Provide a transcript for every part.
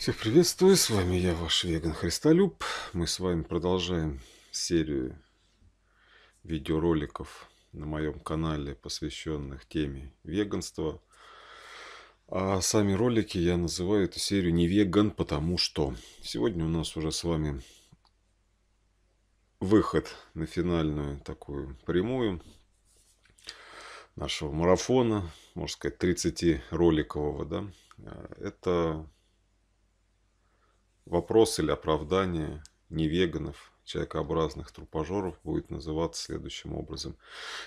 Всех приветствую, с вами я, ваш веган Христолюб. Мы с вами продолжаем серию видеороликов на моем канале, посвященных теме веганства. А сами ролики я называю эту серию не веган, потому что сегодня у нас уже с вами выход на финальную такую прямую нашего марафона, можно сказать, 30-роликового, да, э, это Вопрос или оправдание невеганов, человекообразных трупажеров будет называться следующим образом.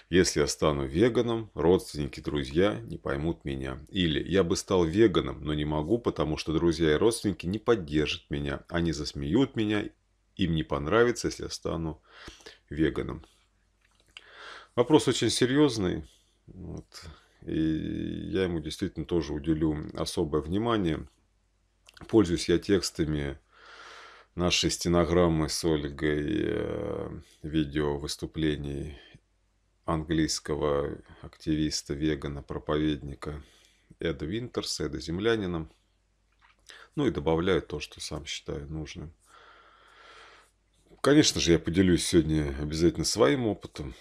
Если я стану веганом, родственники, друзья не поймут меня. Или я бы стал веганом, но не могу, потому что друзья и родственники не поддержат меня. Они засмеют меня, им не понравится, если я стану веганом. Вопрос очень серьезный. Вот. И я ему действительно тоже уделю особое внимание. Пользуюсь я текстами нашей стенограммы с Ольгой, э, видео выступлений английского активиста, вегана, проповедника Эда Винтерса, Эда Землянина. Ну и добавляю то, что сам считаю нужным. Конечно же, я поделюсь сегодня обязательно своим опытом.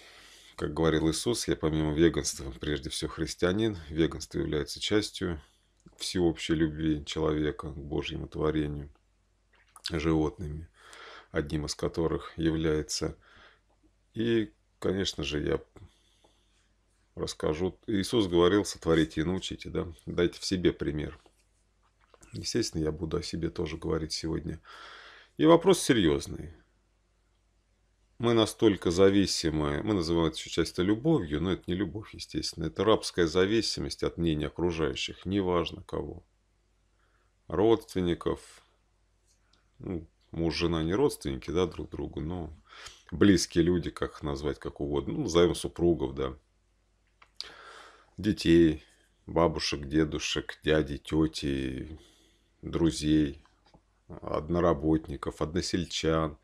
Как говорил Иисус, я помимо веганства прежде всего христианин. Веганство является частью всеобщей любви человека к Божьему творению животными, одним из которых является. И, конечно же, я расскажу. Иисус говорил, сотворите и научите, да? Дайте в себе пример. Естественно, я буду о себе тоже говорить сегодня. И вопрос серьезный. Мы настолько зависимы, мы называем это еще часто любовью, но это не любовь, естественно. Это рабская зависимость от мнения окружающих, неважно кого. Родственников, ну, муж, жена не родственники, да, друг другу, но близкие люди, как назвать, как угодно, ну, назовем супругов, да, детей, бабушек, дедушек, дяди, тети, друзей, одноработников, односельчан,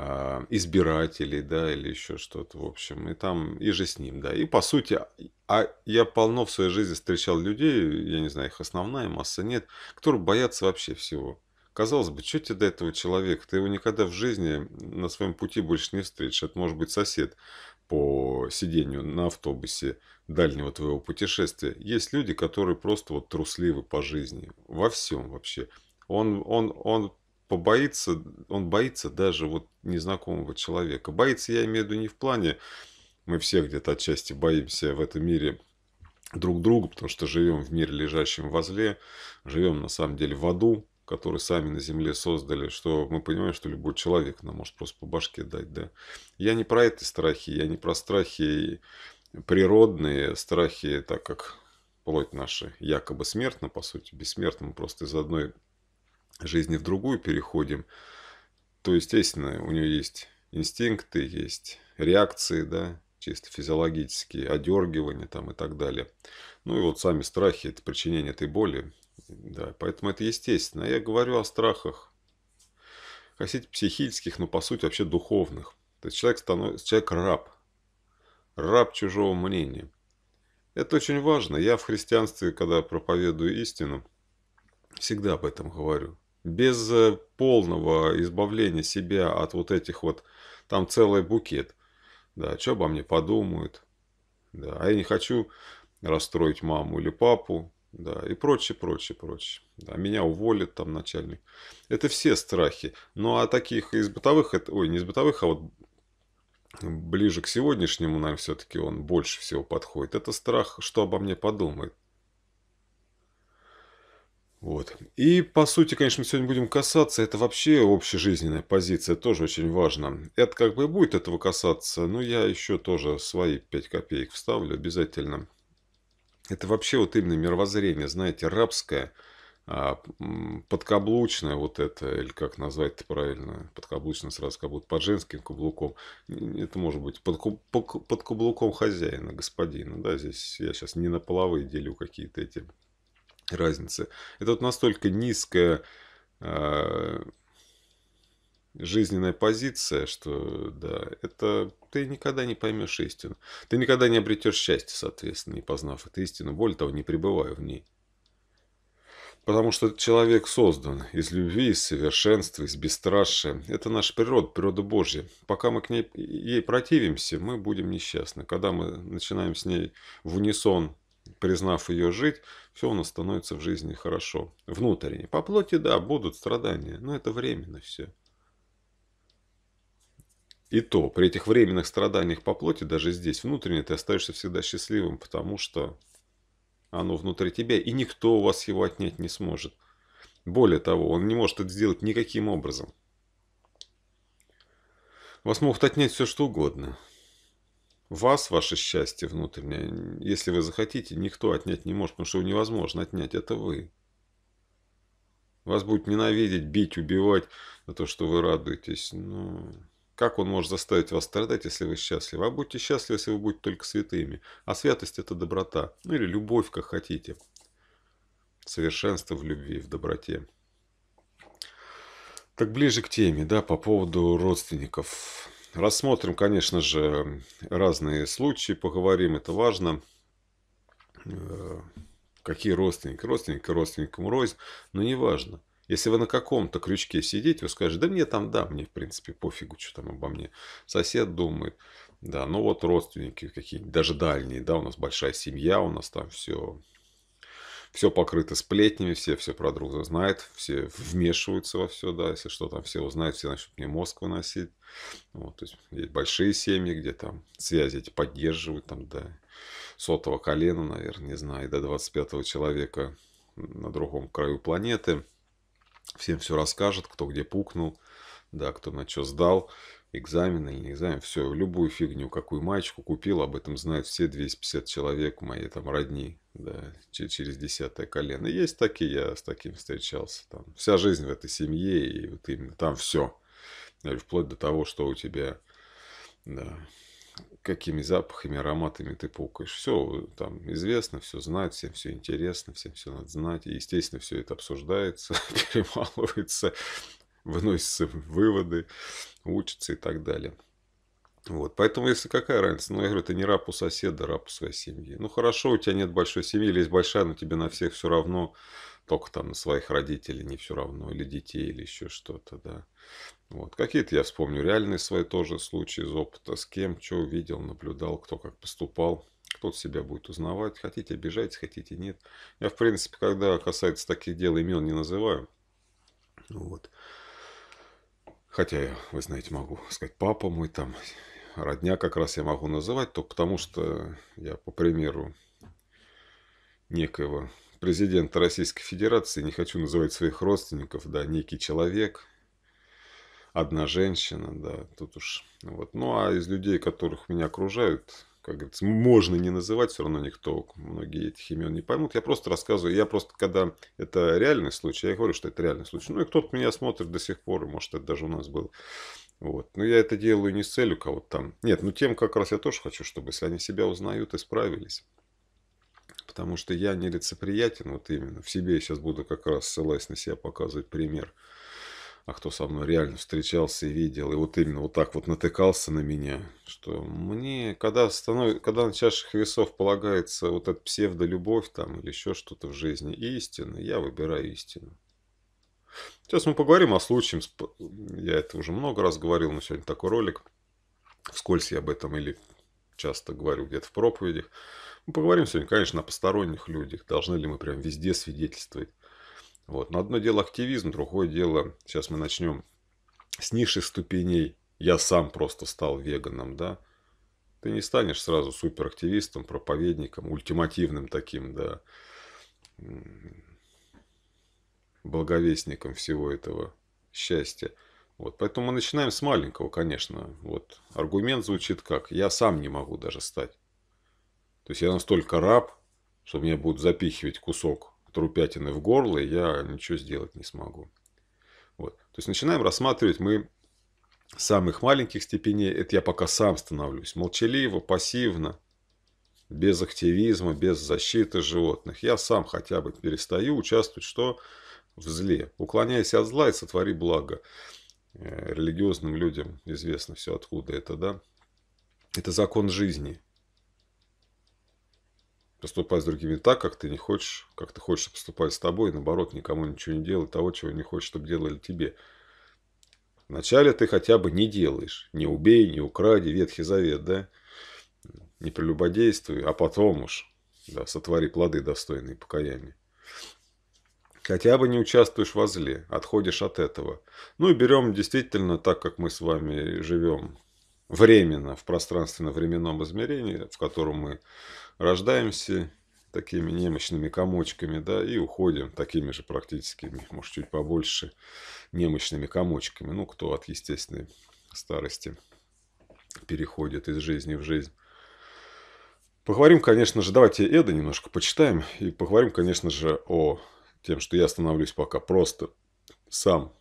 а, избирателей, да, или еще что-то, в общем, и там, и же с ним, да. И по сути, а, а я полно в своей жизни встречал людей, я не знаю, их основная масса нет, которые боятся вообще всего. Казалось бы, что тебе до этого человека? Ты его никогда в жизни на своем пути больше не встретишь. Это может быть сосед по сидению на автобусе дальнего твоего путешествия. Есть люди, которые просто вот трусливы по жизни, во всем вообще. Он, он, он побоится, он боится даже вот незнакомого человека. Боится, я имею в виду не в плане, мы все где-то отчасти боимся в этом мире друг друга, потому что живем в мире, лежащем возле, живем на самом деле в аду, который сами на земле создали, что мы понимаем, что любой человек нам может просто по башке дать, да. Я не про эти страхи, я не про страхи природные, страхи, так как плоть наша якобы смертна, по сути, бессмертна, мы просто из одной жизни в другую переходим, то, естественно, у нее есть инстинкты, есть реакции, да, чисто физиологические, одергивания там и так далее. Ну и вот сами страхи, это причинение этой боли, да, поэтому это естественно. Я говорю о страхах, хотите психических, но по сути вообще духовных. То есть человек становится, человек раб, раб чужого мнения. Это очень важно. Я в христианстве, когда проповедую истину, всегда об этом говорю без э, полного избавления себя от вот этих вот, там целый букет. Да, что обо мне подумают. Да, а я не хочу расстроить маму или папу. Да, и прочее, прочее, прочее. Да, меня уволит там начальник. Это все страхи. Ну, а таких из бытовых, ой, не из бытовых, а вот ближе к сегодняшнему, наверное, все-таки он больше всего подходит. Это страх, что обо мне подумают вот. И, по сути, конечно, мы сегодня будем касаться, это вообще общежизненная позиция, тоже очень важно. Это как бы и будет этого касаться, но я еще тоже свои 5 копеек вставлю обязательно. Это вообще вот именно мировоззрение, знаете, рабское, а, подкаблучное вот это, или как назвать это правильно, подкаблучное сразу как будто под женским каблуком. Это может быть под, под, под каблуком хозяина, господина, да, здесь я сейчас не на половые делю какие-то эти разницы. Это вот настолько низкая а, жизненная позиция, что да, это ты никогда не поймешь истину. Ты никогда не обретешь счастье, соответственно, не познав эту истину. Более того, не пребывая в ней. Потому что человек создан из любви, из совершенства, из бесстрашия. Это наша природа, природа Божья. Пока мы к ней ей противимся, мы будем несчастны. Когда мы начинаем с ней в унисон признав ее жить, все у нас становится в жизни хорошо. Внутренне. По плоти, да, будут страдания, но это временно все. И то, при этих временных страданиях по плоти, даже здесь, внутренне, ты остаешься всегда счастливым, потому что оно внутри тебя, и никто у вас его отнять не сможет. Более того, он не может это сделать никаким образом. Вас могут отнять все, что угодно вас, ваше счастье внутреннее, если вы захотите, никто отнять не может, потому что невозможно отнять, это вы. Вас будет ненавидеть, бить, убивать за то, что вы радуетесь. но ну, как он может заставить вас страдать, если вы счастливы? А будьте счастливы, если вы будете только святыми. А святость – это доброта. Ну, или любовь, как хотите. Совершенство в любви, в доброте. Так ближе к теме, да, по поводу родственников. Рассмотрим, конечно же, разные случаи, поговорим, это важно. Э, какие родственники? Родственники родственникам рознь, но не важно. Если вы на каком-то крючке сидите, вы скажете, да мне там, да, мне в принципе пофигу, что там обо мне. Сосед думает, да, ну вот родственники какие-нибудь, даже дальние, да, у нас большая семья, у нас там все все покрыто сплетнями, все все про друга знают, все вмешиваются во все, да, если что, там все узнают, все начнут мне мозг выносить. Вот, то есть, есть большие семьи, где там связи эти поддерживают, там, до сотого колена, наверное, не знаю, и до 25 человека на другом краю планеты. Всем все расскажет, кто где пукнул, да, кто на что сдал, экзамены, или не экзамен, все, любую фигню, какую маечку купил, об этом знают все 250 человек мои там родни, да, через десятое колено. Есть такие, я с таким встречался, там, вся жизнь в этой семье, и вот именно там все, вплоть до того, что у тебя, да, какими запахами, ароматами ты пукаешь. Все там известно, все знают, всем все интересно, всем все надо знать. И, естественно, все это обсуждается, перемалывается, выносятся выводы учатся и так далее. Вот. Поэтому, если какая разница, ну, я говорю, ты не раб у соседа, раб у своей семьи. Ну, хорошо, у тебя нет большой семьи, или есть большая, но тебе на всех все равно, только там на своих родителей не все равно, или детей, или еще что-то, да. Вот. Какие-то я вспомню реальные свои тоже случаи из опыта, с кем, что увидел, наблюдал, кто как поступал, кто-то себя будет узнавать, хотите обижайтесь, хотите нет. Я, в принципе, когда касается таких дел, имен не называю, вот. Хотя я, вы знаете, могу сказать, папа мой там, родня как раз я могу называть, только потому что я, по примеру некоего президента Российской Федерации, не хочу называть своих родственников, да, некий человек, одна женщина, да, тут уж, вот. Ну, а из людей, которых меня окружают, как говорится, можно не называть, все равно никто, многие этих имен не поймут. Я просто рассказываю, я просто, когда это реальный случай, я говорю, что это реальный случай. Ну и кто-то меня смотрит до сих пор, может, это даже у нас был. Вот. Но я это делаю не с целью кого-то там. Нет, ну тем как раз я тоже хочу, чтобы если они себя узнают, исправились. Потому что я нелицеприятен вот именно. В себе я сейчас буду как раз, ссылаясь на себя, показывать пример а кто со мной реально встречался и видел, и вот именно вот так вот натыкался на меня, что мне, когда, станов... когда на чашах весов полагается вот эта псевдолюбовь там или еще что-то в жизни истина, я выбираю истину. Сейчас мы поговорим о случае, я это уже много раз говорил, но сегодня такой ролик, вскользь я об этом или часто говорю где-то в проповедях. Мы поговорим сегодня, конечно, о посторонних людях, должны ли мы прям везде свидетельствовать вот. Но одно дело активизм, другое дело, сейчас мы начнем с низших ступеней, я сам просто стал веганом, да. Ты не станешь сразу суперактивистом, проповедником, ультимативным таким, да, благовестником всего этого счастья. Вот, поэтому мы начинаем с маленького, конечно. Вот аргумент звучит как: я сам не могу даже стать. То есть я настолько раб, что мне будут запихивать кусок трупятины в горло, и я ничего сделать не смогу. Вот. То есть начинаем рассматривать мы самых маленьких степеней. Это я пока сам становлюсь. Молчаливо, пассивно, без активизма, без защиты животных. Я сам хотя бы перестаю участвовать что в зле. Уклоняйся от зла и сотвори благо. Э, религиозным людям известно все откуда это, да? Это закон жизни поступать с другими так, как ты не хочешь, как ты хочешь поступать с тобой, наоборот, никому ничего не делать того, чего не хочешь, чтобы делали тебе. Вначале ты хотя бы не делаешь, не убей, не укради, Ветхий Завет, да, не прелюбодействуй, а потом уж, да, сотвори плоды достойные покаяния. Хотя бы не участвуешь во зле, отходишь от этого. Ну и берем действительно так, как мы с вами живем, временно в пространственно-временном измерении, в котором мы рождаемся такими немощными комочками, да, и уходим такими же практическими, может, чуть побольше, немощными комочками, ну, кто от естественной старости переходит из жизни в жизнь. Поговорим, конечно же, давайте Эда немножко почитаем и поговорим, конечно же, о тем, что я становлюсь пока просто сам,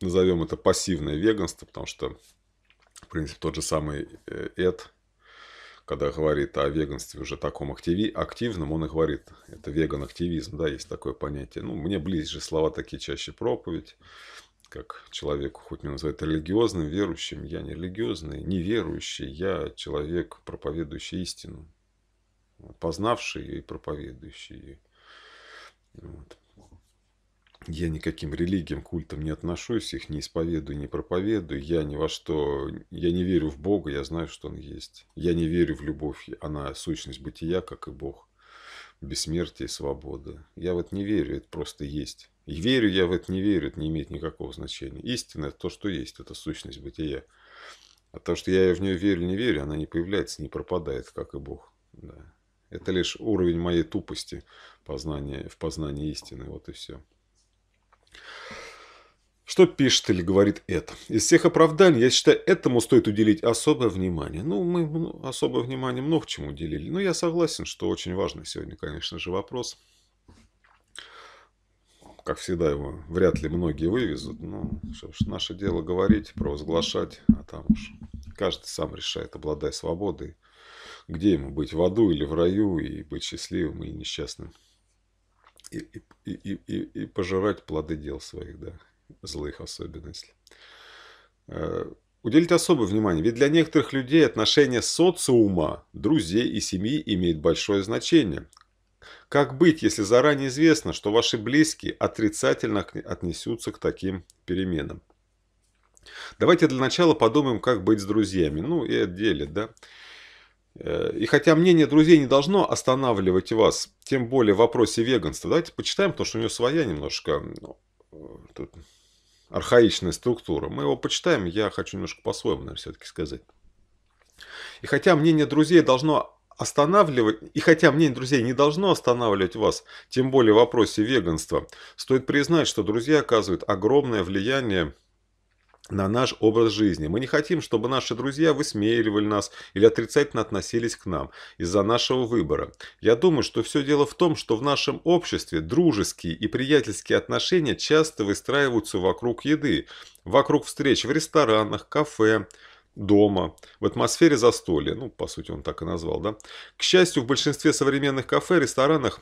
назовем это пассивное веганство, потому что принципе, тот же самый э, Эд, когда говорит о веганстве уже таком активи, активном, он и говорит, это веган-активизм, да, есть такое понятие. Ну, мне ближе слова такие чаще проповедь, как человеку, хоть меня называют религиозным, верующим, я не религиозный, не верующий, я человек, проповедующий истину, познавший и проповедующий. Вот. Я никаким религиям, культам не отношусь, их не исповедую, не проповедую. Я ни во что, я не верю в Бога, я знаю, что Он есть. Я не верю в любовь, она сущность бытия, как и Бог. Бессмертие, свобода. Я в это не верю, это просто есть. И верю я в это, не верю, это не имеет никакого значения. Истина – это то, что есть, это сущность бытия. А то, что я в нее верю, не верю, она не появляется, не пропадает, как и Бог. Да. Это лишь уровень моей тупости познания, в познании истины, вот и все. Что пишет или говорит это? Из всех оправданий, я считаю, этому стоит уделить особое внимание. Ну, мы ну, особое внимание много чему уделили. Но я согласен, что очень важный сегодня, конечно же, вопрос. Как всегда, его вряд ли многие вывезут. Ну, что ж, наше дело говорить, провозглашать, а там уж каждый сам решает, обладая свободой, где ему быть, в аду или в раю, и быть счастливым или несчастным и, и, и, и, пожирать плоды дел своих, да, злых особенностей. Э, Уделить особое внимание, ведь для некоторых людей отношение социума, друзей и семьи имеет большое значение. Как быть, если заранее известно, что ваши близкие отрицательно отнесутся к таким переменам? Давайте для начала подумаем, как быть с друзьями. Ну и отделить да. И хотя мнение друзей не должно останавливать вас, тем более в вопросе веганства, давайте почитаем, потому что у него своя немножко ну, э, тут, архаичная структура. Мы его почитаем, я хочу немножко по-своему, наверное, все-таки сказать. И хотя мнение друзей должно останавливать, и хотя мнение друзей не должно останавливать вас, тем более в вопросе веганства, стоит признать, что друзья оказывают огромное влияние на наш образ жизни. Мы не хотим, чтобы наши друзья высмеивали нас или отрицательно относились к нам из-за нашего выбора. Я думаю, что все дело в том, что в нашем обществе дружеские и приятельские отношения часто выстраиваются вокруг еды, вокруг встреч в ресторанах, кафе, дома, в атмосфере застолья, ну, по сути, он так и назвал, да. К счастью, в большинстве современных кафе, ресторанах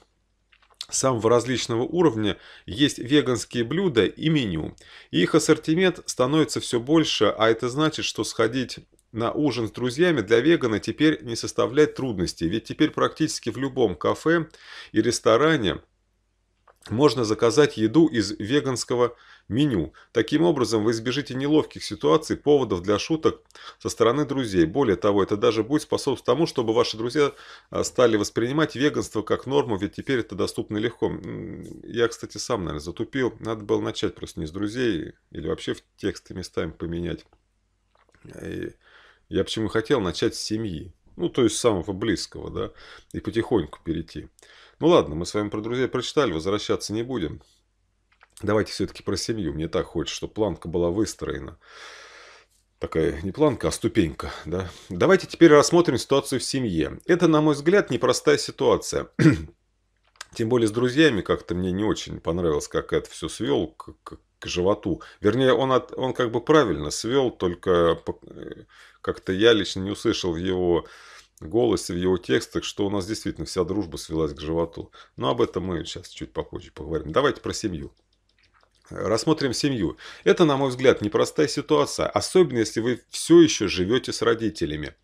самого различного уровня есть веганские блюда и меню. И их ассортимент становится все больше, а это значит, что сходить на ужин с друзьями для вегана теперь не составляет трудностей, ведь теперь практически в любом кафе и ресторане можно заказать еду из веганского меню. Таким образом, вы избежите неловких ситуаций, поводов для шуток со стороны друзей. Более того, это даже будет способствовать тому, чтобы ваши друзья а, стали воспринимать веганство как норму, ведь теперь это доступно легко. Я, кстати, сам, наверное, затупил. Надо было начать просто не с друзей или вообще в тексты местами поменять. я почему хотел начать с семьи. Ну, то есть самого близкого, да, и потихоньку перейти. Ну ладно, мы с вами про друзей прочитали, возвращаться не будем. Давайте все-таки про семью. Мне так хочется, чтобы планка была выстроена. Такая не планка, а ступенька. Да? Давайте теперь рассмотрим ситуацию в семье. Это, на мой взгляд, непростая ситуация. Тем более с друзьями как-то мне не очень понравилось, как это все свел к, к, к животу. Вернее, он, от, он как бы правильно свел, только э, как-то я лично не услышал в его голосе, в его текстах, что у нас действительно вся дружба свелась к животу. Но об этом мы сейчас чуть попозже поговорим. Давайте про семью. Рассмотрим семью. Это, на мой взгляд, непростая ситуация, особенно если вы все еще живете с родителями.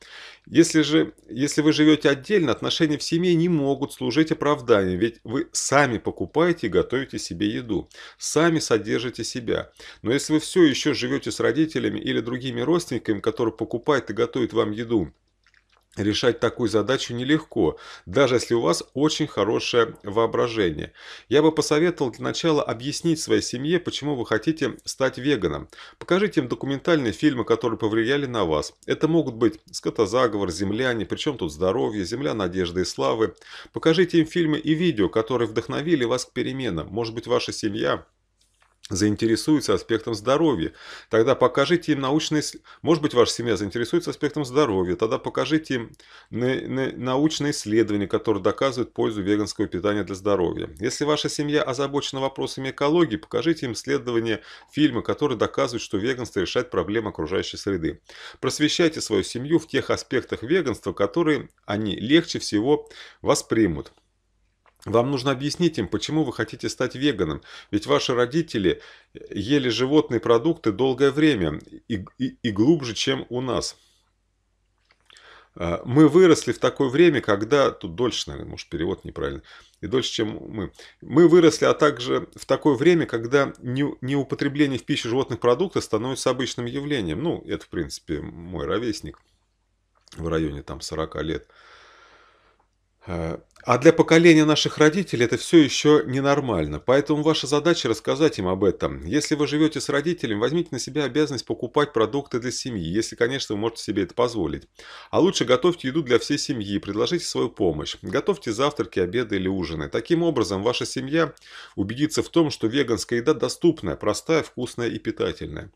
Если же если вы живете отдельно, отношения в семье не могут служить оправданием, ведь вы сами покупаете и готовите себе еду, сами содержите себя. Но если вы все еще живете с родителями или другими родственниками, которые покупают и готовят вам еду, Решать такую задачу нелегко, даже если у вас очень хорошее воображение. Я бы посоветовал для начала объяснить своей семье, почему вы хотите стать веганом. Покажите им документальные фильмы, которые повлияли на вас. Это могут быть «Скотозаговор», «Земляне», «Причем тут здоровье», «Земля надежды и славы». Покажите им фильмы и видео, которые вдохновили вас к переменам. Может быть, ваша семья заинтересуются аспектом здоровья. Тогда покажите им научные... Может быть, ваша семья заинтересуется аспектом здоровья. Тогда покажите им научные исследования, которые доказывают пользу веганского питания для здоровья. Если ваша семья озабочена вопросами экологии, покажите им исследования, фильмы, которые доказывают, что веганство решает проблемы окружающей среды. Просвещайте свою семью в тех аспектах веганства, которые они легче всего воспримут. Вам нужно объяснить им, почему вы хотите стать веганом, ведь ваши родители э, ели животные продукты долгое время и, и, и глубже, чем у нас. А, мы выросли в такое время, когда... Тут дольше, наверное, может, перевод неправильный. И дольше, чем мы. Мы выросли, а также в такое время, когда неупотребление в пищу животных продуктов становится обычным явлением. Ну, это, в принципе, мой ровесник в районе там 40 лет. А, а для поколения наших родителей это все еще ненормально, поэтому ваша задача рассказать им об этом. Если вы живете с родителями, возьмите на себя обязанность покупать продукты для семьи, если, конечно, вы можете себе это позволить. А лучше готовьте еду для всей семьи, предложите свою помощь. Готовьте завтраки, обеды или ужины. Таким образом, ваша семья убедится в том, что веганская еда доступная, простая, вкусная и питательная.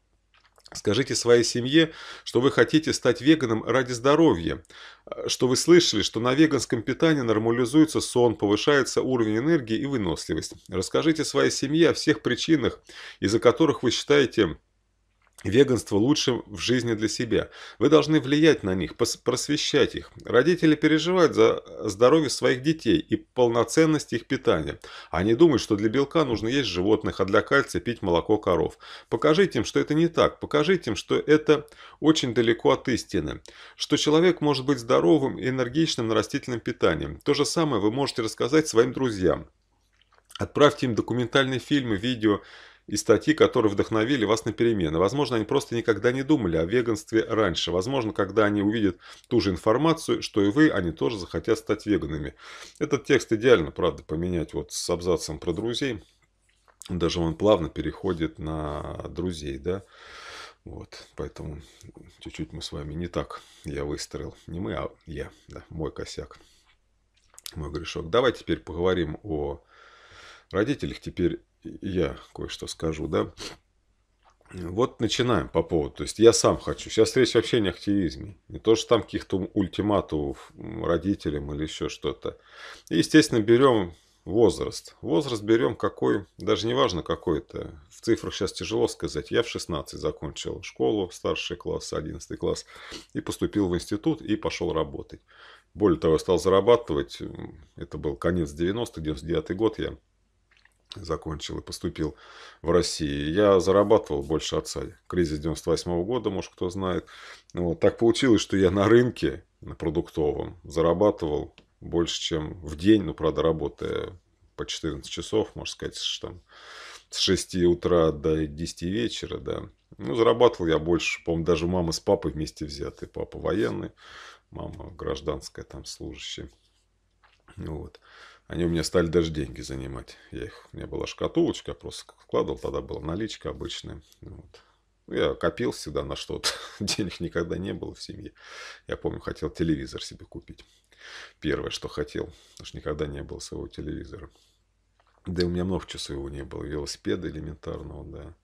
Скажите своей семье, что вы хотите стать веганом ради здоровья, э, что вы слышали, что на веганском питании нормализуется сон, повышается уровень энергии и выносливость. Расскажите своей семье о всех причинах, из-за которых вы считаете Веганство лучше в жизни для себя. Вы должны влиять на них, просвещать их. Родители переживают за э, здоровье своих детей и полноценность их питания. Они думают, что для белка нужно есть животных, а для кальция пить молоко коров. Покажите им, что это не так. Покажите им, что это очень далеко от истины. Что человек может быть здоровым и энергичным на растительном питании. То же самое вы можете рассказать своим друзьям. Отправьте им документальные фильмы, видео, и статьи, которые вдохновили вас на перемены. Возможно, они просто никогда не думали о веганстве раньше. Возможно, когда они увидят ту же информацию, что и вы, они тоже захотят стать веганами. Этот текст идеально, правда, поменять вот с абзацем про друзей. Даже он плавно переходит на друзей, да. Вот, поэтому чуть-чуть мы с вами не так я выстроил. Не мы, а я, да, мой косяк, мой грешок. Давайте теперь поговорим о родителях. Теперь я кое-что скажу, да. Вот начинаем по поводу, то есть я сам хочу, сейчас речь вообще не о активизме, не то, что там каких-то ультиматумов родителям или еще что-то. И, естественно, берем возраст. Возраст берем какой, даже не важно какой это, в цифрах сейчас тяжело сказать. Я в 16 закончил школу, старший класс, 11 класс, и поступил в институт и пошел работать. Более того, стал зарабатывать, это был конец 90-99 год, я закончил и поступил в Россию, я зарабатывал больше отца. Кризис 98 года, может, кто знает. Вот. Так получилось, что я на рынке, на продуктовом, зарабатывал больше, чем в день, ну, правда, работая по 14 часов, можно сказать, что там, с 6 утра до 10 вечера, да. Ну, зарабатывал я больше, по-моему, даже мама с папой вместе взяты. Папа военный, мама гражданская там служащая. Вот. Они у меня стали даже деньги занимать. Я их, у меня была шкатулочка, я просто складывал, тогда была наличка обычная. Вот. Ну, я копил всегда на что-то. Денег никогда не было в семье. Я помню, хотел телевизор себе купить. Первое, что хотел, потому что никогда не было своего телевизора. Да и у меня много чего своего не было. Велосипеда элементарного, да.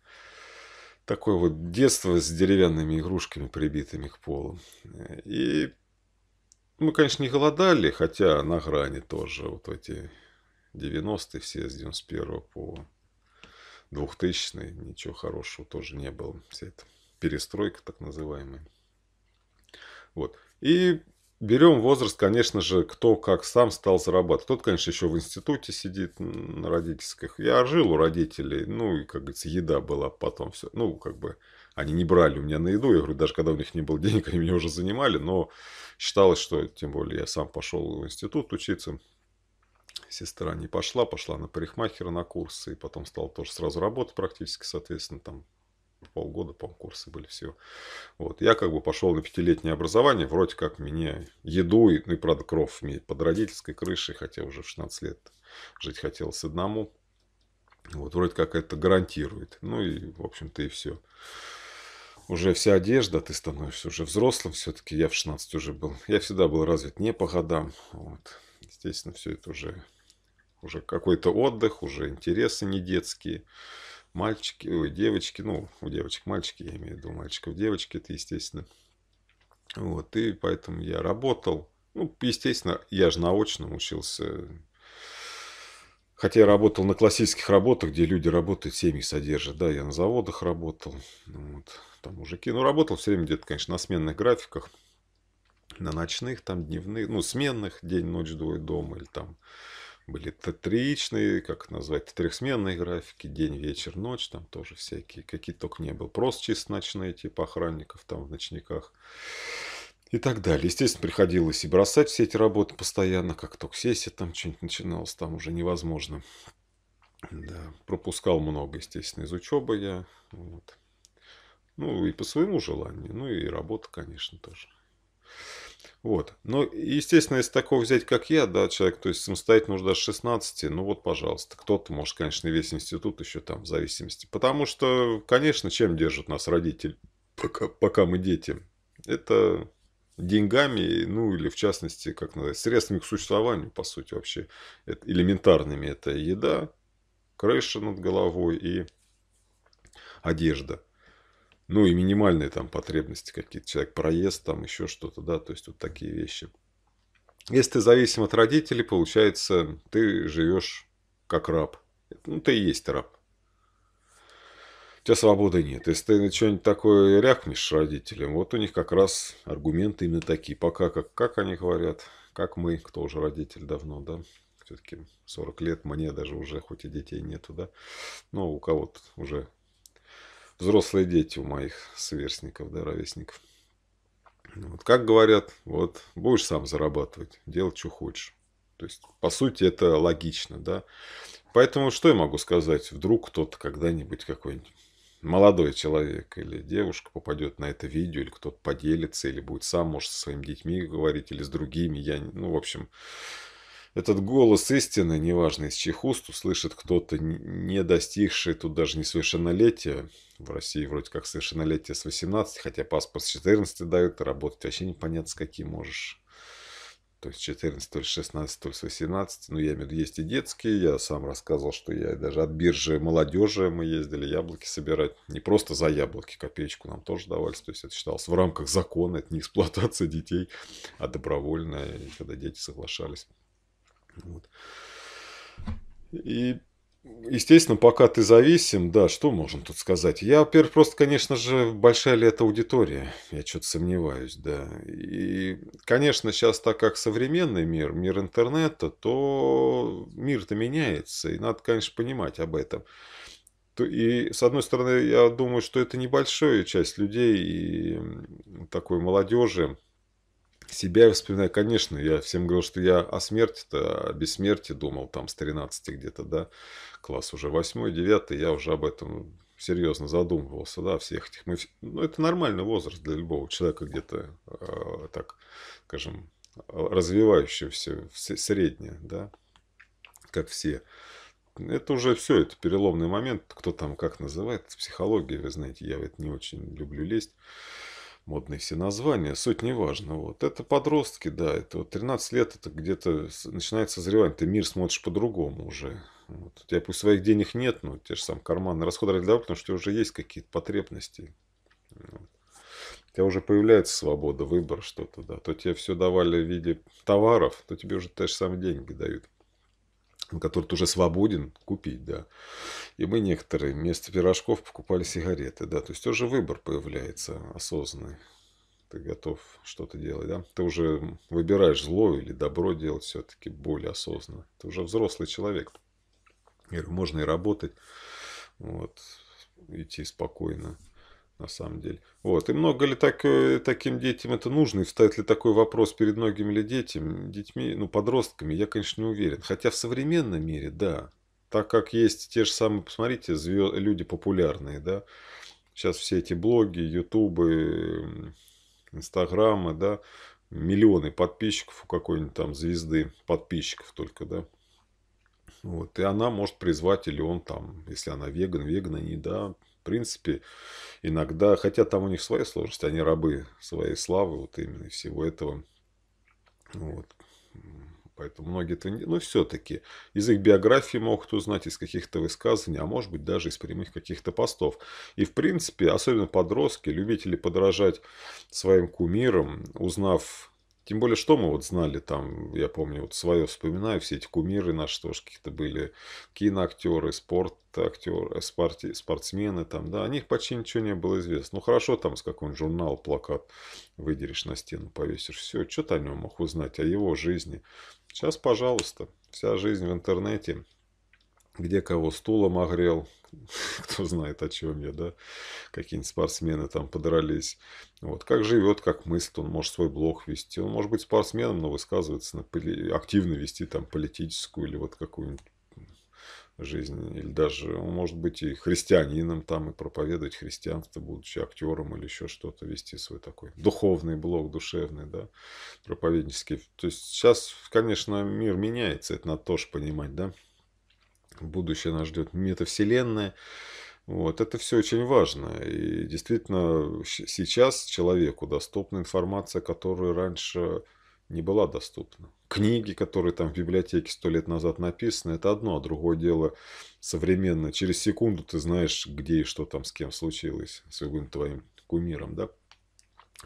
Такое вот детство с деревянными игрушками, прибитыми к полу. Э, и мы, конечно, не голодали, хотя на грани тоже. Вот эти 90-е все с 91 по 2000 ничего хорошего тоже не было. Вся эта перестройка так называемая. Вот. И берем возраст, конечно же, кто как сам стал зарабатывать. Тот, конечно, еще в институте сидит на родительских. Я жил у родителей, ну и, как говорится, еда была потом все. Ну, как бы они не брали у меня на еду. Я говорю, даже когда у них не было денег, они меня уже занимали, но считалось, что тем более я сам пошел в институт учиться. Сестра не пошла, пошла на парикмахера на курсы, и потом стал тоже сразу работать практически, соответственно, там полгода, по курсы были все. Вот. Я как бы пошел на пятилетнее образование, вроде как мне еду и, ну, и правда, кров под родительской крышей, хотя уже в 16 лет жить хотелось одному. Вот вроде как это гарантирует. Ну и, в общем-то, и все уже вся одежда, ты становишься уже взрослым все-таки, я в 16 уже был, я всегда был развит не по годам, вот. естественно, все это уже, уже какой-то отдых, уже интересы не детские, мальчики, ой, девочки, ну, у девочек мальчики, я имею в виду, мальчиков девочки, это естественно, вот, и поэтому я работал, ну, естественно, я же наочно учился Хотя я работал на классических работах, где люди работают, семьи содержат. Да, я на заводах работал. Вот там мужики. Ну, работал все время где-то, конечно, на сменных графиках. На ночных, там, дневных. Ну, сменных, день-ночь двое дома. Или там были триичные, как назвать, трехсменные графики. День, вечер, ночь. Там тоже всякие. Какие только не было. Просто чисто ночные, типа охранников там в ночниках и так далее. Естественно, приходилось и бросать все эти работы постоянно, как только сессия там что-нибудь начиналось, там уже невозможно. Да, пропускал много, естественно, из учебы я. Вот. Ну, и по своему желанию. Ну, и работа, конечно, тоже. Вот. Но, ну, естественно, если такого взять, как я, да, человек, то есть самостоятельно уже до 16, ну вот, пожалуйста, кто-то, может, конечно, весь институт еще там в зависимости. Потому что, конечно, чем держат нас родители, пока, пока мы дети? Это деньгами, ну или в частности, как надо, средствами к существованию, по сути, вообще это элементарными. Это еда, крыша над головой и одежда. Ну и минимальные там потребности какие-то. Человек проезд, там еще что-то, да, то есть вот такие вещи. Если ты зависим от родителей, получается, ты живешь как раб. Ну, ты и есть раб. У тебя свободы нет. Если ты что-нибудь такое ряхнешь родителям, вот у них как раз аргументы именно такие. Пока как, как они говорят, как мы, кто уже родитель давно, да, все-таки 40 лет мне даже уже, хоть и детей нету, да, но у кого-то уже взрослые дети у моих сверстников, да, ровесников. Вот как говорят, вот будешь сам зарабатывать, делать, что хочешь. То есть, по сути, это логично, да. Поэтому что я могу сказать? Вдруг кто-то когда-нибудь какой-нибудь молодой человек или девушка попадет на это видео, или кто-то поделится, или будет сам, может, со своими детьми говорить, или с другими. Я, ну, в общем, этот голос истины, неважно из чьих уст, услышит кто-то, не достигший тут даже несовершеннолетия. В России вроде как совершеннолетие с 18, хотя паспорт с 14 дают, и работать вообще непонятно с каким можешь. То есть 14, то ли 16, то ли 18. Ну, я имею в виду, есть и детские. Я сам рассказывал, что я даже от биржи молодежи мы ездили яблоки собирать. Не просто за яблоки, копеечку нам тоже давали. То есть это считалось в рамках закона, это не эксплуатация детей, а добровольная, когда дети соглашались. Вот. И Естественно, пока ты зависим, да, что можно тут сказать? Я, во-первых, просто, конечно же, большая ли это аудитория? Я что-то сомневаюсь, да. И, конечно, сейчас так как современный мир, мир интернета, то мир-то меняется, и надо, конечно, понимать об этом. И, с одной стороны, я думаю, что это небольшая часть людей и такой молодежи, себя я вспоминаю, конечно, я всем говорил, что я о смерти-то, о бессмертии думал там с 13 где-то, да, класс уже 8 девятый, я уже об этом серьезно задумывался, да, всех этих. Мы, ну, это нормальный возраст для любого человека где-то, э, так скажем, развивающегося, среднее, да, как все. Это уже все, это переломный момент, кто там как называет, психология, вы знаете, я в это не очень люблю лезть модные все названия, суть не важна, Вот. Это подростки, да, это вот 13 лет, это где-то начинает созревать, ты мир смотришь по-другому уже. Вот. У тебя пусть своих денег нет, но те же сам карманные расходы ради того, потому что у тебя уже есть какие-то потребности. Вот. У тебя уже появляется свобода, выбор, что-то, да. То тебе все давали в виде товаров, то тебе уже те же самые деньги дают который ты уже свободен купить, да. И мы некоторые вместо пирожков покупали сигареты, да. То есть тоже выбор появляется осознанный. Ты готов что-то делать, да. Ты уже выбираешь зло или добро делать все-таки более осознанно. Ты уже взрослый человек. Я говорю, можно и работать, вот, идти спокойно на самом деле. Вот. И много ли так, э, таким детям это нужно? И встает ли такой вопрос перед многими ли детям, детьми, ну, подростками? Я, конечно, не уверен. Хотя в современном мире, да. Так как есть те же самые, посмотрите, звезд, люди популярные, да. Сейчас все эти блоги, ютубы, инстаграмы, да. Миллионы подписчиков у какой-нибудь там звезды, подписчиков только, да. Вот. И она может призвать, или он там, если она веган, вегана не, да, принципе, иногда, хотя там у них свои сложности, они рабы своей славы, вот именно всего этого. Вот. Поэтому многие это не... Но ну, все-таки из их биографии могут узнать, из каких-то высказываний, а может быть даже из прямых каких-то постов. И в принципе, особенно подростки, любители подражать своим кумирам, узнав тем более, что мы вот знали там, я помню, вот свое вспоминаю, все эти кумиры наши тоже какие-то были, киноактеры, спорт, актеры, спорти, спортсмены там, да, о них почти ничего не было известно. Ну, хорошо там с какого-нибудь журнала плакат выделишь на стену, повесишь, все, что ты о нем мог узнать, о его жизни. Сейчас, пожалуйста, вся жизнь в интернете, где кого стулом огрел, кто знает о чем я, да, какие-нибудь спортсмены там подрались. Вот, как живет, как мыслит, он может свой блог вести, он может быть спортсменом, но высказывается, на, активно вести там политическую или вот какую-нибудь жизнь, или даже он может быть и христианином там, и проповедовать христианство, будучи актером или еще что-то, вести свой такой духовный блог, душевный, да, проповеднический. То есть сейчас, конечно, мир меняется, это надо тоже понимать, да будущее нас ждет метавселенная. Вот, это все очень важно. И действительно, сейчас человеку доступна информация, которая раньше не была доступна. Книги, которые там в библиотеке сто лет назад написаны, это одно, а другое дело современно. Через секунду ты знаешь, где и что там с кем случилось, с любым твоим кумиром, да?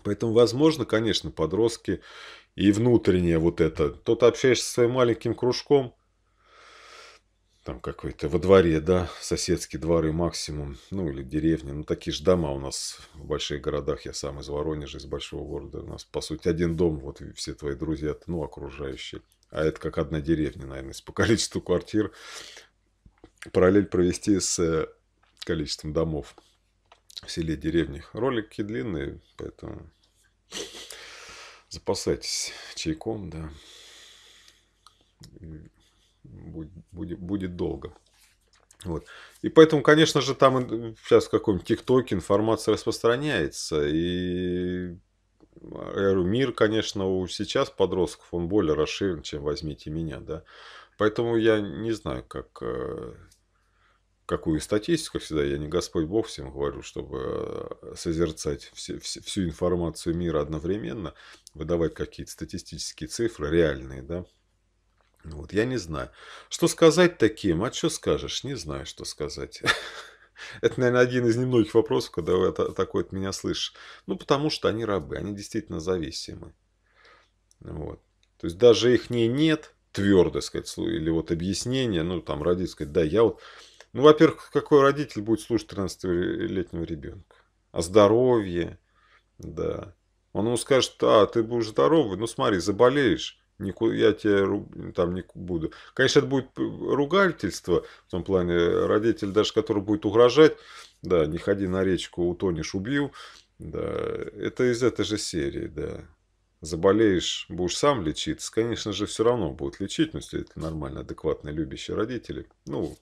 Поэтому, возможно, конечно, подростки и внутреннее вот это. То ты общаешься со своим маленьким кружком, там какой-то во дворе, да, соседские дворы максимум, ну или деревни, ну такие же дома у нас в больших городах, я сам из Воронежа, из большого города, у нас по сути один дом, вот все твои друзья, ну окружающие, а это как одна деревня, наверное, по количеству квартир, параллель провести с э, количеством домов в селе, деревнях. Ролики длинные, поэтому запасайтесь чайком, да будет, будет, будет долго. Вот. И поэтому, конечно же, там сейчас в каком-нибудь ТикТоке информация распространяется. И говорю, мир, конечно, у сейчас подростков, он более расширен, чем «возьмите меня». Да? Поэтому я не знаю, как, э, какую статистику всегда, я не Господь Бог всем говорю, чтобы э, созерцать все, все, всю информацию мира одновременно, выдавать какие-то статистические цифры, реальные, да, ну вот, я не знаю. Что сказать таким? А что скажешь? Не знаю, что сказать. Это, наверное, один из немногих вопросов, когда вы такое от меня слышишь. Ну, потому что они рабы, они действительно зависимы. Вот. То есть даже их не нет, твердо сказать, или вот объяснение, ну, там, родитель сказать, да, я вот... Ну, во-первых, какой родитель будет слушать 13-летнего ребенка? О здоровье, да. Он ему скажет, а, ты будешь здоровый, ну, смотри, заболеешь, Никуда я тебе там не буду. Конечно, это будет ругательство, в том плане, родитель даже, который будет угрожать, да, не ходи на речку, утонешь, убью. Да, это из этой же серии, да. Заболеешь, будешь сам лечиться, конечно же, все равно будет лечить, но если это нормально, адекватно любящие родители, ну,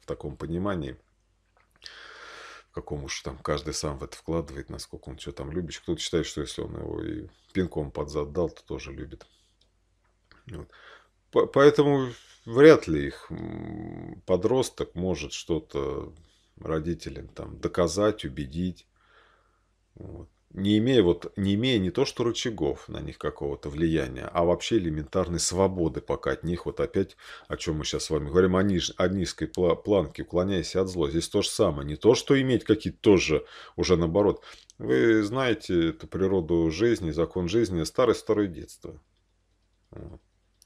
в таком понимании, в каком уж там каждый сам в это вкладывает, насколько он что там любит. Кто-то считает, что если он его и пинком под зад дал, то тоже любит. Вот. Поэтому вряд ли их подросток может что-то родителям там доказать, убедить. Вот. Не имея, вот, не имея не то что рычагов на них какого-то влияния, а вообще элементарной свободы пока от них, вот опять, о чем мы сейчас с вами говорим, о, ниж, о низкой планке, уклоняясь от зла. Здесь то же самое, не то, что иметь какие-то тоже, уже наоборот. Вы знаете эту природу жизни, закон жизни, старость, второе детство. Вот.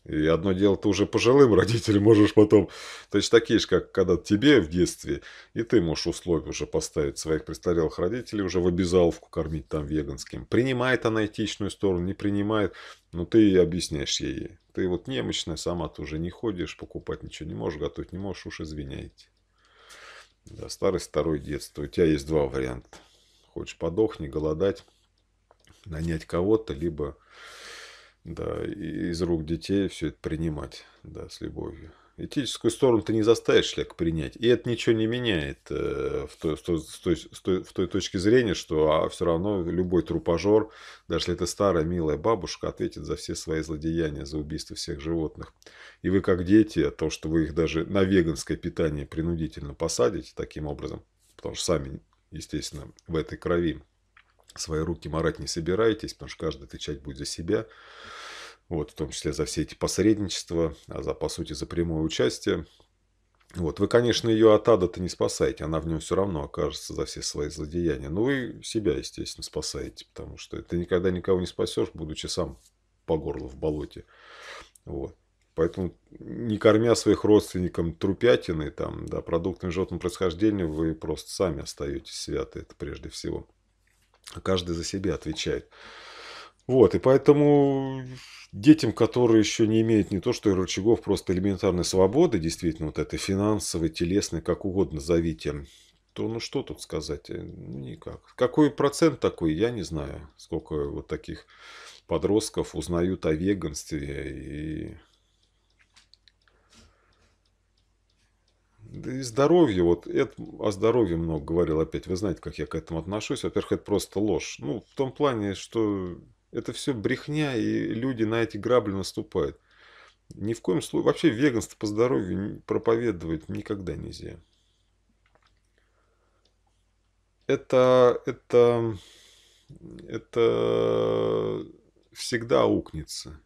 И одно дело, ты уже пожилым родителям можешь потом... То есть такие же, как когда тебе в детстве, и ты можешь условия уже поставить своих престарелых родителей уже в обязаловку кормить там веганским. Принимает она этичную сторону, не принимает, но ты объясняешь ей. Ты вот немощная, сама ты уже не ходишь, покупать ничего не можешь, готовить не можешь, уж извиняйте. Да, старость, второе детство. У тебя есть два варианта. Хочешь подохни, голодать, нанять кого-то, либо да, из рук детей все это принимать, да, с любовью. Этическую сторону ты не заставишь человека принять. И это ничего не меняет э, в, то в, той, в, той, в той точке зрения, что а все равно любой трупожор даже если это старая милая бабушка, ответит за все свои злодеяния, за убийство всех животных. И вы как дети, то, что вы их даже на веганское питание принудительно посадите таким образом, потому что сами, естественно, в этой крови свои руки морать не собираетесь, потому что каждый отвечать будет за себя. Вот, в том числе за все эти посредничества, а за, по сути, за прямое участие. Вот, вы, конечно, ее от ада-то не спасаете, она в нем все равно окажется за все свои злодеяния. Но вы себя, естественно, спасаете, потому что ты никогда никого не спасешь, будучи сам по горло в болоте. Вот. Поэтому не кормя своих родственникам трупятиной, там, да, продуктами животного происхождения, вы просто сами остаетесь святы, это прежде всего. Каждый за себя отвечает. Вот, и поэтому детям, которые еще не имеют не то что и рычагов, просто элементарной свободы, действительно, вот этой финансовой, телесной, как угодно зовите, то ну что тут сказать? Э, ну никак. Какой процент такой, я не знаю, сколько вот таких подростков узнают о веганстве и Да и здоровье, вот это о здоровье много говорил опять. Вы знаете, как я к этому отношусь. Во-первых, это просто ложь. Ну, в том плане, что это все брехня, и люди на эти грабли наступают. Ни в коем случае. Вообще веганство по здоровью проповедовать никогда нельзя. Это, это, это всегда аукнется.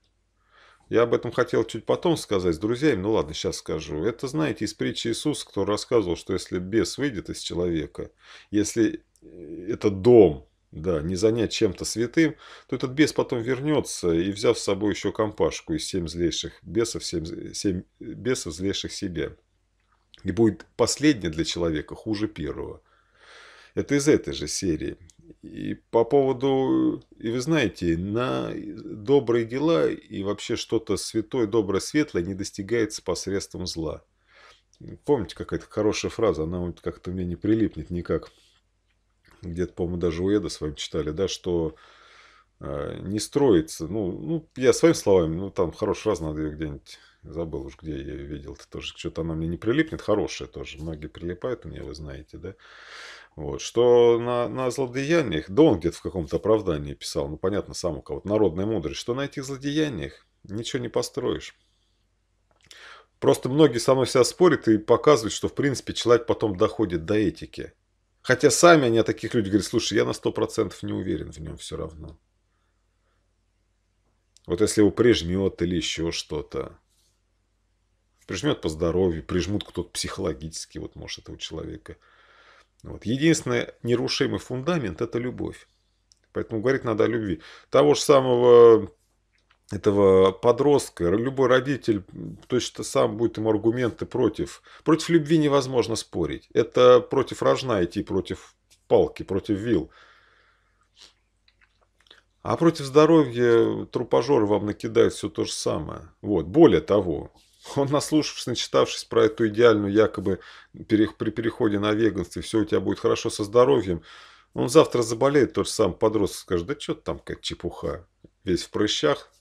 Я об этом хотел чуть потом сказать с друзьями, ну ладно, сейчас скажу. Это, знаете, из притчи Иисуса, который рассказывал, что если бес выйдет из человека, если э, этот дом, да, не занять чем-то святым, то этот бес потом вернется и, взяв с собой еще компашку из семь злейших бесов, семь, семь бесов, злейших себе, И будет последнее для человека хуже первого. Это из этой же серии. И по поводу, и вы знаете, на добрые дела и вообще что-то святое, доброе, светлое не достигается посредством зла. Помните, какая-то хорошая фраза, она вот как-то мне не прилипнет никак. Где-то, по-моему, даже у Эда с вами читали, да, что э, не строится. Ну, ну, я своими словами, ну, там хорошая фраза, надо ее где-нибудь, забыл уж, где я ее видел. -то тоже что-то она мне не прилипнет, хорошая тоже. Многие прилипают у меня, вы знаете, да. Вот, что на, на злодеяниях, да он где-то в каком-то оправдании писал, ну понятно, сам у кого-то, народная мудрость, что на этих злодеяниях ничего не построишь. Просто многие со мной себя спорят и показывают, что в принципе человек потом доходит до этики. Хотя сами они о таких людях говорят, слушай, я на 100% не уверен в нем все равно. Вот если его прижмет или еще что-то. Прижмет по здоровью, прижмут кто-то психологически, вот может этого человека – вот. Единственный нерушимый фундамент – это любовь. Поэтому говорить надо о любви. Того же самого этого подростка, любой родитель точно сам будет ему аргументы против. Против любви невозможно спорить. Это против рожна идти, против палки, против вил. А против здоровья трупажоры вам накидают все то же самое. Вот. Более того, он, наслушавшись, начитавшись про эту идеальную якобы при переходе на веганство, все у тебя будет хорошо со здоровьем, он завтра заболеет, тот же сам подросток скажет, да что там какая чепуха, весь в прыщах,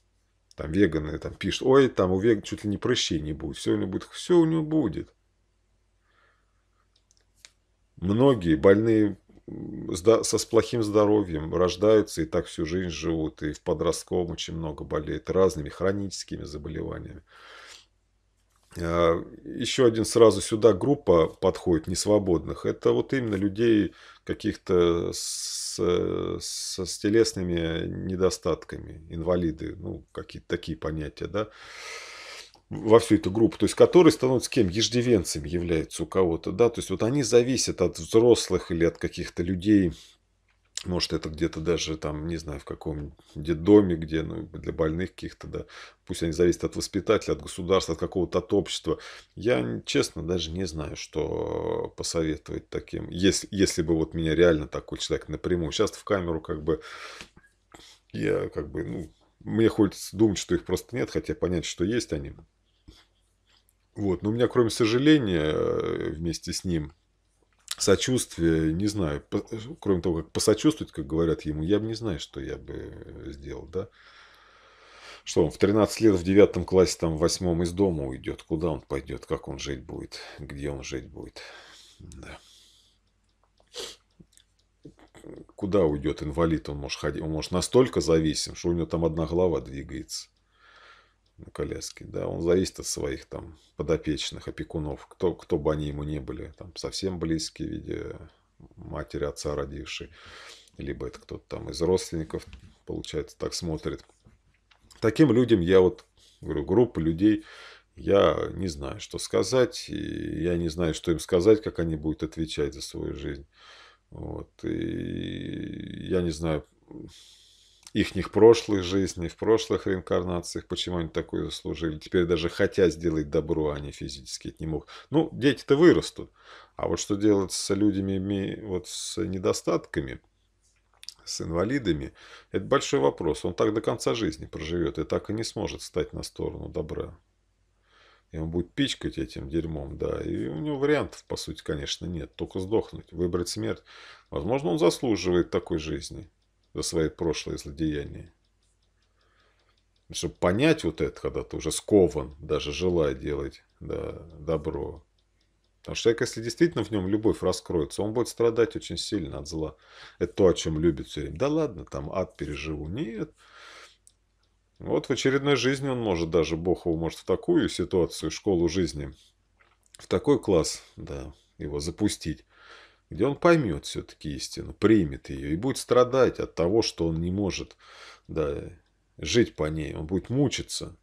там веганы там пишут, ой, там у веган чуть ли не прыщей не будет, все у него будет, все у него будет. Многие больные со с плохим здоровьем рождаются и так всю жизнь живут, и в подростковом очень много болеют разными хроническими заболеваниями. Э, Еще один сразу сюда группа подходит, несвободных. Это вот именно людей каких-то с, с, с телесными недостатками, инвалиды, ну, какие-то такие понятия, да, во всю эту группу, то есть которые становятся кем? Еждивенцами являются у кого-то, да, то есть вот они зависят от взрослых или от каких-то людей, может, это где-то даже там, не знаю, в каком детдоме, где ну, для больных каких-то, да. Пусть они зависят от воспитателя, от государства, от какого-то от общества. Я, честно, даже не знаю, что посоветовать таким. Если, если бы вот меня реально такой человек напрямую. Сейчас в камеру как бы я как бы, ну, мне хочется думать, что их просто нет, хотя понять, что есть они. Вот, но у меня, кроме сожаления, э, вместе с ним сочувствие, не знаю, по, кроме того, как посочувствовать, как говорят ему, я бы не знаю, что я бы сделал, да. Что он в 13 лет, в 9 классе, там, в 8 из дома уйдет, куда он пойдет, как он жить будет, где он жить будет, да. Куда уйдет инвалид, он может ходить, он может настолько зависим, что у него там одна голова двигается на коляске, да, он зависит от своих там подопечных, опекунов, кто, кто бы они ему не были, там совсем близкие в виде матери, отца родившей, либо это кто-то там из родственников, получается, так смотрит. Таким людям я вот, говорю, группа людей, я не знаю, что сказать, я не знаю, что им сказать, как они будут отвечать за свою жизнь. Вот, и я не знаю, ихних прошлых жизней, в прошлых реинкарнациях, почему они такое заслужили. Теперь даже хотя сделать добро, они а физически это не могут. Ну, дети-то вырастут. А вот что делать с людьми вот с недостатками, с инвалидами, это большой вопрос. Он так до конца жизни проживет и так и не сможет стать на сторону добра. И он будет пичкать этим дерьмом, да. И у него вариантов, по сути, конечно, нет. Только сдохнуть, выбрать смерть. Возможно, он заслуживает такой жизни за свои прошлые злодеяния. Чтобы понять вот это, когда ты уже скован, даже желая делать да, добро. Потому что человек, если действительно в нем любовь раскроется, он будет страдать очень сильно от зла. Это то, о чем любит все время. Да ладно, там ад переживу. Нет. Вот в очередной жизни он может даже, Бог его может в такую ситуацию, школу жизни, в такой класс, да, его запустить, где он поймет все-таки истину, примет ее и будет страдать от того, что он не может да, жить по ней. Он будет мучиться.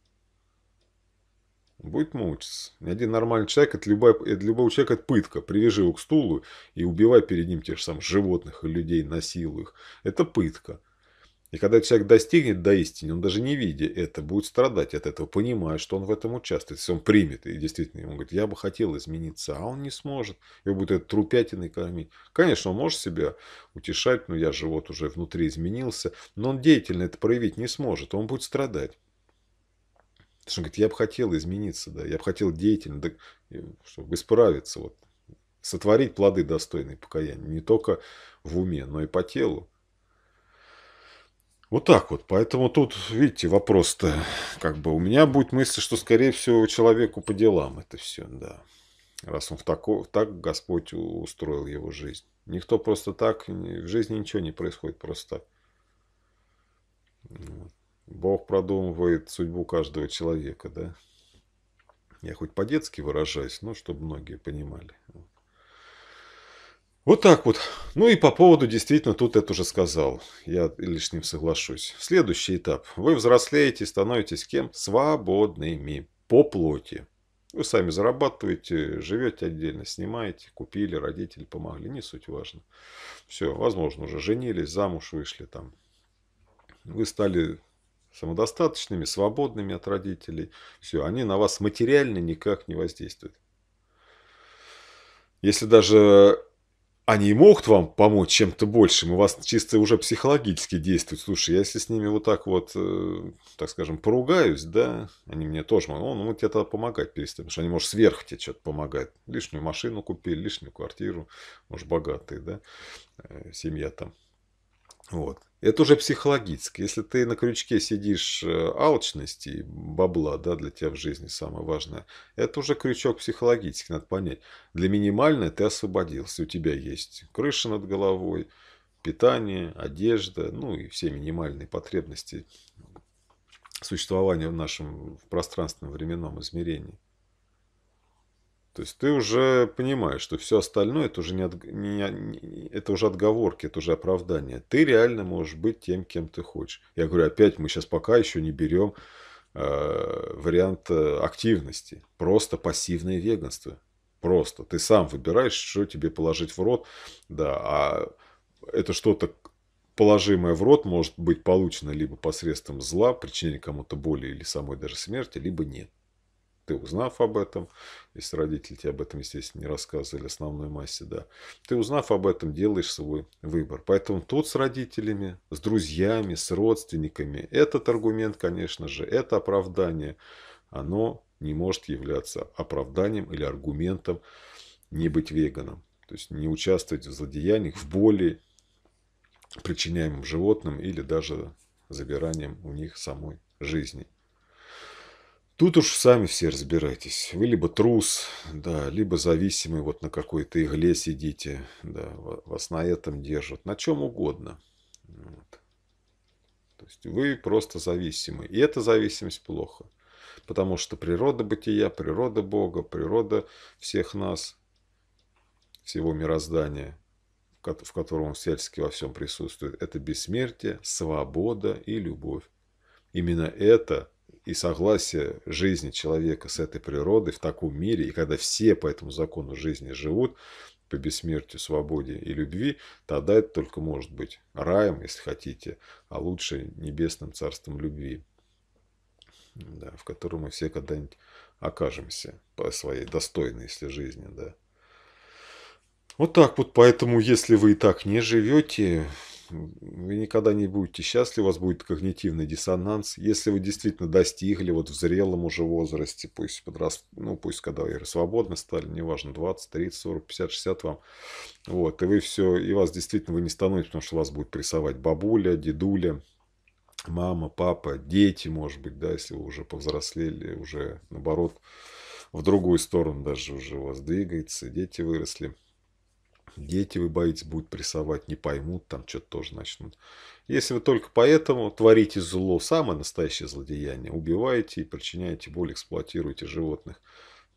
будет мучиться. Ни один нормальный человек, это любая, это любого человека это пытка. Привяжи его к стулу и убивай перед ним тех же самых животных и людей, насилуй их. Это пытка. И когда человек достигнет до истины, он даже не видя это, будет страдать от этого, понимая, что он в этом участвует, если он примет, и действительно ему говорит, я бы хотел измениться, а он не сможет, его будет этот трупятиной кормить. Конечно, он может себя утешать, но «Ну, я же вот уже внутри изменился, но он деятельно это проявить не сможет, он будет страдать. Потому что он говорит, я бы хотел измениться, да, я бы хотел деятельно, да, чтобы исправиться, вот, сотворить плоды достойные покаяния, не только в уме, но и по телу. Вот так вот. Поэтому тут, видите, вопрос-то, как бы, у меня будет мысль, что, скорее всего, человеку по делам это все, да. Раз он в тако, так Господь устроил его жизнь. Никто просто так, в жизни ничего не происходит просто так. Бог продумывает судьбу каждого человека, да. Я хоть по-детски выражаюсь, но чтобы многие понимали. Вот. Вот так вот. Ну и по поводу, действительно, тут это уже сказал. Я лишь ним соглашусь. Следующий этап. Вы взрослеете становитесь кем? Свободными. По плоти. Вы сами зарабатываете, живете отдельно, снимаете, купили, родители помогли, не суть важно. Все, возможно, уже женились, замуж вышли там. Вы стали самодостаточными, свободными от родителей. Все, они на вас материально никак не воздействуют. Если даже они могут вам помочь чем-то большим, у вас чисто уже психологически действует. Слушай, я если с ними вот так вот, э, так скажем, поругаюсь, да, они мне тоже могут, ну, мы тебе тогда помогать перестанем, что они, может, сверху тебе что-то помогают. Лишнюю машину купили, лишнюю квартиру, может, богатые, да, э, семья там вот. Это уже психологически. Если ты на крючке сидишь э, алчности бабла, да, для тебя в жизни самое важное, это уже крючок психологически, надо понять. Для минимальной ты освободился, у тебя есть крыша над головой, питание, одежда, ну и все минимальные потребности существования в нашем пространственном временном измерении. То есть ты уже понимаешь, что все остальное это уже, не от, не, это уже отговорки, это уже оправдание. Ты реально можешь быть тем, кем ты хочешь. Я говорю, опять мы сейчас пока еще не берем э, вариант э, активности. Просто пассивное веганство. Просто. Ты сам выбираешь, что тебе положить в рот. Да, а это что-то положимое в рот может быть получено либо посредством зла, причинения кому-то боли или самой даже смерти, либо нет ты узнав об этом, если родители тебе об этом, естественно, не рассказывали, основной массе, да, ты узнав об этом, делаешь свой выбор. Поэтому тут с родителями, с друзьями, с родственниками, этот аргумент, конечно же, это оправдание, оно не может являться оправданием или аргументом не быть веганом. То есть не участвовать в злодеяниях, в боли, причиняемым животным или даже забиранием у них самой жизни. Тут уж сами все разбирайтесь. Вы либо трус, да, либо зависимый, вот на какой-то игле сидите, да, вас на этом держат, на чем угодно. Вот. То есть вы просто зависимы. И эта зависимость плохо. Потому что природа бытия, природа Бога, природа всех нас, всего мироздания, в котором он всячески во всем присутствует, это бессмертие, свобода и любовь. Именно это – и согласие жизни человека с этой природой в таком мире, и когда все по этому закону жизни живут, по бессмертию, свободе и любви, тогда это только может быть раем, если хотите, а лучше небесным царством любви, да, в котором мы все когда-нибудь окажемся по своей достойной, если жизни, да. Вот так вот, поэтому, если вы и так не живете, вы никогда не будете счастливы, у вас будет когнитивный диссонанс. Если вы действительно достигли вот в зрелом уже возрасте, пусть, подрас... ну, пусть когда вы свободны стали, неважно, 20, 30, 40, 50, 60 вам, вот, и вы все, и вас действительно вы не становитесь, потому что вас будет прессовать бабуля, дедуля, мама, папа, дети, может быть, да, если вы уже повзрослели, уже наоборот, в другую сторону даже уже у вас двигается, дети выросли дети, вы боитесь, будут прессовать, не поймут, там что-то тоже начнут. Если вы только поэтому творите зло, самое настоящее злодеяние, убиваете и причиняете боль, эксплуатируете животных,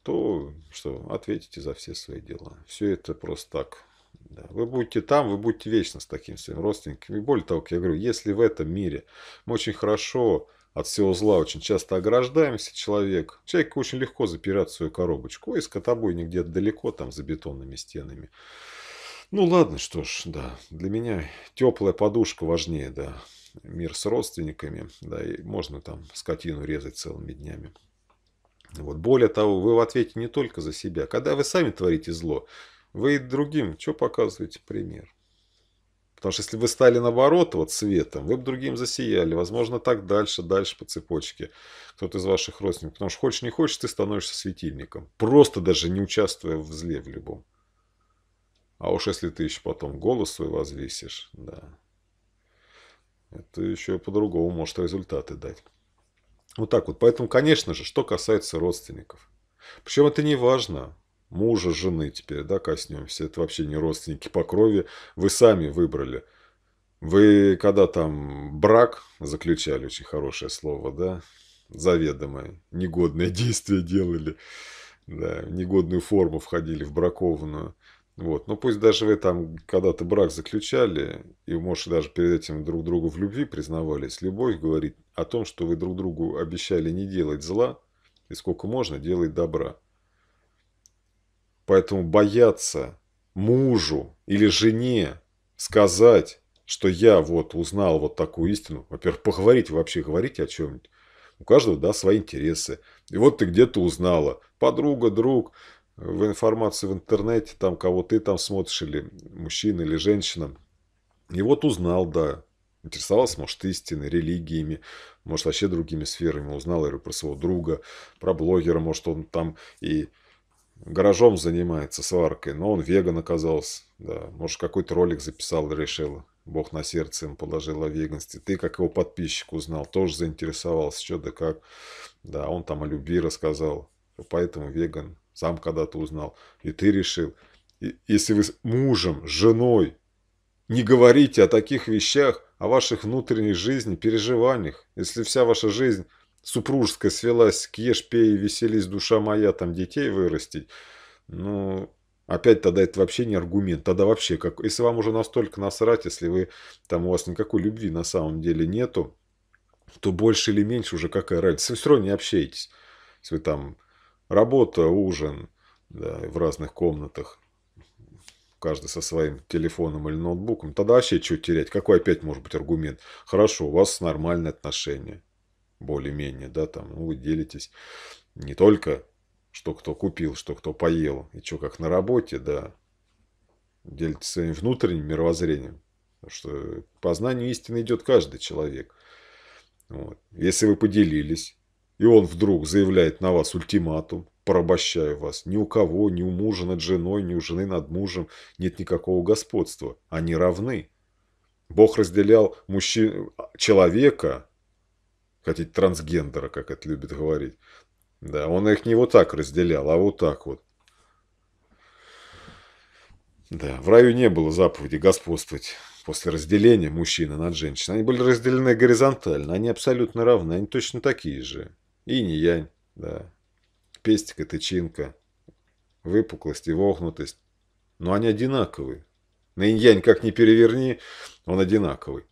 то что, ответите за все свои дела. Все это просто так. Да. Вы будете там, вы будете вечно с таким своим родственниками. более того, как я говорю, если в этом мире мы очень хорошо от всего зла очень часто ограждаемся, человек. человек очень легко запирает свою коробочку. Ой, скотобойник где-то далеко, там, за бетонными стенами. Ну ладно, что ж, да, для меня теплая подушка важнее, да, мир с родственниками, да, и можно там скотину резать целыми днями. Вот. Более того, вы в ответе не только за себя. Когда вы сами творите зло, вы и другим что показываете пример? Потому что если вы стали наоборот вот светом, вы бы другим засияли. Возможно, так дальше, дальше по цепочке. Кто-то из ваших родственников. Потому что хочешь не хочешь, ты становишься светильником. Просто даже не участвуя в зле в любом. А уж если ты еще потом голос свой возвесишь, да, это еще по-другому может результаты дать. Вот так вот. Поэтому, конечно же, что касается родственников. Причем это не важно. Мужа, жены теперь, да, коснемся. Это вообще не родственники по крови. Вы сами выбрали. Вы когда там брак заключали, очень хорошее слово, да, заведомое, негодное действие делали, да, негодную форму входили в бракованную. Вот. но ну, пусть даже вы там когда-то брак заключали, и, может, даже перед этим друг другу в любви признавались, любовь говорит о том, что вы друг другу обещали не делать зла, и сколько можно делать добра. Поэтому бояться мужу или жене сказать, что я вот узнал вот такую истину, во-первых, поговорить вообще, говорить о чем-нибудь. У каждого, да, свои интересы. И вот ты где-то узнала. Подруга, друг, в информации в интернете, там, кого ты там смотришь, или мужчина, или женщина. И вот узнал, да, интересовался, может, истиной, религиями, может, вообще другими сферами. Узнал, говорю, про своего друга, про блогера, может, он там и гаражом занимается, сваркой, но он веган оказался, да, может, какой-то ролик записал и решил, Бог на сердце им положил о веганстве. Ты, как его подписчик, узнал, тоже заинтересовался, что да как. Да, он там о любви рассказал, поэтому веган сам когда-то узнал, и ты решил. И, если вы с мужем, женой не говорите о таких вещах, о ваших внутренних жизнях переживаниях, если вся ваша жизнь супружеская свелась к ешь, пей, веселись, душа моя, там детей вырастить, ну, опять тогда это вообще не аргумент. Тогда вообще, как, если вам уже настолько насрать, если вы, там у вас никакой любви на самом деле нету, то больше или меньше уже какая разница. Вы все равно не общаетесь. Если вы там Работа, ужин да, в разных комнатах. Каждый со своим телефоном или ноутбуком. Тогда вообще что терять? Какой опять может быть аргумент? Хорошо, у вас нормальные отношения. Более-менее, да, там, ну, вы делитесь. Не только, что кто купил, что кто поел. И что, как на работе, да. Делитесь своим внутренним мировоззрением. что познанию истины идет каждый человек. Вот. Если вы поделились, и он вдруг заявляет на вас ультиматум, порабощаю вас. Ни у кого, ни у мужа над женой, ни у жены над мужем нет никакого господства. Они равны. Бог разделял мужчин, человека, хотите трансгендера, как это любят говорить. Да, он их не вот так разделял, а вот так вот. Да, в раю не было заповеди господствовать после разделения мужчины над женщиной. Они были разделены горизонтально, они абсолютно равны, они точно такие же инь-янь, да, пестик и тычинка, выпуклость и вогнутость. Но они одинаковые. На инь-янь как ни переверни, он одинаковый.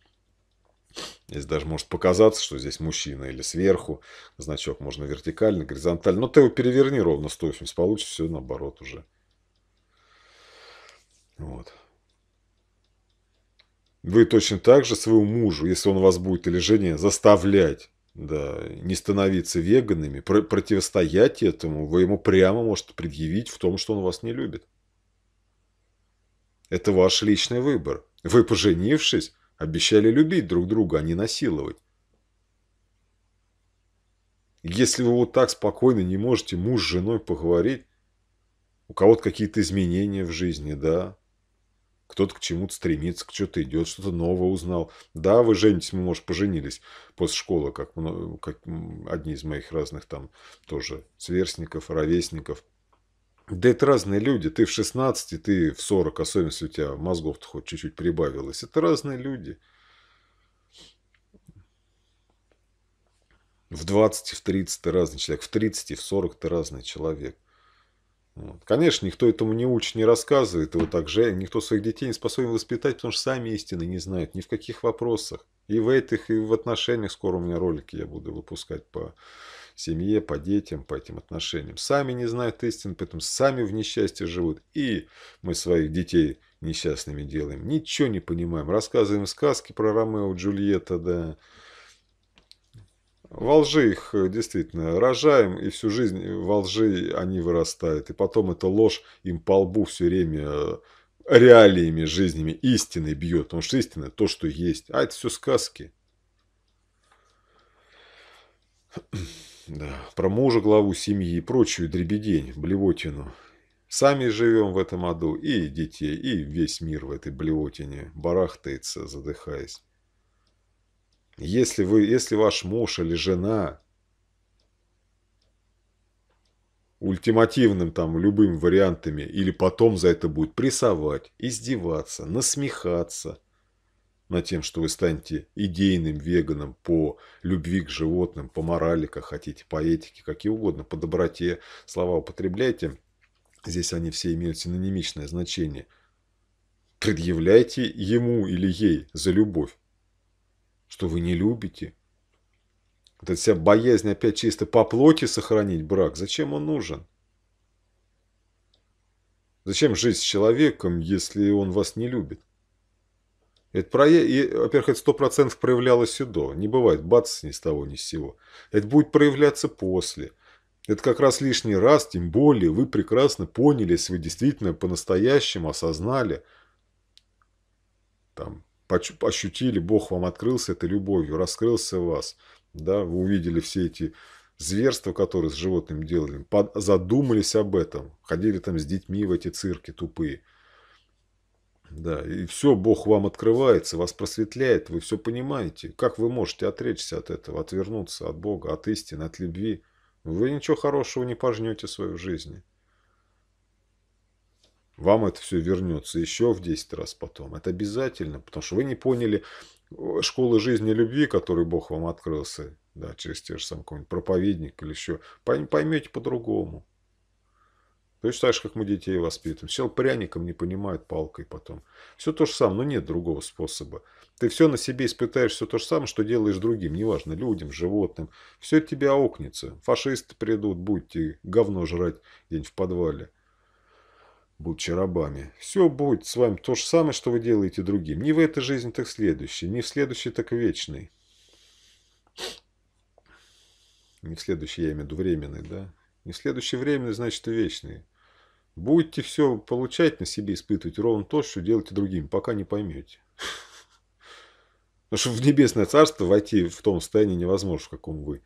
Здесь даже может показаться, что здесь мужчина или сверху. Значок можно вертикально, горизонтально. Но ты его переверни ровно 180, получишь все наоборот уже. Вот. Вы точно так же своему мужу, если он вас будет или жене, заставлять да, не становиться веганами, про противостоять этому, вы ему прямо можете предъявить в том, что он вас не любит. Это ваш личный выбор. Вы, поженившись, обещали любить друг друга, а не насиловать. Если вы вот так спокойно не можете муж с женой поговорить, у кого-то какие-то изменения в жизни, да, кто-то к чему-то стремится, к чему то идет, что-то новое узнал. Да, вы женитесь, мы, может, поженились после школы, как, как одни из моих разных там тоже сверстников, ровесников. Да это разные люди. Ты в 16, ты в 40, особенно если у тебя мозгов-то хоть чуть-чуть прибавилось. Это разные люди. В 20, в 30 ты разный человек. В 30, в 40 ты разный человек. Вот. Конечно, никто этому не учит, не рассказывает вот так же. Никто своих детей не способен воспитать, потому что сами истины не знают ни в каких вопросах. И в этих, и в отношениях. Скоро у меня ролики я буду выпускать по семье, по детям, по этим отношениям. Сами не знают истин, поэтому сами в несчастье живут. И мы своих детей несчастными делаем. Ничего не понимаем. Рассказываем сказки про Ромео, Джульетта, да. Во лжи их э, действительно рожаем, и всю жизнь э, во лжи они вырастают. И потом эта ложь им по лбу все время э, реалиями, жизнями, истиной бьет. Потому что истина то, что есть. А это все сказки. Да, про мужа, главу семьи и прочую дребедень, блевотину. Сами живем в этом аду, и детей, и весь мир в этой блевотине барахтается, задыхаясь. Если, вы, если ваш муж или жена ультимативным там любыми вариантами, или потом за это будет прессовать, издеваться, насмехаться над тем, что вы станете идейным веганом по любви к животным, по морали, как хотите, по этике, какие угодно, по доброте, слова употребляйте. Здесь они все имеют синонимичное значение. Предъявляйте ему или ей за любовь что вы не любите. это вся боязнь опять чисто по плоти сохранить брак, зачем он нужен? Зачем жить с человеком, если он вас не любит? Это про... И, во-первых, это сто процентов проявлялось и до. Не бывает бац ни с того, ни с сего. Это будет проявляться после. Это как раз лишний раз, тем более вы прекрасно поняли, если вы действительно по-настоящему осознали, там, ощутили, Бог вам открылся этой любовью, раскрылся в вас. Да, вы увидели все эти зверства, которые с животным делали, задумались об этом, ходили там с детьми в эти цирки тупые. Да, и все, Бог вам открывается, вас просветляет, вы все понимаете. Как вы можете отречься от этого, отвернуться от Бога, от истины, от любви? Вы ничего хорошего не пожнете в своей жизни. Вам это все вернется еще в 10 раз потом. Это обязательно, потому что вы не поняли школы жизни и любви, которую Бог вам открылся, да, через те же самые какой-нибудь проповедник или еще, поймете по-другому. Точно так же, как мы детей воспитываем. Сел пряником, не понимает палкой потом. Все то же самое, но нет другого способа. Ты все на себе испытаешь, все то же самое, что делаешь другим, неважно, людям, животным. Все тебя окнется. Фашисты придут, будете говно жрать день в подвале будучи рабами. Все будет с вами то же самое, что вы делаете другим. Не в этой жизни, так в следующей. Не в следующей, так в вечной. Не в следующей, я имею в виду временной, да? Не в следующей временной, значит, и вечной. Будете все получать на себе, испытывать ровно то, что делаете другим, пока не поймете. Потому что в небесное царство войти в том состоянии невозможно, в каком вы.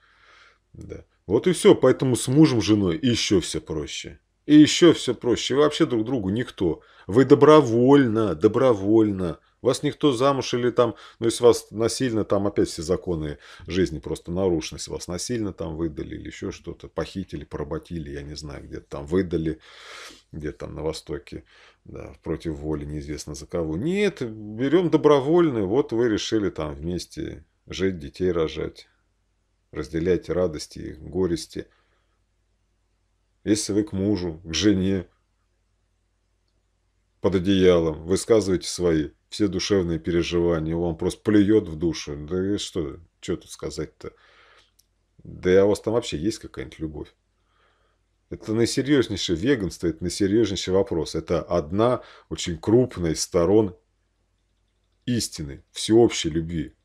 Да. Вот и все. Поэтому с мужем, женой еще все проще. И еще все проще. Вы вообще друг другу никто. Вы добровольно, добровольно. Вас никто замуж или там, ну, если вас насильно, там опять все законы жизни просто нарушены. Если вас насильно там выдали или еще что-то, похитили, поработили, я не знаю, где-то там выдали, где-то там на Востоке, да, против воли, неизвестно за кого. Нет, берем добровольные. вот вы решили там вместе жить, детей рожать, разделять радости и горести – если вы к мужу, к жене, под одеялом, высказываете свои, все душевные переживания, вам просто плюет в душу. Да и что, что тут сказать-то? Да а у вас там вообще есть какая-нибудь любовь? Это наисерьезнейшее веганство, это наисерьезнейший вопрос. Это одна очень крупная из сторон истины, всеобщей любви.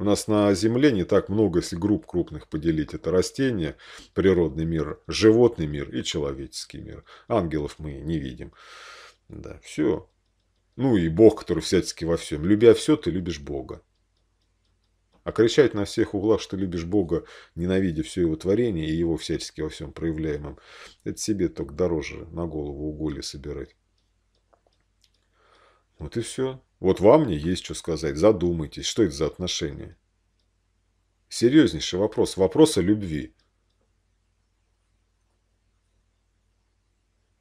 У нас на Земле не так много, если групп крупных поделить. Это растения, природный мир, животный мир и человеческий мир. Ангелов мы не видим. Да, все. Ну и Бог, который всячески во всем. Любя все, ты любишь Бога. А кричать на всех углах, что любишь Бога, ненавидя все его творение и его всячески во всем проявляемом, это себе только дороже на голову уголи собирать. Вот и все. Вот вам мне есть что сказать. Задумайтесь, что это за отношения. Серьезнейший вопрос. Вопрос о любви.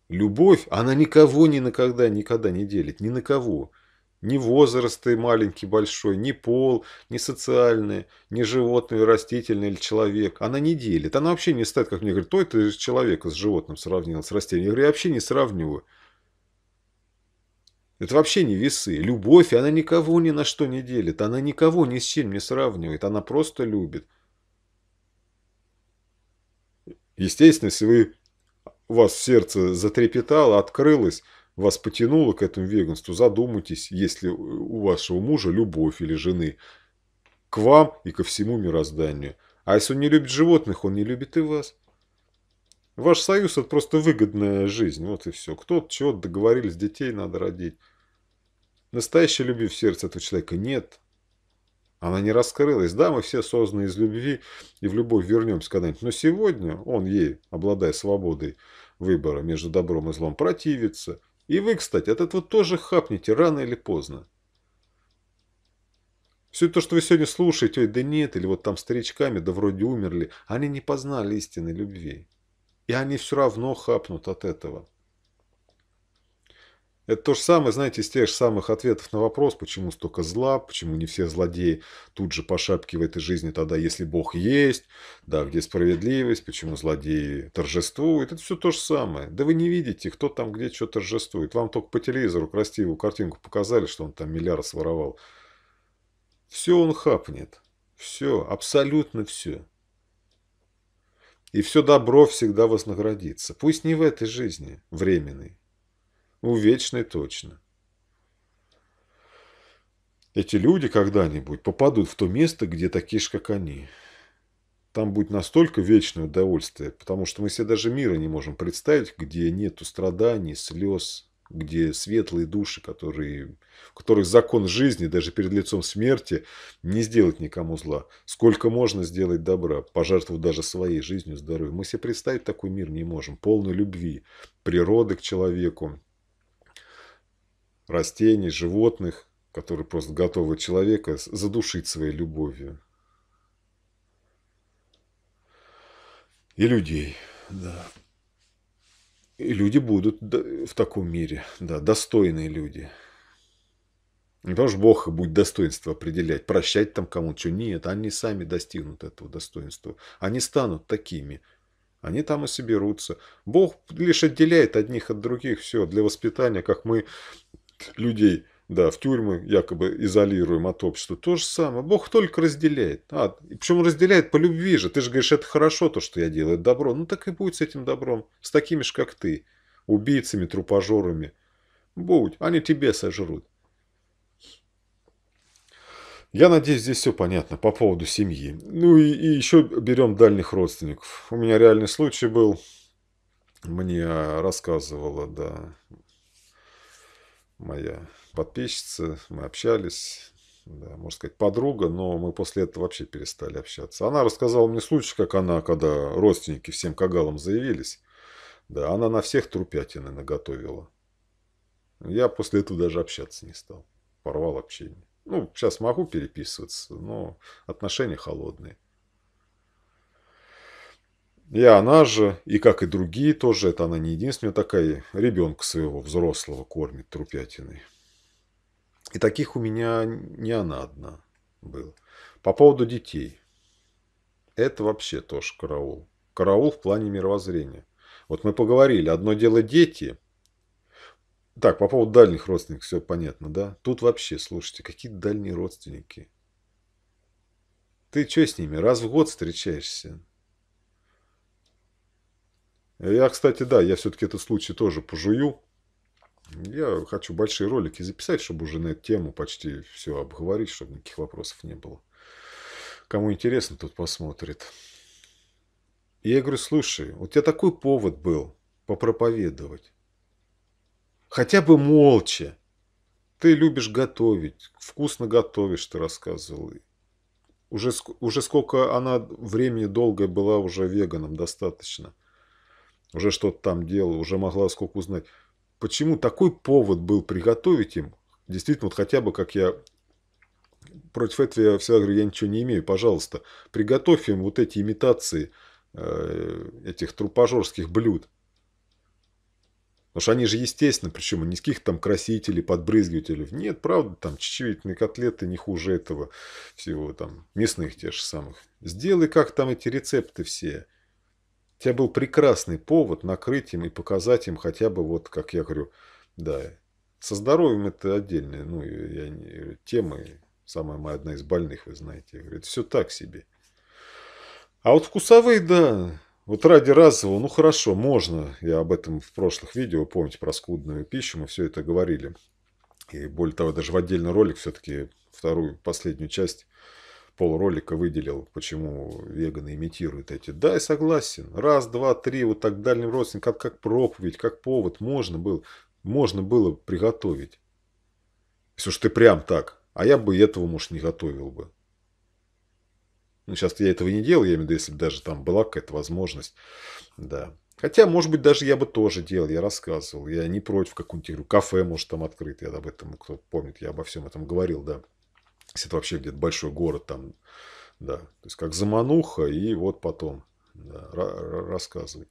Любовь, она никого ни на когда, никогда не делит. Ни на кого. Ни возраст ты маленький, большой, ни пол, ни социальный, ни животное, растительное или человек. Она не делит. Она вообще не стоит, как мне говорят, то это человека с животным сравнил, с растением. Я говорю, я вообще не сравниваю. Это вообще не весы. Любовь, она никого ни на что не делит. Она никого ни с чем не сравнивает. Она просто любит. Естественно, если вы, у вас сердце затрепетало, открылось, вас потянуло к этому веганству, задумайтесь, есть ли у вашего мужа любовь или жены к вам и ко всему мирозданию. А если он не любит животных, он не любит и вас. Ваш союз – это просто выгодная жизнь, вот и все. Кто-то чего-то договорились, детей надо родить. Настоящей любви в сердце этого человека нет. Она не раскрылась. Да, мы все созданы из любви и в любовь вернемся когда-нибудь. Но сегодня он ей, обладая свободой выбора между добром и злом, противится. И вы, кстати, от этого тоже хапнете рано или поздно. Все то, что вы сегодня слушаете, ой, да нет, или вот там старичками, да вроде умерли, они не познали истинной любви. И они все равно хапнут от этого. Это то же самое, знаете, из тех же самых ответов на вопрос, почему столько зла, почему не все злодеи тут же по шапке в этой жизни тогда, если Бог есть, да, где справедливость, почему злодеи торжествуют. Это все то же самое. Да вы не видите, кто там где что торжествует. Вам только по телевизору красивую картинку показали, что он там миллиард своровал. Все он хапнет. Все, абсолютно все. И все добро всегда вознаградится. Пусть не в этой жизни, временной, у ну, вечной точно. Эти люди когда-нибудь попадут в то место, где такие же, как они. Там будет настолько вечное удовольствие, потому что мы себе даже мира не можем представить, где нет страданий, слез, где светлые души, которые, у которых закон жизни даже перед лицом смерти не сделать никому зла. Сколько можно сделать добра, пожертвовав даже своей жизнью, здоровьем. Мы себе представить такой мир не можем, полный любви, природы к человеку, растений, животных, которые просто готовы человека задушить своей любовью. И людей, да. И люди будут в таком мире, да, достойные люди. Не потому что Бог будет достоинство определять, прощать там кому-то, что нет, они сами достигнут этого достоинства. Они станут такими. Они там и соберутся. Бог лишь отделяет одних от других все для воспитания, как мы людей да, в тюрьмы якобы изолируем от общества. То же самое. Бог только разделяет. А, причем разделяет по любви же. Ты же говоришь, это хорошо, то, что я делаю, добро. Ну так и будет с этим добром. С такими же, как ты. Убийцами, трупожорами. Будь. Они тебе сожрут. Я надеюсь, здесь все понятно по поводу семьи. Ну и, и еще берем дальних родственников. У меня реальный случай был. Мне рассказывала, да, моя подписчица, мы общались, да, можно сказать, подруга, но мы после этого вообще перестали общаться. Она рассказала мне случай, как она, когда родственники всем кагалам заявились, да, она на всех трупятины наготовила. Я после этого даже общаться не стал. Порвал общение. Ну, сейчас могу переписываться, но отношения холодные. И она же, и как и другие тоже, это она не единственная такая, ребенка своего взрослого кормит трупятиной. И таких у меня не она одна была. По поводу детей. Это вообще тоже караул. Караул в плане мировоззрения. Вот мы поговорили, одно дело дети. Так, по поводу дальних родственников все понятно, да? Тут вообще, слушайте, какие дальние родственники? Ты что с ними? Раз в год встречаешься? Я, кстати, да, я все-таки этот случай тоже пожую. Я хочу большие ролики записать, чтобы уже на эту тему почти все обговорить, чтобы никаких вопросов не было. Кому интересно, тот посмотрит. И я говорю, слушай, у тебя такой повод был попроповедовать. Хотя бы молча. Ты любишь готовить, вкусно готовишь, ты рассказывал. Уже, уже сколько она времени долгое была уже веганом, достаточно уже что-то там делал, уже могла сколько узнать. Почему такой повод был приготовить им? Действительно, вот хотя бы, как я против этого я всегда говорю, я ничего не имею, пожалуйста, приготовь им вот эти имитации э, этих трупожорских блюд. Потому что они же естественно, причем не с каких там красителей, подбрызгивателей. Нет, правда, там чечевительные котлеты не хуже этого всего, там мясных тех же самых. Сделай как там эти рецепты все тебя был прекрасный повод накрыть им и показать им хотя бы, вот как я говорю, да, со здоровьем это отдельная ну, я, не, тема, самая моя одна из больных, вы знаете. говорит все так себе. А вот вкусовые, да, вот ради разового, ну хорошо, можно. Я об этом в прошлых видео, помните, про скудную пищу, мы все это говорили. И более того, даже в отдельный ролик все-таки вторую, последнюю часть пол ролика выделил, почему веганы имитируют эти. Да, я согласен. Раз, два, три, вот так дальним родственникам, как, как проповедь, как повод, можно было, можно было приготовить. Если уж ты прям так. А я бы этого, может, не готовил бы. Ну, сейчас я этого не делал, я имею в виду, если бы даже там была какая-то возможность. Да. Хотя, может быть, даже я бы тоже делал, я рассказывал. Я не против какую-нибудь кафе, может, там открыть. Я об этом, кто помнит, я обо всем этом говорил, да. Если это вообще где-то большой город там, да. То есть, как замануха и вот потом да, рассказывать.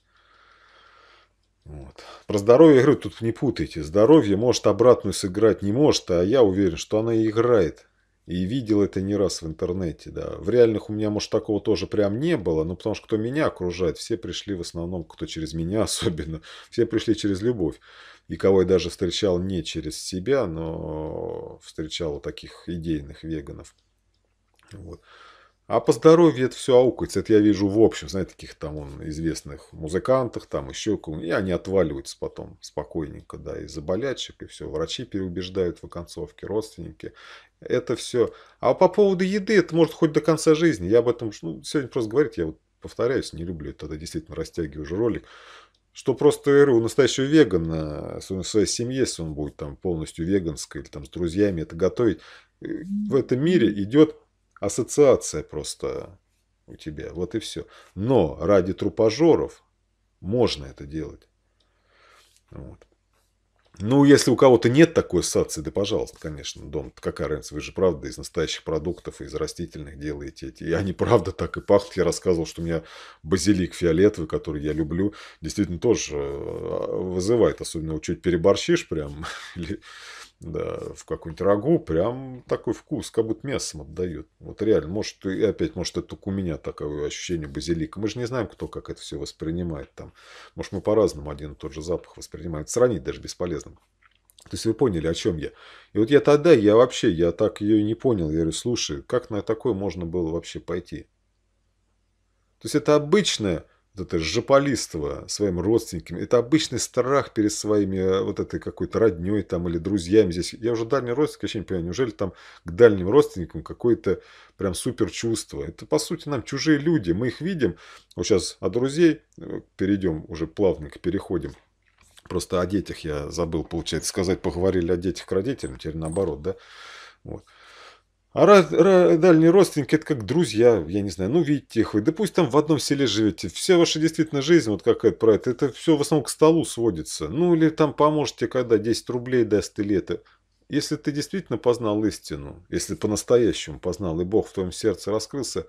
Вот. Про здоровье, я говорю, тут не путайте. Здоровье может обратную сыграть, не может, а я уверен, что она играет. И видел это не раз в интернете, да. В реальных у меня, может, такого тоже прям не было, но потому что кто меня окружает, все пришли в основном, кто через меня особенно, все пришли через любовь. И кого я даже встречал не через себя, но встречал таких идейных веганов. Вот. А по здоровью это все аукается. Это я вижу в общем, знаете, таких там он, известных музыкантах, там еще кого И они отваливаются потом спокойненько, да, из-за и все. Врачи переубеждают в оконцовке, родственники. Это все. А по поводу еды, это может хоть до конца жизни. Я об этом, ну, сегодня просто говорить, я вот повторяюсь, не люблю. это, это действительно растягиваю уже ролик. Что просто я говорю, у настоящего вегана, в своей семье, если он будет там полностью веганской или там с друзьями это готовить, э, в этом мире идет ассоциация просто у тебя. Вот и все. Но ради трупожоров можно это делать. Вот. Ну, если у кого-то нет такой ассоциации, да, пожалуйста, конечно, дом. Какая разница, вы же правда из настоящих продуктов, из растительных делаете эти. И они правда так и пахнут. Я рассказывал, что у меня базилик фиолетовый, который я люблю, действительно тоже э, вызывает, особенно что-то переборщишь прям, или да, в какую-нибудь рагу, прям такой вкус, как будто мясом отдает. Вот реально, может, и опять, может, это только у меня такое ощущение базилика. Мы же не знаем, кто как это все воспринимает там. Может, мы по-разному один и тот же запах воспринимаем. Сравнить даже бесполезно. То есть вы поняли, о чем я. И вот я тогда, я вообще, я так ее и не понял. Я говорю, слушай, как на такое можно было вообще пойти? То есть это обычная вот это жополиство своим родственникам. Это обычный страх перед своими э, вот этой какой-то родней там или друзьями здесь. Я уже дальний родственник, вообще не понимаю, неужели там к дальним родственникам какое-то прям супер чувство. Это по сути нам чужие люди, мы их видим. Вот сейчас от друзей э, перейдем уже плавненько, переходим. Просто о детях я забыл, получается, сказать, поговорили о детях к родителям, теперь наоборот, да. Вот. А дальние родственники это как друзья, я не знаю, ну видите их вы, да пусть там в одном селе живете, вся ваша действительно жизнь, вот какая про это, это все в основном к столу сводится. Ну или там поможете, когда 10 рублей даст или это. Если ты действительно познал истину, если по-настоящему познал, и Бог в твоем сердце раскрылся,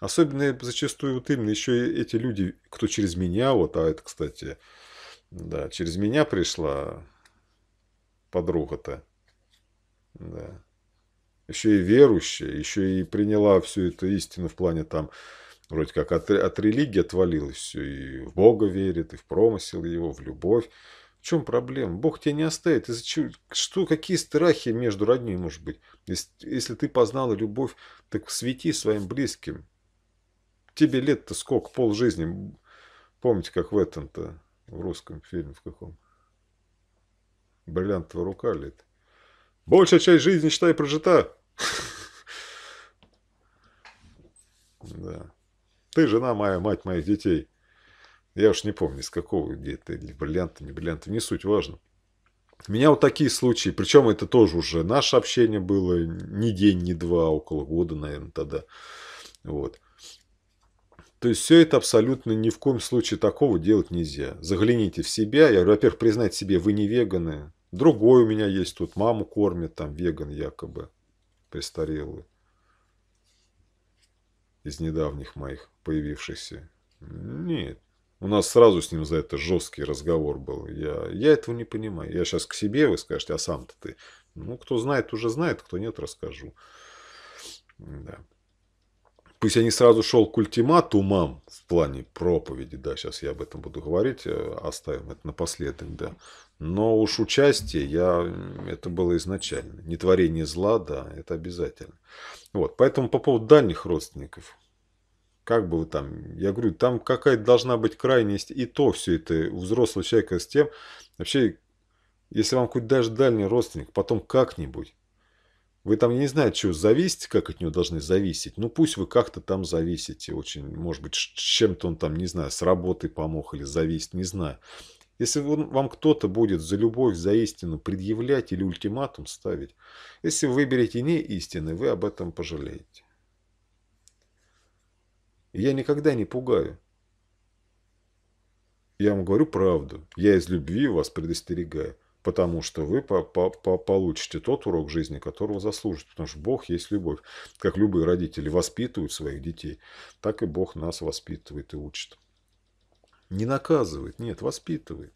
особенно зачастую вот именно еще и эти люди, кто через меня, вот, а это, кстати, да, через меня пришла подруга-то, да еще и верующая, еще и приняла всю эту истину в плане там, вроде как от, от религии отвалилась все, и в Бога верит, и в промысел его, в любовь. В чем проблема? Бог тебя не оставит. Из-за чего? Что, какие страхи между родней может быть? Если, если ты познала любовь, так свети своим близким. Тебе лет-то сколько? Пол жизни. Помните, как в этом-то, в русском фильме в каком? Бриллиантовая рука лет. Большая часть жизни, считай, прожита. Да. Ты жена моя, мать моих детей. Я уж не помню, из какого, где это, или бриллианты, не бриллианты, не суть, важно. У меня вот такие случаи, причем это тоже уже наше общение было не день, не два, а около года, наверное, тогда. Вот. То есть все это абсолютно ни в коем случае такого делать нельзя. Загляните в себя. Я говорю, во-первых, признать себе, вы не веганы. Другой у меня есть тут, маму кормят там веган якобы престарелую из недавних моих появившихся. Нет. У нас сразу с ним за это жесткий разговор был. Я, я этого не понимаю. Я сейчас к себе, вы скажете, а сам-то ты. Ну, кто знает, уже знает, кто нет, расскажу. Да. Пусть я не сразу шел к ультиматумам в плане проповеди, да, сейчас я об этом буду говорить, э, оставим это напоследок, да. Но уж участие я, это было изначально. Не творение зла, да, это обязательно. Вот, поэтому по поводу дальних родственников, как бы вы там, я говорю, там какая-то должна быть крайность, и то все это у взрослого человека с тем, вообще, если вам хоть даже дальний родственник, потом как-нибудь, вы там, я не знаю, чего зависите, как от него должны зависеть. Ну, пусть вы как-то там зависите очень. Может быть, чем-то он там, не знаю, с работы помог или зависит, не знаю. Если вам кто-то будет за любовь, за истину предъявлять или ультиматум ставить, если вы выберете не истины, вы об этом пожалеете. Я никогда не пугаю. Я вам говорю правду. Я из любви вас предостерегаю. Потому что вы по -по -по получите тот урок жизни, которого заслужите. Потому что Бог есть любовь. Как любые родители воспитывают своих детей, так и Бог нас воспитывает и учит. Не наказывает, нет, воспитывает.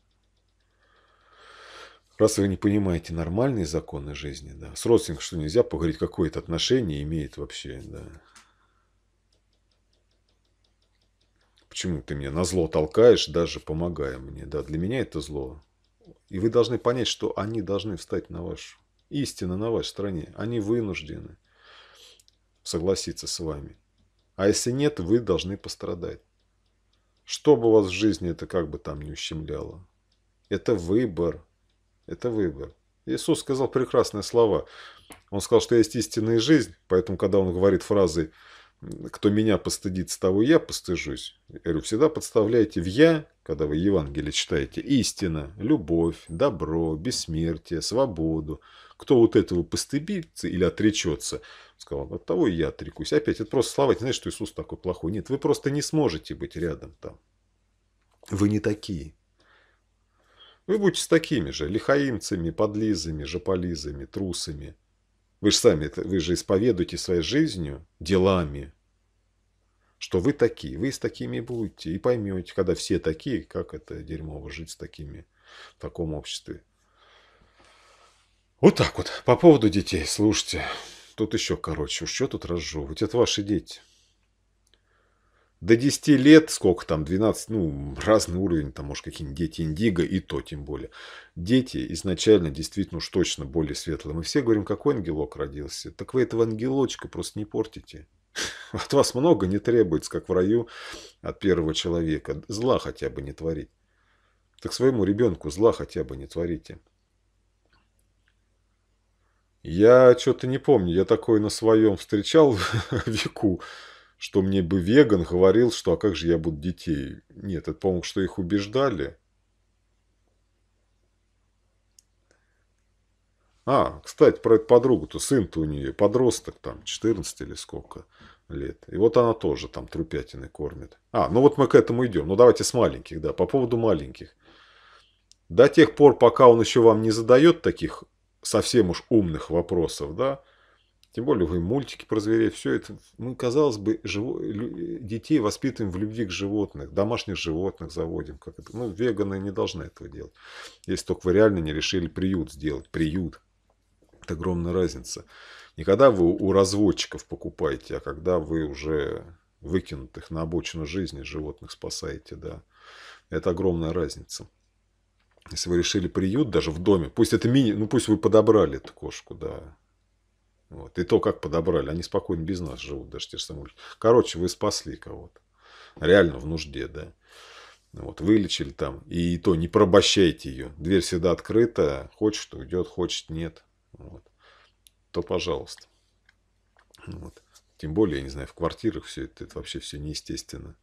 Раз вы не понимаете нормальные законы жизни, да, с родственником что нельзя поговорить, какое это отношение имеет вообще, да. Почему ты меня на зло толкаешь, даже помогая мне, да, для меня это зло. И вы должны понять, что они должны встать на вашу, истина на вашей стороне. Они вынуждены согласиться с вами. А если нет, вы должны пострадать. Что бы вас в жизни это как бы там не ущемляло. Это выбор. Это выбор. Иисус сказал прекрасные слова. Он сказал, что есть истинная жизнь, поэтому, когда он говорит фразы, «кто меня постыдит, того я постыжусь», я говорю, всегда подставляйте в «я», когда вы Евангелие читаете, истина, любовь, добро, бессмертие, свободу, кто вот этого постыбится или отречется, сказал, от того и я отрекусь. Опять, это просто слова, не знаешь, что Иисус такой плохой. Нет, вы просто не сможете быть рядом там. Вы не такие. Вы будете такими же, лихаимцами, подлизами, жополизами, трусами. Вы же сами, вы же исповедуете своей жизнью, делами, что вы такие, вы с такими будете и поймете, когда все такие, как это дерьмово жить с такими в таком обществе. Вот так вот. По поводу детей, слушайте. Тут еще короче. Уж что тут разжевывать? Это ваши дети. До 10 лет, сколько там, 12, ну, разный уровень, там, может, какие-нибудь дети индиго, и то тем более. Дети изначально действительно уж точно более светлые. Мы все говорим, какой ангелок родился. Так вы этого ангелочка просто не портите. От вас много не требуется, как в раю от первого человека. Зла хотя бы не творить. Так своему ребенку зла хотя бы не творите. Я что-то не помню, я такое на своем встречал веку, что мне бы веган говорил, что а как же я буду детей. Нет, это, по-моему, что их убеждали. А, кстати, про эту подругу-то, сын-то у нее, подросток там, 14 или сколько лет. И вот она тоже там трупятины кормит. А, ну вот мы к этому идем. Ну давайте с маленьких, да, по поводу маленьких. До тех пор, пока он еще вам не задает таких совсем уж умных вопросов, да, тем более вы мультики про зверей, все это, мы, ну, казалось бы, живо, детей воспитываем в любви к животных, домашних животных заводим. Как это, ну, веганы не должны этого делать. Если только вы реально не решили приют сделать, приют. Это огромная разница. Не когда вы у разводчиков покупаете, а когда вы уже выкинутых на обочину жизни животных спасаете, да. Это огромная разница. Если вы решили приют даже в доме, пусть это мини, ну пусть вы подобрали эту кошку, да. Вот. И то, как подобрали, они спокойно без нас живут, даже те же самые. Короче, вы спасли кого-то. Реально в нужде, да. Вот, вылечили там. И, то, не пробощайте ее. Дверь всегда открыта. Хочет, уйдет, хочет, нет. Вот. То, пожалуйста. Вот. Тем более, я не знаю, в квартирах все это, это вообще все неестественно.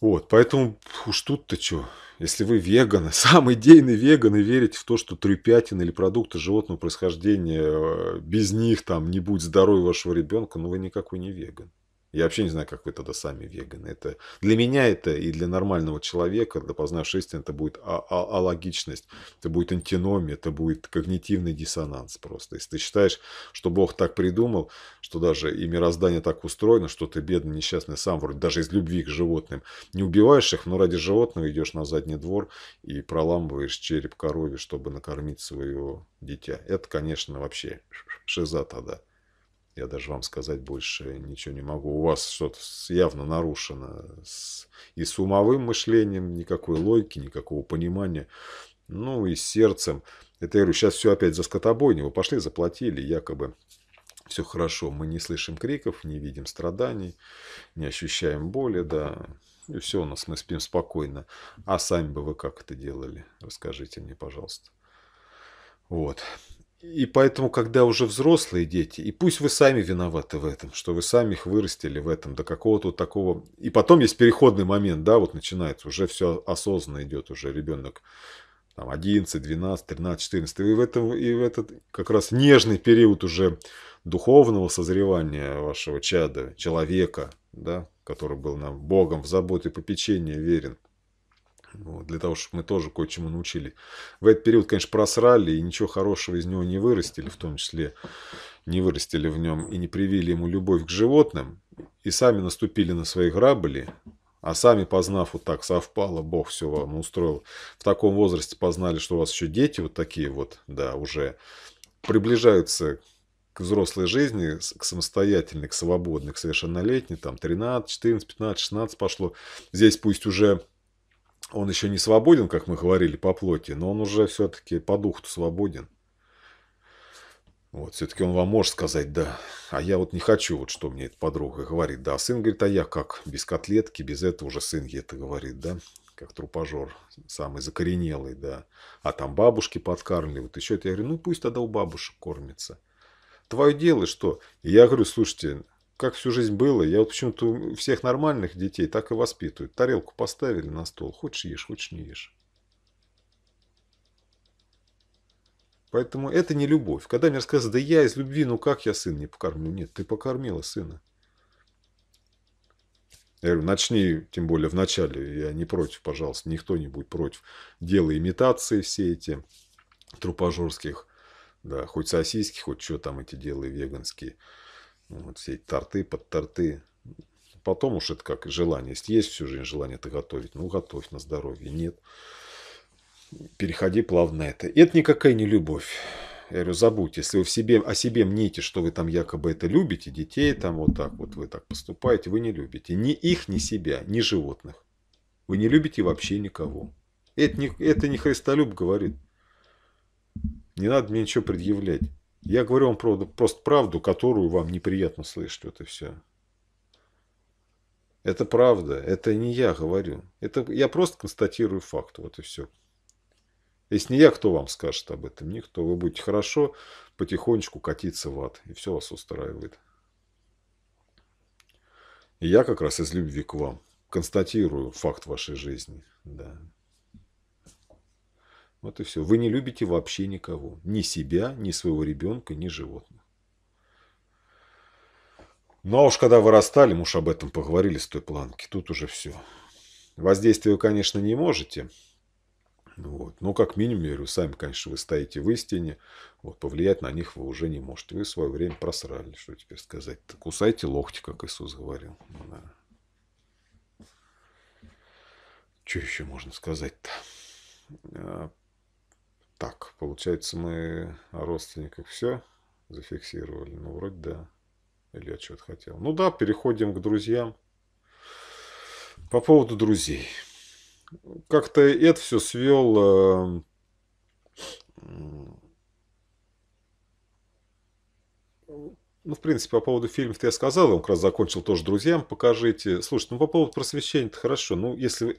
Вот, поэтому уж тут-то что, если вы веганы, самый идейный веган и верите в то, что трюпятина или продукты животного происхождения, э, без них там не будет здоровья вашего ребенка, ну вы никакой не веган. Я вообще не знаю, как вы тогда сами веганы. Это, для меня это и для нормального человека, для познавшего истину, это будет а, а, алогичность, это будет антиномия, это будет когнитивный диссонанс просто. Если ты считаешь, что Бог так придумал, что даже и мироздание так устроено, что ты бедный, несчастный сам, вроде даже из любви к животным, не убиваешь их, но ради животного идешь на задний двор и проламываешь череп корове, чтобы накормить своего дитя. Это, конечно, вообще шиза тогда. Я даже вам сказать больше ничего не могу. У вас что-то явно нарушено. И с умовым мышлением никакой логики, никакого понимания. Ну и с сердцем. Это я говорю, сейчас все опять за скотобойню. Вы пошли, заплатили, якобы все хорошо. Мы не слышим криков, не видим страданий, не ощущаем боли, да. И все у нас, мы спим спокойно. А сами бы вы как это делали? Расскажите мне, пожалуйста. Вот. И поэтому, когда уже взрослые дети, и пусть вы сами виноваты в этом, что вы сами их вырастили в этом до какого-то такого... И потом есть переходный момент, да, вот начинается, уже все осознанно идет, уже ребенок там, 11, 12, 13, 14. И в, этом, и в этот как раз нежный период уже духовного созревания вашего чада, человека, да, который был нам Богом в заботе и попечении верен – ну, вот, для того, чтобы мы тоже кое-чему научили. В этот период, конечно, просрали, и ничего хорошего из него не вырастили, в том числе не вырастили в нем и не привили ему любовь к животным, и сами наступили на свои грабли, а сами, познав, вот так совпало, Бог все вам устроил. В таком возрасте познали, что у вас еще дети вот такие вот, да, уже приближаются к взрослой жизни, к самостоятельной, к свободной, к совершеннолетней, там 13, 14, 15, 16 пошло. Здесь пусть уже он еще не свободен, как мы говорили, по плоти, но он уже все-таки по духу свободен. Вот, все-таки он вам может сказать, да, а я вот не хочу, вот что мне эта подруга говорит, да, а сын говорит, а я как, без котлетки, без этого уже сын ей это говорит, да, как трупожор самый закоренелый, да, а там бабушки подкармливают, еще это, я говорю, ну пусть тогда у бабушек кормится. Твое дело, что? И я говорю, слушайте, как всю жизнь было. Я вот почему-то всех нормальных детей так и воспитывают. Тарелку поставили на стол. Хочешь ешь, хочешь не ешь. Поэтому это не любовь. Когда мне рассказывают, да я из любви, ну как я сына не покормлю? Нет, ты покормила сына. Я говорю, начни, тем более в начале, я не против, пожалуйста, никто не будет против. Делай имитации все эти трупожорских, да, хоть сосиски, хоть что там эти делай веганские. Вот все эти торты, под торты. Потом уж это как желание. Если есть всю жизнь желание это готовить, ну готовь на здоровье. Нет. Переходи плавно это. И это никакая не любовь. Я говорю, забудьте если вы в себе, о себе мните, что вы там якобы это любите, детей там вот так вот вы так поступаете, вы не любите ни их, ни себя, ни животных. Вы не любите вообще никого. Это не, это не Христолюб говорит. Не надо мне ничего предъявлять. Я говорю вам правду, просто правду, которую вам неприятно слышать, вот и все. Это правда, это не я говорю. Это я просто констатирую факт, вот и все. Если не я, кто вам скажет об этом? Никто. Вы будете хорошо потихонечку катиться в ад. И все вас устраивает. И я как раз из любви к вам констатирую факт вашей жизни. Да. Вот и все. Вы не любите вообще никого. Ни себя, ни своего ребенка, ни животных. Ну а уж когда вырастали, мы уж об этом поговорили с той планки. Тут уже все. Воздействие вы, конечно, не можете. Вот. Но как минимум, я говорю, сами, конечно, вы стоите в истине. Вот, повлиять на них вы уже не можете. Вы свое время просрали. Что теперь сказать? Кусайте локти, как Иисус говорил. Да. Что еще можно сказать-то? А, так, получается, мы родственников все зафиксировали. Ну, вроде да. Или я что-то хотел. Ну да, переходим к друзьям. По поводу друзей. Как-то это все свел э, Ну, в принципе, по поводу фильмов-то я сказал, он как раз закончил тоже друзьям, покажите. Слушайте, ну, по поводу просвещения это хорошо. Ну, если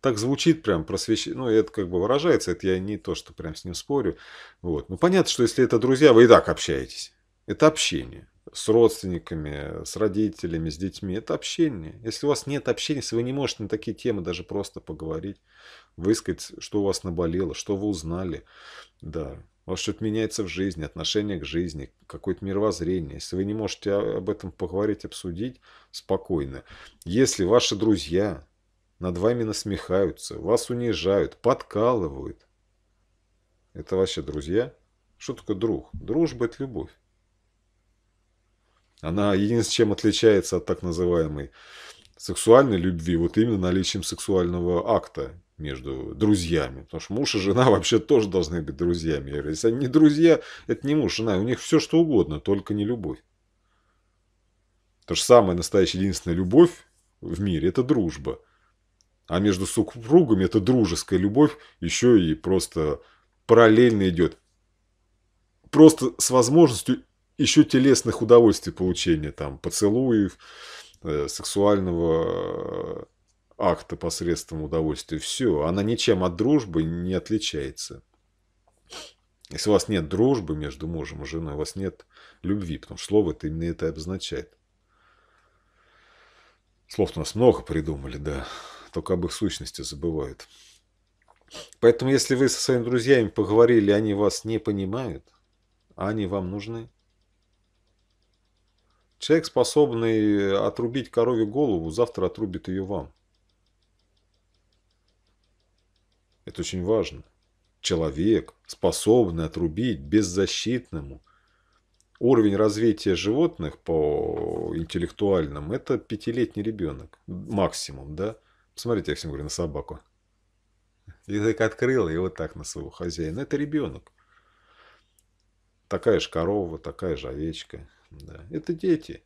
так звучит прям просвещение, ну, это как бы выражается, это я не то, что прям с ним спорю. Вот. Ну, понятно, что если это друзья, вы и так общаетесь. Это общение с родственниками, с родителями, с детьми. Это общение. Если у вас нет общения, если вы не можете на такие темы даже просто поговорить, высказать, что у вас наболело, что вы узнали, да, у вас что-то меняется в жизни, отношение к жизни, какое-то мировоззрение. Если вы не можете об этом поговорить, обсудить, спокойно. Если ваши друзья над вами насмехаются, вас унижают, подкалывают, это ваши друзья? Что такое друг? Дружба – это любовь. Она единственное, чем отличается от так называемой сексуальной любви, вот именно наличием сексуального акта между друзьями. Потому что муж и жена вообще тоже должны быть друзьями. Если они не друзья, это не муж, жена. У них все что угодно, только не любовь. Потому что самая настоящая единственная любовь в мире – это дружба. А между супругами это дружеская любовь еще и просто параллельно идет. Просто с возможностью еще телесных удовольствий получения, там, поцелуев, э, сексуального акта посредством удовольствия. Все, она ничем от дружбы не отличается. Если у вас нет дружбы между мужем и женой, у вас нет любви, потому что слово это именно это обозначает. Слов у нас много придумали, да, только об их сущности забывают. Поэтому, если вы со своими друзьями поговорили, они вас не понимают, а они вам нужны. Человек, способный отрубить корове голову, завтра отрубит ее вам. Это очень важно. Человек, способный отрубить беззащитному. Уровень развития животных по интеллектуальным – это пятилетний ребенок. Максимум, да? Посмотрите, я всем говорю, на собаку. И так открыла, и вот так на своего хозяина. Это ребенок. Такая же корова, такая же овечка. Да. Это дети.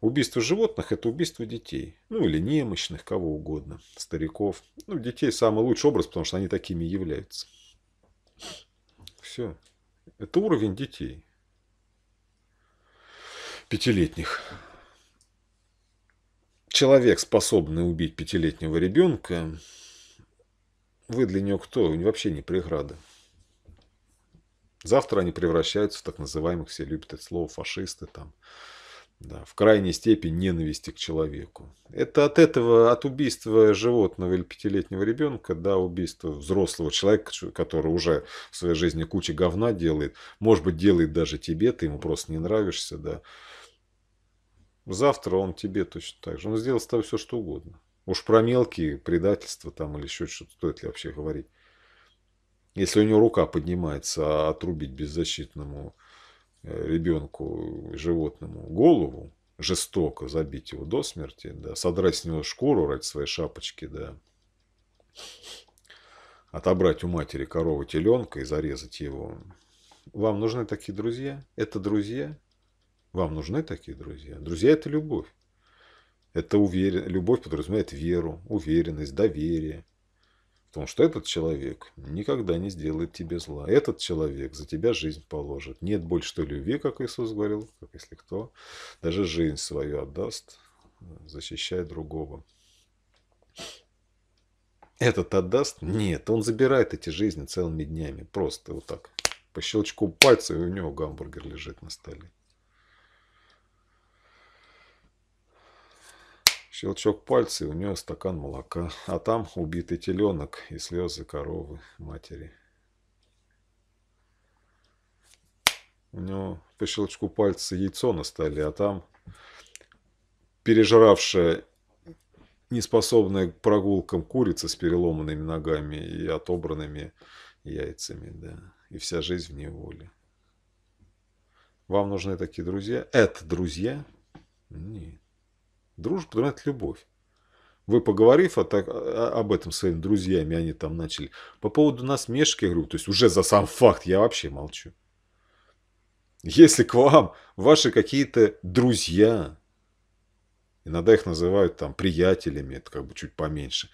Убийство животных – это убийство детей. Ну, или немощных, кого угодно. Стариков. Ну, детей – самый лучший образ, потому что они такими являются. Все. Это уровень детей. Пятилетних. Человек, способный убить пятилетнего ребенка, вы для него кто? Вообще не преграда. Завтра они превращаются в так называемых, все любят это слово, фашисты там да, в крайней степени ненависти к человеку. Это от этого, от убийства животного или пятилетнего ребенка до убийства взрослого человека, который уже в своей жизни куча говна делает, может быть, делает даже тебе, ты ему просто не нравишься, да. Завтра он тебе точно так же. Он сделал с тобой все, что угодно. Уж про мелкие предательства там или еще что-то стоит ли вообще говорить. Если у него рука поднимается, а отрубить беззащитному ребенку, э, животному, голову, жестоко забить его до смерти, да, содрать с него шкуру ради своей шапочки, да, отобрать у матери корову теленка и зарезать его. Вам нужны такие друзья? Это друзья? Вам нужны такие друзья? Друзья – это любовь. Это увер... любовь подразумевает веру, уверенность, доверие – Потому что этот человек никогда не сделает тебе зла. Этот человек за тебя жизнь положит. Нет больше той любви, как Иисус говорил, как если кто, даже жизнь свою отдаст, защищая другого. Этот отдаст? Нет, он забирает эти жизни целыми днями. Просто вот так. По щелчку пальца, и у него гамбургер лежит на столе. Щелчок пальца, и у нее стакан молока. А там убитый теленок и слезы коровы матери. У него по щелчку пальца яйцо на столе, а там пережравшая, неспособная к прогулкам курица с переломанными ногами и отобранными яйцами, да. И вся жизнь в неволе. Вам нужны такие друзья? Это друзья? Нет. Дружба подразумевает любовь. Вы, поговорив о, так, об этом с своими друзьями, они там начали. По поводу насмешки, я говорю, то есть уже за сам факт я вообще молчу. Если к вам ваши какие-то друзья, иногда их называют там приятелями, это как бы чуть поменьше,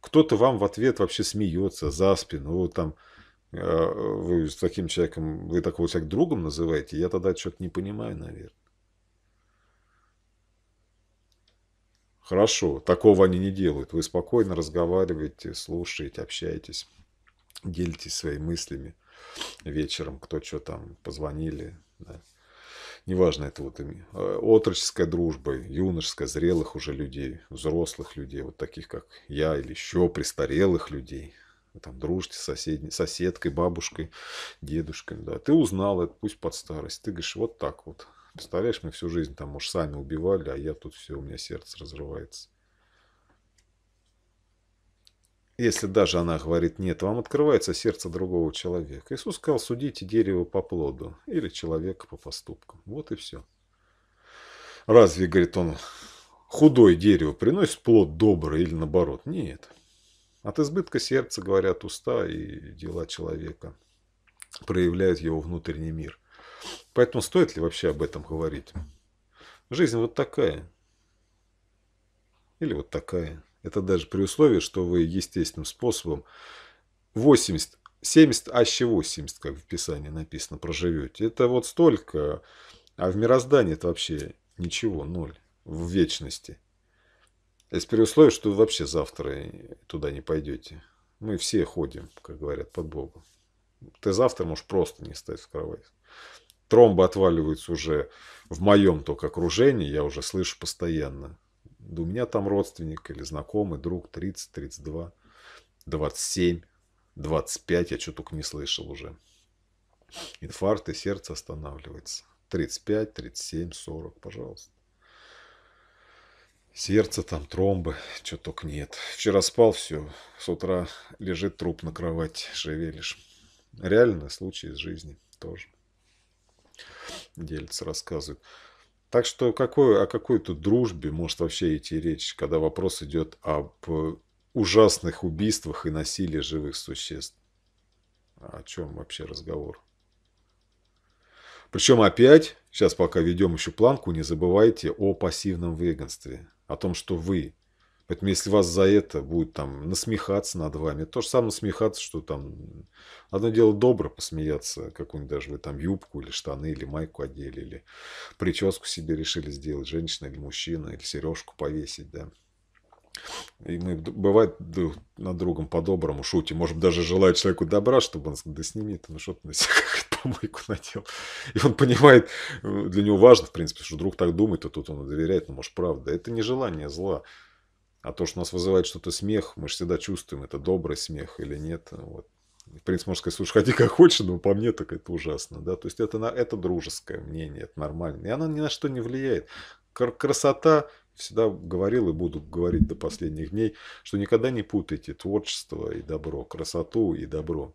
кто-то вам в ответ вообще смеется за спину, вы там э, вы с таким человеком, вы такого человека другом называете, я тогда что-то не понимаю, наверное. Хорошо, такого они не делают. Вы спокойно разговариваете, слушаете, общаетесь, делитесь своими мыслями вечером, кто что там, позвонили. Да. Неважно, это вот э, отроческая дружба, юношеская, зрелых уже людей, взрослых людей, вот таких, как я, или еще престарелых людей. Вы там дружите с соседней, соседкой, бабушкой, дедушкой, да. Ты узнал это, пусть под старость. Ты говоришь, вот так вот. Представляешь, мы всю жизнь там уж сами убивали, а я тут все, у меня сердце разрывается. Если даже она говорит «нет», вам открывается сердце другого человека. Иисус сказал, судите дерево по плоду или человека по поступкам. Вот и все. Разве, говорит он, худое дерево приносит плод добрый или наоборот? Нет. От избытка сердца говорят уста и дела человека проявляют его внутренний мир – Поэтому стоит ли вообще об этом говорить? Жизнь вот такая. Или вот такая. Это даже при условии, что вы естественным способом 80, 70, аще 80, как в Писании написано, проживете. Это вот столько, а в мироздании это вообще ничего, ноль в вечности. Если при условии, что вы вообще завтра туда не пойдете. Мы все ходим, как говорят, под Богом. Ты завтра можешь просто не встать в кровать. Тромбы отваливаются уже в моем только окружении, я уже слышу постоянно. Да у меня там родственник или знакомый, друг 30, 32, 27, 25, я что только не слышал уже. Инфаркт и сердце останавливается. 35, 37, 40, пожалуйста. Сердце там, тромбы, что только нет. Вчера спал, все, с утра лежит труп на кровати, шевелишь. Реальный случай из жизни тоже делится, рассказывает. Так что какой, о какой тут дружбе может вообще идти речь, когда вопрос идет об э, ужасных убийствах и насилии живых существ? О чем вообще разговор? Причем опять, сейчас пока ведем еще планку, не забывайте о пассивном веганстве. О том, что вы Поэтому если вас за это будет там насмехаться над вами, то же самое смехаться, что там одно дело добро посмеяться, какую-нибудь даже вы там юбку или штаны или майку одели, или прическу себе решили сделать, женщина или мужчина, или сережку повесить, да. И мы, бывает, над другом по-доброму шутим. Может, даже желает человеку добра, чтобы он сказал, да сними ты, ну что ты на себя как помойку надел. И он понимает, э, для него важно, в принципе, что друг так думает, а тут он доверяет, ну, может, правда. Это не желание зла. А то, что нас вызывает что-то смех, мы же всегда чувствуем, это добрый смех или нет. Вот. В принципе, можно сказать, слушай, ходи как хочешь, но по мне так это ужасно. Да? То есть это, это дружеское мнение, это нормально. И оно ни на что не влияет. Красота, всегда говорил и буду говорить до последних дней, что никогда не путайте творчество и добро, красоту и добро.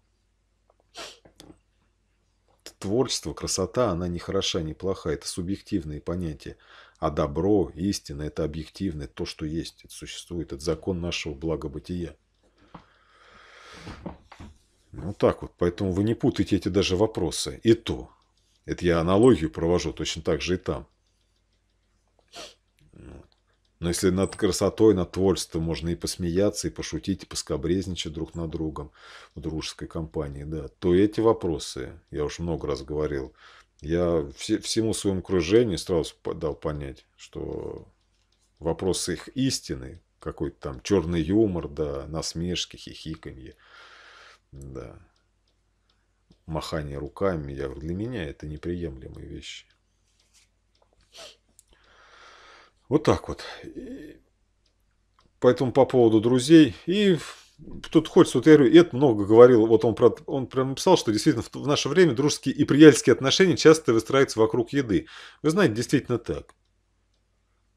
Творчество, красота, она не хороша, не плоха, это субъективные понятия. А добро, истина – это объективное, то, что есть, это существует, это закон нашего благобытия. Ну так вот. Поэтому вы не путайте эти даже вопросы. И то. Это я аналогию провожу точно так же и там. Но если над красотой, над творчеством можно и посмеяться, и пошутить, и поскобрезничать друг над другом в дружеской компании, да, то эти вопросы, я уж много раз говорил, я всему своему окружению сразу дал понять, что вопрос их истины, какой-то там черный юмор, да, насмешки, хихиканье, да, махание руками, я говорю, для меня это неприемлемые вещи. Вот так вот. И поэтому по поводу друзей и кто-то хочет, вот я говорю, Эд много говорил, вот он, про, он прям написал, что действительно в, наше время дружеские и приятельские отношения часто выстраиваются вокруг еды. Вы знаете, действительно так.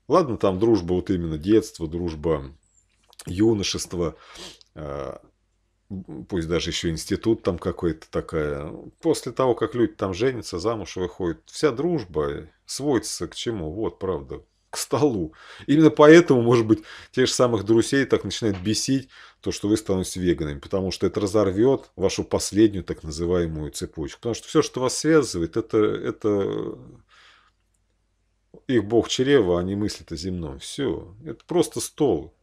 Ладно, там дружба, вот именно детства, дружба юношества, а, пусть даже еще институт там какой-то такая. После того, как люди там женятся, замуж выходят, вся дружба сводится к чему? Вот, правда, к столу. Именно поэтому, может быть, тех же самых друзей так начинает бесить то, что вы становитесь веганами, потому что это разорвет вашу последнюю так называемую цепочку. Потому что все, что вас связывает, это, это их бог чрева, а они мыслят о земном. Все. Это просто стол.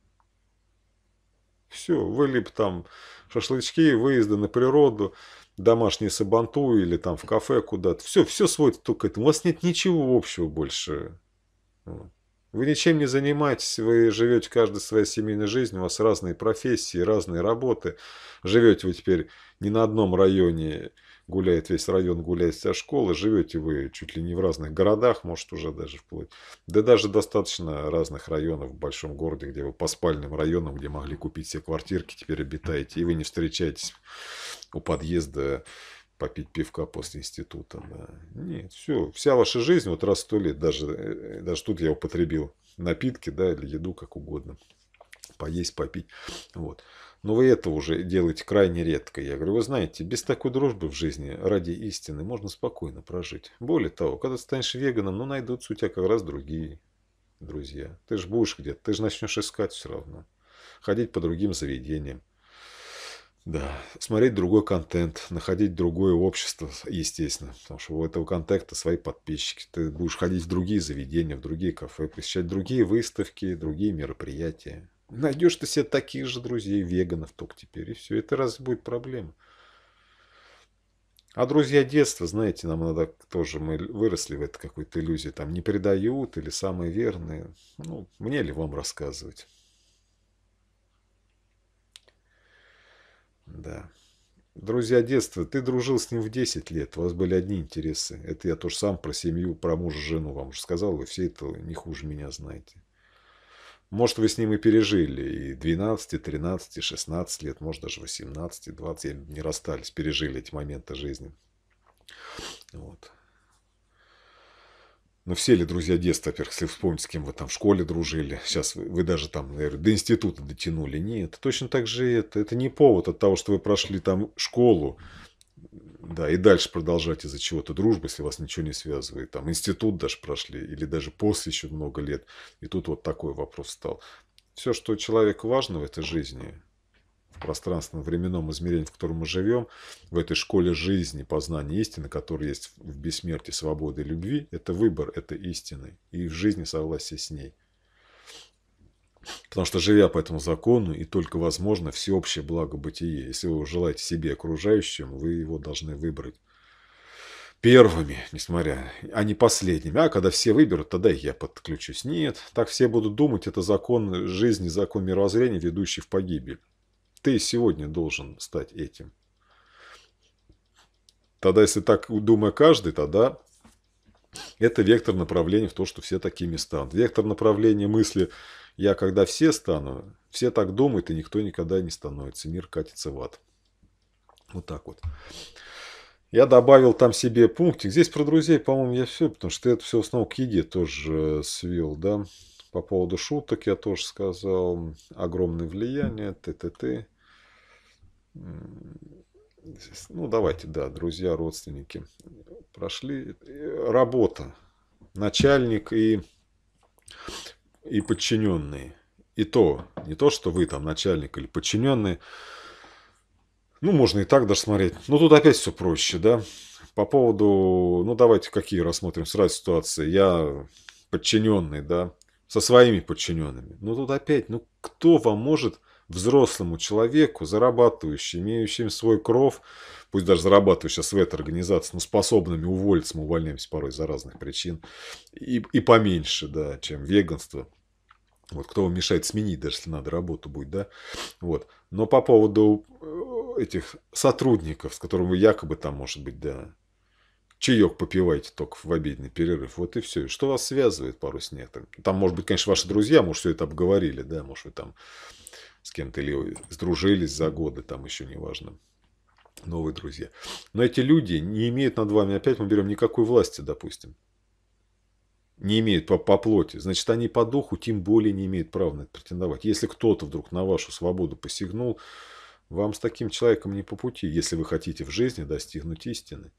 Все. Вы либо там шашлычки, выезды на природу, домашние сабанту или там в кафе куда-то. Все, все сводится только к этому. У вас нет ничего общего больше. Вот. Вы ничем не занимаетесь, вы живете каждой своей семейной жизнью, у вас разные профессии, разные работы. Живете вы теперь не на одном районе, гуляет весь район, гуляет вся школа, живете вы чуть ли не в разных городах, может уже даже вплоть. Да даже достаточно разных районов в большом городе, где вы по спальным районам, где могли купить себе квартирки, теперь обитаете, и вы не встречаетесь у подъезда попить пивка после института. Да. Нет, все, вся ваша жизнь, вот раз в сто лет, даже, э, даже тут я употребил напитки, да, или еду, как угодно, поесть, попить, вот. Но вы это уже делаете крайне редко. Я говорю, вы знаете, без такой дружбы в жизни ради истины можно спокойно прожить. Более того, когда станешь веганом, ну, найдутся у тебя как раз другие друзья. Ты же будешь где-то, ты же начнешь искать все равно. Ходить по другим заведениям. Да, смотреть другой контент, находить другое общество, естественно, потому что у этого контакта свои подписчики. Ты будешь ходить в другие заведения, в другие кафе, посещать другие выставки, другие мероприятия. Найдешь ты себе таких же друзей, веганов только теперь, и все. Это разве будет проблема. А друзья детства, знаете, нам надо тоже, мы выросли в этой какой-то иллюзии, там не предают или самые верные. Ну, мне ли вам рассказывать? Да. Друзья детства, ты дружил с ним в 10 лет, у вас были одни интересы. Это я тоже сам про семью, про мужа, жену вам уже сказал, вы все это не хуже меня знаете. Может, вы с ним и пережили и 12, и 13, и 16 лет, может, даже 18, 20, не расстались, пережили эти моменты жизни. Вот. Ну все ли друзья детства, во-первых, если вспомнить, с кем вы там в школе дружили, сейчас вы, вы даже там, наверное, до института дотянули. Нет, точно так же это. Это не повод от того, что вы прошли там школу, да, и дальше продолжать из-за чего-то дружбу, если вас ничего не связывает. Там институт даже прошли, или даже после еще много лет. И тут вот такой вопрос стал. Все, что человеку важно в этой жизни, в пространственно-временном измерении, в котором мы живем, в этой школе жизни, познания истины, которая есть в бессмертии, свободы и любви, это выбор этой истины и в жизни согласие с ней. Потому что, живя по этому закону, и только возможно всеобщее благо бытие. Если вы желаете себе окружающим, вы его должны выбрать первыми, несмотря, а не последними. А когда все выберут, тогда и я подключусь. Нет, так все будут думать, это закон жизни, закон мировоззрения, ведущий в погибель ты сегодня должен стать этим. Тогда, если так думая каждый, тогда это вектор направления в то, что все такими станут. Вектор направления мысли «я когда все стану», все так думают, и никто никогда не становится. Мир катится в ад. Вот так вот. Я добавил там себе пунктик. Здесь про друзей, по-моему, я все, потому что это все в основном к еде тоже свел, да. По поводу шуток я тоже сказал. Огромное влияние, ты-ты-ты ну давайте, да, друзья, родственники прошли. Работа, начальник и, и подчиненные. И то, не то, что вы там начальник или подчиненные. Ну, можно и так даже смотреть. Но ну, тут опять все проще, да. По поводу, ну давайте какие рассмотрим сразу ситуации. Я подчиненный, да, со своими подчиненными. Ну тут опять, ну кто вам может взрослому человеку, зарабатывающему, имеющему свой кров, пусть даже зарабатывающий сейчас в этой организации, но способными уволиться, мы увольняемся порой за разных причин, и, и поменьше, да, чем веганство. Вот, кто вам мешает сменить, даже если надо, работу будет, да. Вот. Но по поводу э, этих сотрудников, с которыми вы якобы там, может быть, да, чаек попивайте только в обеденный перерыв. Вот и все. Что вас связывает порой с некоторым? Там, может быть, конечно, ваши друзья, может, все это обговорили, да, может, вы там с кем-то или сдружились за годы, там еще неважно новые друзья. Но эти люди не имеют над вами, опять мы берем, никакой власти, допустим. Не имеют по, по плоти. Значит, они по духу тем более не имеют права на это претендовать. Если кто-то вдруг на вашу свободу посягнул, вам с таким человеком не по пути, если вы хотите в жизни достигнуть истины.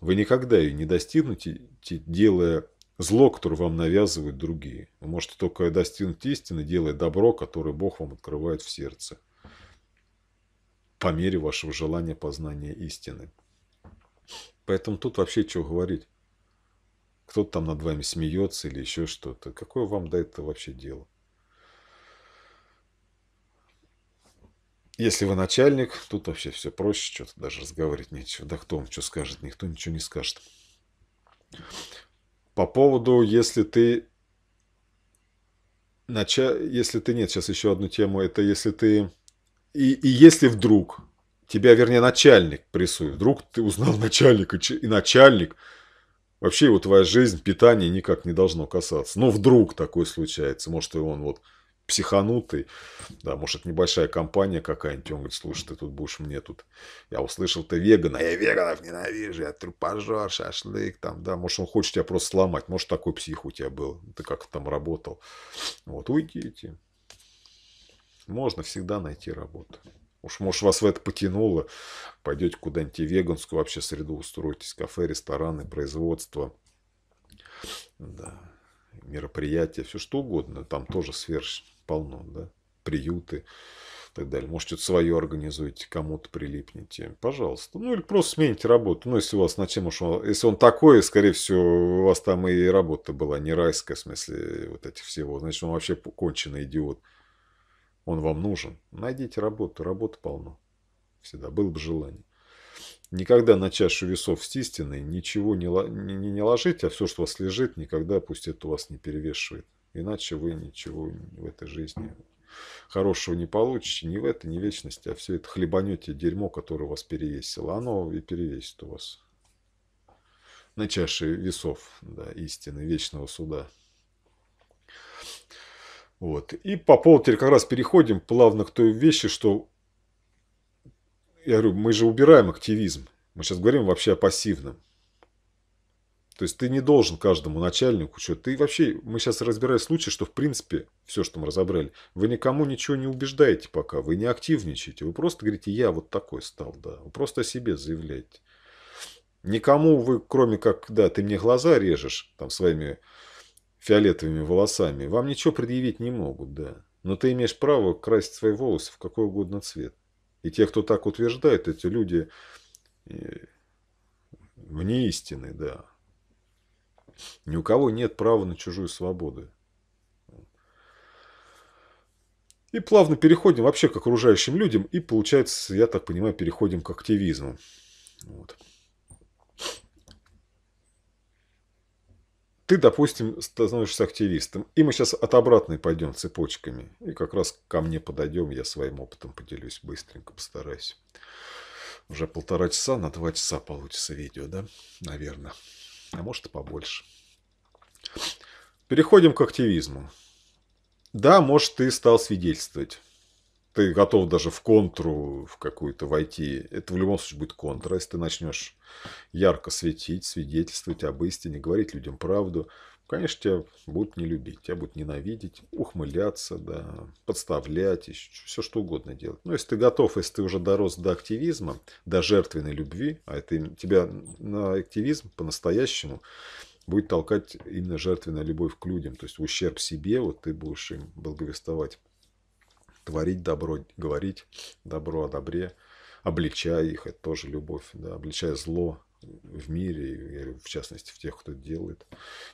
Вы никогда ее не достигнете, делая зло, которое вам навязывают другие. Вы можете только достигнуть истины, делая добро, которое Бог вам открывает в сердце по мере вашего желания познания истины. Поэтому тут вообще чего говорить. Кто-то там над вами смеется или еще что-то. Какое вам до этого вообще дело? Если вы начальник, тут вообще все проще, что-то даже разговаривать нечего. Да кто вам что скажет? Никто ничего не скажет. По поводу, если ты... Нача... Если ты... Нет, сейчас еще одну тему. Это если ты... И, и если вдруг тебя, вернее, начальник прессует, вдруг ты узнал начальника, и начальник... Вообще его твоя жизнь, питание никак не должно касаться. Но ну, вдруг такое случается. Может, и он вот психанутый, да, может, это небольшая компания какая-нибудь, он говорит, слушай, ты тут будешь мне тут, я услышал, ты веган, а я веганов ненавижу, я трупажор, шашлык, там, да, может, он хочет тебя просто сломать, может, такой псих у тебя был, ты как там работал, вот, уйдите, можно всегда найти работу. Уж, может, вас в это потянуло, пойдете куда-нибудь и веганскую вообще среду устроитесь, кафе, рестораны, производство, да, мероприятия, все что угодно, там тоже свершь полно, да, приюты и так далее. Может, что-то свое организуете, кому-то прилипнете. Пожалуйста. Ну, или просто смените работу. Ну, если у вас на тему, что если он такой, скорее всего, у вас там и работа была не райская, в смысле вот этих всего. Значит, он вообще конченый идиот. Он вам нужен. Найдите работу. Работы полно. Всегда. Было бы желание. Никогда на чашу весов с истиной ничего не, не, не ложите, а все, что у вас лежит, никогда пусть это у вас не перевешивает. Иначе вы ничего в этой жизни хорошего не получите, ни в этой, ни в вечности, а все это хлебанете дерьмо, которое вас перевесило. Оно и перевесит у вас на чаше весов да, истины, вечного суда. Вот. И по поводу, как раз переходим плавно к той вещи, что, я говорю, мы же убираем активизм. Мы сейчас говорим вообще о пассивном. То есть ты не должен каждому начальнику что ты вообще, мы сейчас разбираем случай, что в принципе все, что мы разобрали, вы никому ничего не убеждаете пока, вы не активничаете, вы просто говорите, я вот такой стал, да, вы просто о себе заявляете. Никому вы, кроме как, да, ты мне глаза режешь там своими фиолетовыми волосами, вам ничего предъявить не могут, да. Но ты имеешь право красить свои волосы в какой угодно цвет. И те, кто так утверждает, эти люди э, вне истины, да. Ни у кого нет права на чужую свободу. И плавно переходим вообще к окружающим людям. И получается, я так понимаю, переходим к активизму. Вот. Ты, допустим, становишься активистом. И мы сейчас от обратной пойдем цепочками. И как раз ко мне подойдем, я своим опытом поделюсь быстренько, постараюсь. Уже полтора часа, на два часа получится видео, да? Наверное а может и побольше. Переходим к активизму. Да, может, ты стал свидетельствовать. Ты готов даже в контру в какую-то войти. Это в любом случае будет контра, если ты начнешь ярко светить, свидетельствовать об истине, говорить людям правду – конечно, тебя будут не любить, тебя будут ненавидеть, ухмыляться, да, подставлять, все что угодно делать. Но ну, если ты готов, если ты уже дорос до активизма, до жертвенной любви, а это тебя на активизм по-настоящему будет толкать именно жертвенная любовь к людям, то есть в ущерб себе, вот ты будешь им благовествовать, творить добро, говорить добро о добре, обличая их, это тоже любовь, да, обличая зло, в мире, в частности, в тех, кто делает.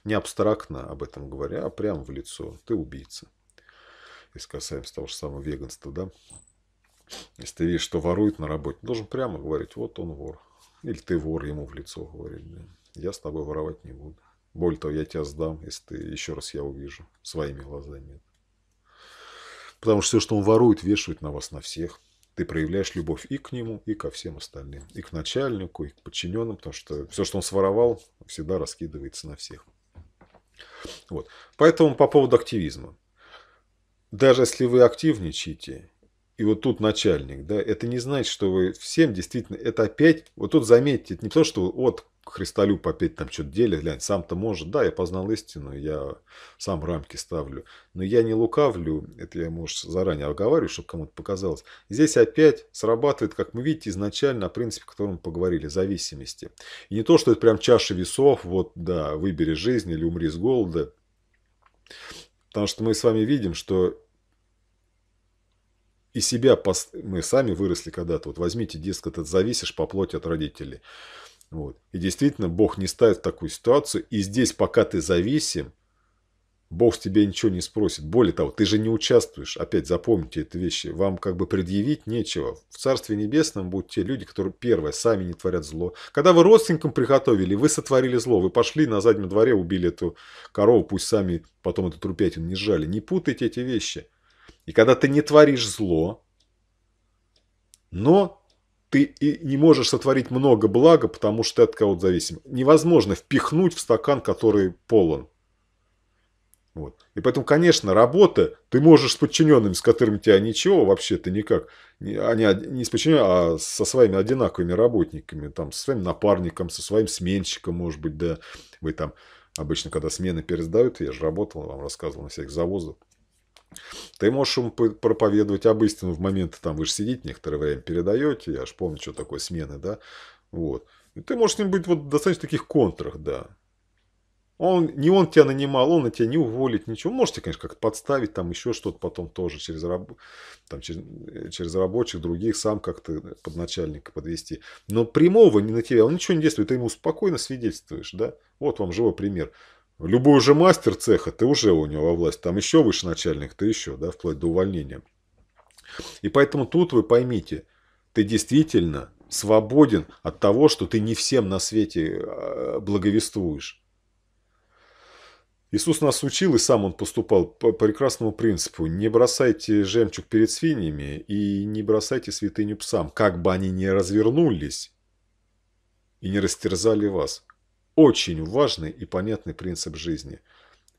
Не абстрактно об этом говоря, а прямо в лицо. Ты убийца. Если касаемся того же самого веганства, да? Если ты видишь, что ворует на работе, должен прямо говорить, вот он вор. Или ты вор ему в лицо говорить. да? я с тобой воровать не буду. Более того, я тебя сдам, если ты еще раз я увижу своими глазами. Потому что все, что он ворует, вешает на вас, на всех – ты проявляешь любовь и к нему, и ко всем остальным. И к начальнику, и к подчиненным, потому что все, что он своровал, всегда раскидывается на всех. Вот. Поэтому по поводу активизма. Даже если вы активничаете и вот тут начальник, да, это не значит, что вы всем действительно, это опять, вот тут заметьте, это не то, что вот Христолюб опять там что-то делит, глянь, сам-то может, да, я познал истину, я сам рамки ставлю, но я не лукавлю, это я, может, заранее оговариваю, чтобы кому-то показалось. Здесь опять срабатывает, как мы видите, изначально о принципе, о котором мы поговорили, зависимости. И не то, что это прям чаша весов, вот, да, выбери жизнь или умри с голода, потому что мы с вами видим, что и себя, пост... мы сами выросли когда-то, вот возьмите диск этот, зависишь по плоти от родителей. Вот. И действительно, Бог не ставит в такую ситуацию, и здесь, пока ты зависим, Бог с тебя ничего не спросит. Более того, ты же не участвуешь. Опять запомните эти вещи. Вам как бы предъявить нечего. В Царстве Небесном будут те люди, которые, первое, сами не творят зло. Когда вы родственникам приготовили, вы сотворили зло. Вы пошли на заднем дворе, убили эту корову, пусть сами потом эту трупятину не сжали. Не путайте эти вещи и когда ты не творишь зло, но ты и не можешь сотворить много блага, потому что ты от кого-то зависим. Невозможно впихнуть в стакан, который полон. Вот. И поэтому, конечно, работа, ты можешь с подчиненными, с которыми тебя ничего вообще-то никак, не, они, не с подчиненными, а со своими одинаковыми работниками, там, со своим напарником, со своим сменщиком, может быть, да, вы там, обычно, когда смены пересдают, я же работал, вам рассказывал на всех завозах, ты можешь ему проповедовать об истину в моменты, там вы же сидите некоторое время, передаете, я же помню, что такое смены, да, вот. И ты можешь с ним быть вот достаточно таких контрах, да. Он, не он тебя нанимал, он на тебя не уволит, ничего. Можете, конечно, как-то подставить, там еще что-то потом тоже через, раб, там, через, через рабочих, других, сам как-то под начальника подвести. Но прямого не на тебя, он ничего не действует, ты ему спокойно свидетельствуешь, да. Вот вам живой пример. Любой уже мастер цеха, ты уже у него власть. Там еще выше начальник, ты еще, да, вплоть до увольнения. И поэтому тут вы поймите, ты действительно свободен от того, что ты не всем на свете а, благовествуешь. Иисус нас учил, и сам он поступал по прекрасному принципу. Не бросайте жемчуг перед свиньями и не бросайте святыню псам, как бы они ни развернулись и не растерзали вас. Очень важный и понятный принцип жизни.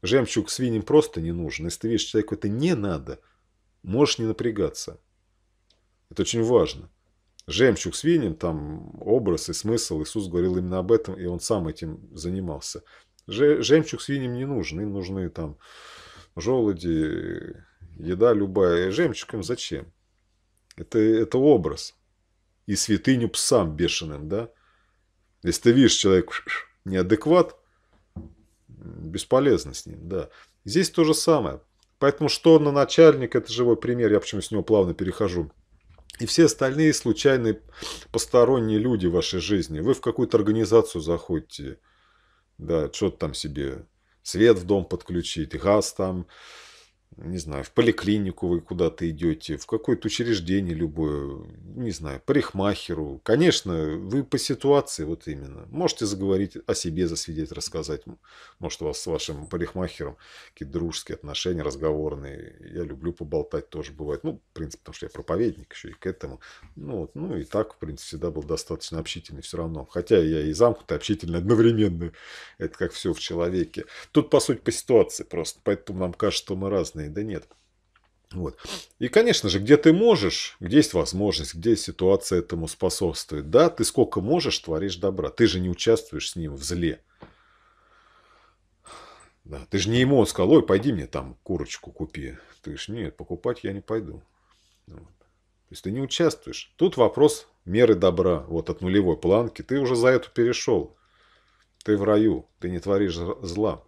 Жемчуг свиньям просто не нужен. Если ты видишь человеку это не надо, можешь не напрягаться. Это очень важно. Жемчуг свиньям, там образ и смысл. Иисус говорил именно об этом, и он сам этим занимался. Жемчуг свиньям не нужен. Им нужны там желуди, еда любая. Жемчуг им зачем? Это, это образ. И святыню псам бешеным, да? Если ты видишь человека неадекват, бесполезно с ним, да. Здесь то же самое. Поэтому что на начальник, это живой пример, я почему с него плавно перехожу. И все остальные случайные посторонние люди в вашей жизни. Вы в какую-то организацию заходите, да, что-то там себе, свет в дом подключить, газ там, не знаю, в поликлинику вы куда-то идете, в какое-то учреждение любое, не знаю, парикмахеру. Конечно, вы по ситуации вот именно. Можете заговорить о себе, засвидеть, рассказать. Может, у вас с вашим парикмахером какие-то дружеские отношения, разговорные. Я люблю поболтать тоже бывает. Ну, в принципе, потому что я проповедник еще и к этому. Ну, вот, ну и так, в принципе, всегда был достаточно общительный все равно. Хотя я и замкнутый, общительный одновременно. Это как все в человеке. Тут, по сути, по ситуации просто. Поэтому нам кажется, что мы разные данные, да нет. Вот. И, конечно же, где ты можешь, где есть возможность, где ситуация этому способствует. Да, ты сколько можешь, творишь добра. Ты же не участвуешь с ним в зле. Да, ты же не ему сказал, ой, пойди мне там курочку купи. Ты же, нет, покупать я не пойду. Вот. То есть ты не участвуешь. Тут вопрос меры добра, вот от нулевой планки. Ты уже за эту перешел. Ты в раю, ты не творишь зла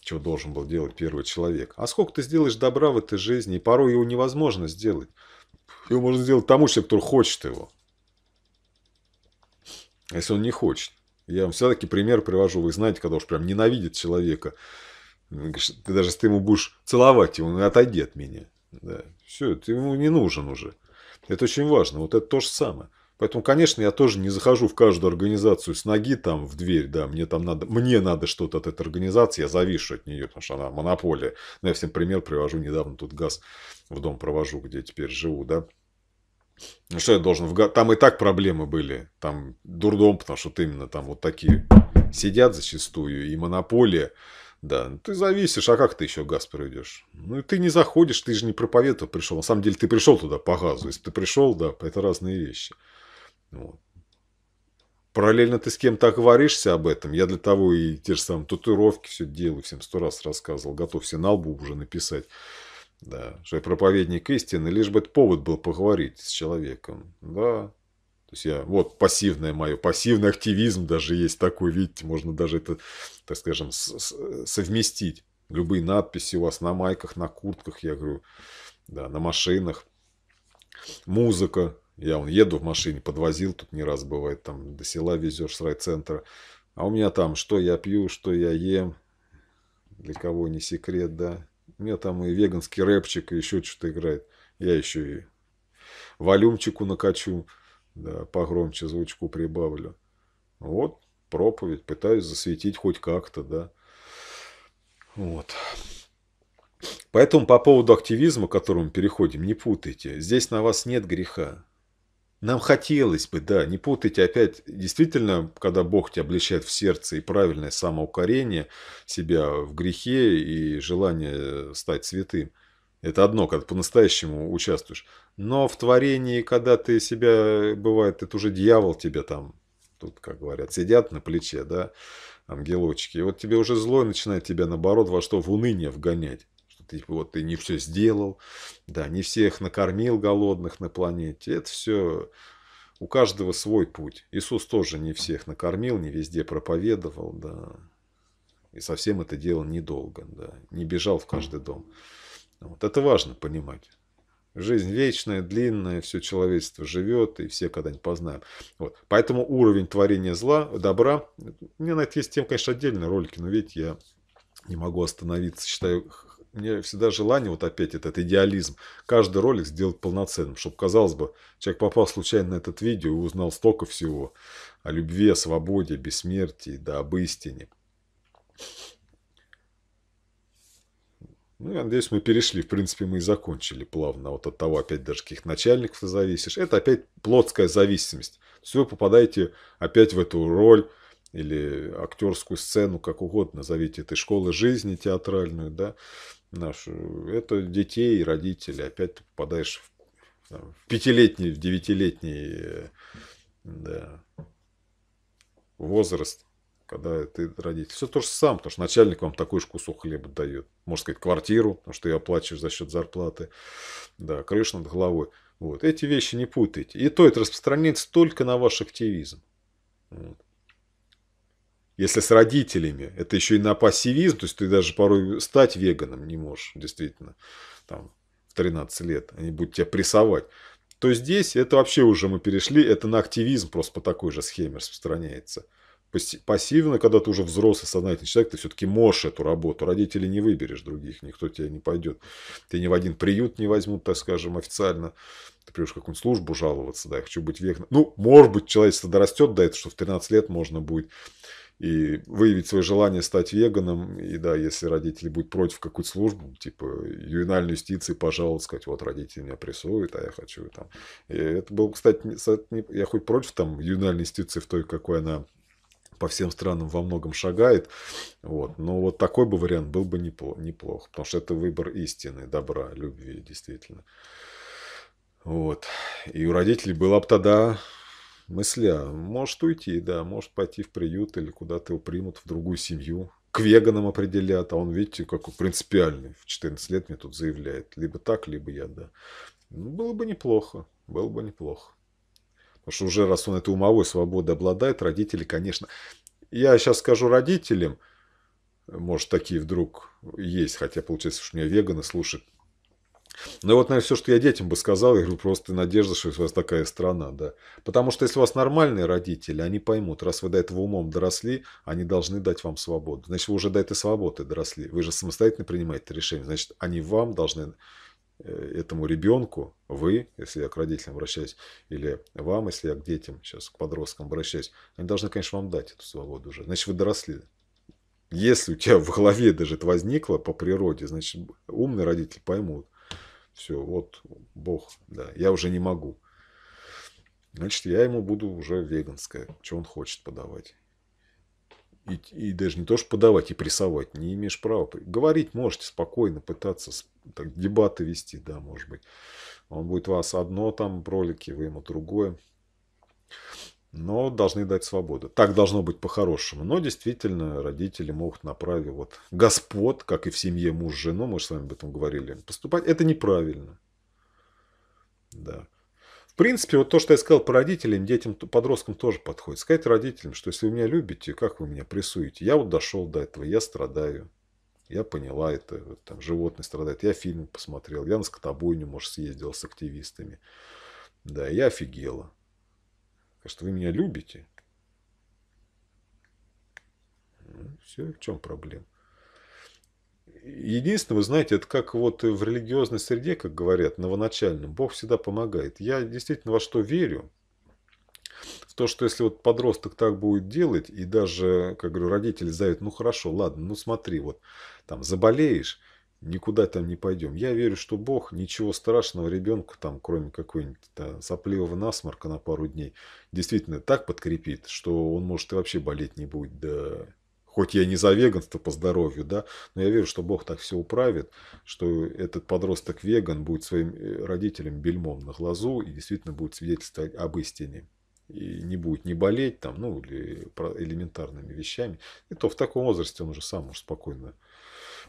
чего должен был делать первый человек. А сколько ты сделаешь добра в этой жизни, и порой его невозможно сделать. Его можно сделать тому человеку, который хочет его. А если он не хочет. Я вам все таки пример привожу. Вы знаете, когда уж прям ненавидит человека. Ты даже если ты ему будешь целовать его, он отойди от меня. Да. Все, ты ему не нужен уже. Это очень важно. Вот это то же самое. Поэтому, конечно, я тоже не захожу в каждую организацию с ноги там в дверь, да, мне там надо, мне надо что-то от этой организации, я завишу от нее, потому что она монополия. Но я всем пример привожу, недавно тут газ в дом провожу, где я теперь живу, да. Ну, что я должен в Там и так проблемы были, там дурдом, потому что вот именно там вот такие сидят зачастую, и монополия. Да, ну, ты зависишь, а как ты еще газ проведешь? Ну, и ты не заходишь, ты же не проповедовал пришел. На самом деле, ты пришел туда по газу. Если ты пришел, да, это разные вещи. Ну вот. Параллельно ты с кем-то оговоришься об этом. Я для того и те же самые татуировки все делаю, всем сто раз рассказывал. Готов все на лбу уже написать. Да, что я проповедник истины, лишь бы это повод был поговорить с человеком. Да, то есть я, вот пассивное мое, пассивный активизм даже есть такой, видите, можно даже это, так скажем, совместить. Любые надписи у вас на майках, на куртках, я говорю, да, на машинах. Музыка, я вон еду в машине, подвозил тут не раз бывает, там до села везешь с райцентра. А у меня там, что я пью, что я ем, для кого не секрет, да. У меня там и веганский рэпчик, и еще что-то играет. Я еще и волюмчику накачу, да, погромче звучку прибавлю. Вот проповедь, пытаюсь засветить хоть как-то, да. Вот. Поэтому по поводу активизма, к которому переходим, не путайте. Здесь на вас нет греха. Нам хотелось бы, да, не путайте опять, действительно, когда Бог тебя обличает в сердце и правильное самоукорение себя в грехе и желание стать святым. Это одно, когда по-настоящему участвуешь. Но в творении, когда ты себя, бывает, это уже дьявол тебя там, тут, как говорят, сидят на плече, да, ангелочки. И вот тебе уже злой начинает тебя, наоборот, во что в уныние вгонять типа, вот ты не все сделал, да, не всех накормил голодных на планете. Это все у каждого свой путь. Иисус тоже не всех накормил, не везде проповедовал, да. И совсем это делал недолго, да. Не бежал в каждый дом. Вот это важно понимать. Жизнь вечная, длинная, все человечество живет, и все когда-нибудь познаем. Вот. Поэтому уровень творения зла, добра, у меня на это есть тем, конечно, отдельные ролики, но ведь я не могу остановиться, считаю мне всегда желание, вот опять этот идеализм, каждый ролик сделать полноценным, чтобы, казалось бы, человек попал случайно на этот видео и узнал столько всего о любви, о свободе, бессмертии, да об истине. Ну, я надеюсь, мы перешли. В принципе, мы и закончили плавно. Вот от того, опять даже каких начальников ты зависишь. Это опять плотская зависимость. То есть вы попадаете опять в эту роль или актерскую сцену, как угодно, назовите этой школы жизни театральную, да, нашу, э, это детей и родители. Опять ты попадаешь в, там, в пятилетний, в девятилетний э, да, возраст, когда ты родитель. Все то же самое, потому что начальник вам такой же кусок хлеба дает. Можно сказать, квартиру, потому что ее оплачиваешь за счет зарплаты. Да, крыша над головой. Вот. Эти вещи не путайте. И то это распространяется только на ваш активизм. Вот. Если с родителями, это еще и на пассивизм, то есть ты даже порой стать веганом не можешь, действительно, там, в 13 лет, они будут тебя прессовать, то здесь это вообще уже мы перешли, это на активизм просто по такой же схеме распространяется. Пассивно, когда ты уже взрослый, сознательный человек, ты все-таки можешь эту работу. Родители не выберешь других, никто тебе не пойдет. Ты ни в один приют не возьмут, так скажем, официально. Ты придешь какую-нибудь службу жаловаться, да, я хочу быть веком. Ну, может быть, человечество дорастет до этого, что в 13 лет можно будет и выявить свое желание стать веганом. И да, если родители будут против какую-то службу, типа ювенальной юстиции, пожаловать, сказать, вот родители меня прессуют, а я хочу там. И это был, кстати, я хоть против там ювенальной юстиции в той, какой она по всем странам во многом шагает. Вот. Но вот такой бы вариант был бы неплохо, неплохо, потому что это выбор истины, добра, любви, действительно. Вот. И у родителей была бы тогда мысля, а, может уйти, да, может пойти в приют или куда-то его примут, в другую семью. К веганам определят, а он, видите, какой принципиальный, в 14 лет мне тут заявляет, либо так, либо я, да. Ну, было бы неплохо, было бы неплохо. Потому что уже раз он этой умовой свободой обладает, родители, конечно... Я сейчас скажу родителям, может, такие вдруг есть, хотя, получается, что у меня веганы слушают, ну вот, наверное, все, что я детям бы сказал, я говорю, просто надежда, что у вас такая страна, да. Потому что если у вас нормальные родители, они поймут, раз вы до этого умом доросли, они должны дать вам свободу. Значит, вы уже до этой свободы доросли. Вы же самостоятельно принимаете это решение. Значит, они вам должны, э, этому ребенку, вы, если я к родителям обращаюсь, или вам, если я к детям, сейчас к подросткам обращаюсь, они должны, конечно, вам дать эту свободу уже. Значит, вы доросли. Если у тебя в голове даже это возникло по природе, значит, умные родители поймут все, вот Бог, да, я уже не могу. Значит, я ему буду уже веганское, что он хочет подавать. И, и даже не то, что подавать и прессовать, не имеешь права. Говорить можете спокойно, пытаться так, дебаты вести, да, может быть. Он будет вас одно там ролики, вы ему другое но должны дать свободу. Так должно быть по-хорошему. Но действительно родители могут направить вот господ, как и в семье муж с мы же с вами об этом говорили, поступать. Это неправильно. Да. В принципе, вот то, что я сказал по родителям, детям, подросткам тоже подходит. Сказать родителям, что если вы меня любите, как вы меня прессуете? Я вот дошел до этого, я страдаю. Я поняла это, вот, там животные страдают. Я фильм посмотрел, я на скотобойню, может, съездил с активистами. Да, я офигела. Кажется, вы меня любите. Ну, все, в чем проблема? Единственное, вы знаете, это как вот в религиозной среде, как говорят, новоначальном, Бог всегда помогает. Я действительно во что верю, в то, что если вот подросток так будет делать, и даже, как говорю, родители зовут, ну хорошо, ладно, ну смотри, вот там заболеешь, никуда там не пойдем. Я верю, что Бог ничего страшного ребенку, там, кроме какой-нибудь сопливого насморка на пару дней, действительно так подкрепит, что он может и вообще болеть не будет. Да. Хоть я не за веганство по здоровью, да, но я верю, что Бог так все управит, что этот подросток веган будет своим э, родителям бельмом на глазу и действительно будет свидетельствовать об истине и не будет не болеть там, ну, или элементарными вещами, и то в таком возрасте он уже сам может спокойно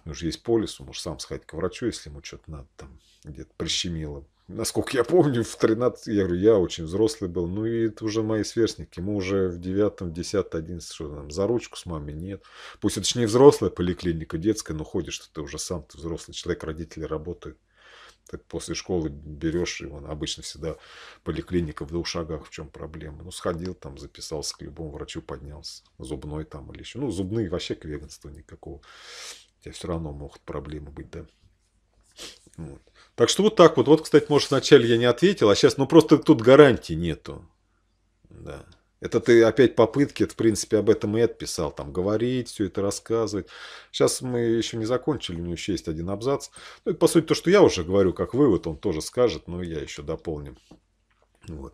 ну же есть по лесу, может сам сходить к врачу, если ему что-то надо там где-то прищемило. Насколько я помню, в 13, я говорю, я очень взрослый был. Ну и это уже мои сверстники. Мы уже в 9, 10, 11, что там, за ручку с мамой нет. Пусть это не взрослая поликлиника детская, но ходишь, что ты уже сам, ты взрослый человек, родители работают. Ты после школы берешь, его, обычно всегда поликлиника в двух шагах, в чем проблема. Ну, сходил там, записался к любому врачу, поднялся. Зубной там или еще. Ну, зубные вообще к веганству никакого тебя все равно могут проблемы быть, да. Вот. Так что вот так вот. Вот, кстати, может, вначале я не ответил, а сейчас, ну, просто тут гарантии нету. Да. Это ты опять попытки, это, в принципе, об этом и отписал, там, говорить, все это рассказывать. Сейчас мы еще не закончили, у него еще есть один абзац. Ну, и, по сути, то, что я уже говорю, как вывод, он тоже скажет, но я еще дополню. Вот.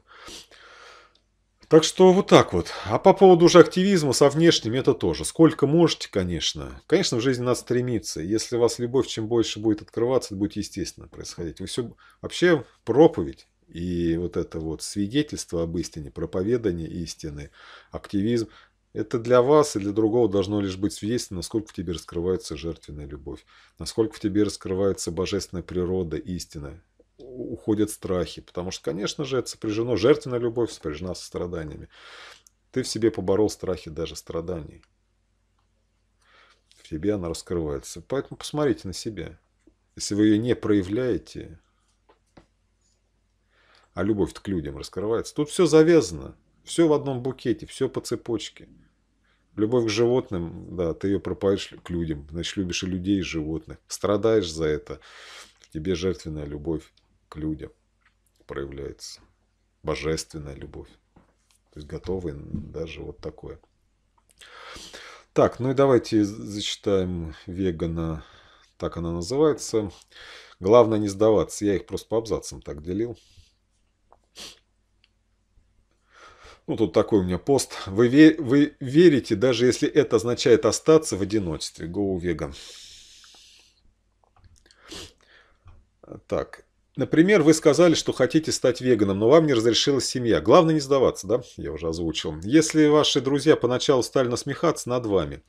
Так что вот так вот. А по поводу уже активизма со внешним это тоже. Сколько можете, конечно. Конечно, в жизни надо стремиться. Если у вас любовь чем больше будет открываться, это будет естественно происходить. Вы все... Вообще проповедь и вот это вот свидетельство об истине, проповедание истины, активизм, это для вас и для другого должно лишь быть свидетельством, насколько в тебе раскрывается жертвенная любовь, насколько в тебе раскрывается божественная природа, истина, уходят страхи. Потому что, конечно же, это сопряжено, жертвенная любовь сопряжена со страданиями. Ты в себе поборол страхи даже страданий. В тебе она раскрывается. Поэтому посмотрите на себя. Если вы ее не проявляете, а любовь к людям раскрывается, тут все завязано. Все в одном букете, все по цепочке. Любовь к животным, да, ты ее пропаешь к людям, значит, любишь и людей, и животных. Страдаешь за это. В тебе жертвенная любовь к людям проявляется божественная любовь. То есть готовы даже вот такое. Так, ну и давайте зачитаем вегана. Так она называется. Главное не сдаваться. Я их просто по абзацам так делил. Ну, тут такой у меня пост. Вы, ве вы верите, даже если это означает остаться в одиночестве. Go веган. Так, Например, вы сказали, что хотите стать веганом, но вам не разрешила семья. Главное не сдаваться, да? Я уже озвучил. Если ваши друзья поначалу стали насмехаться над вами.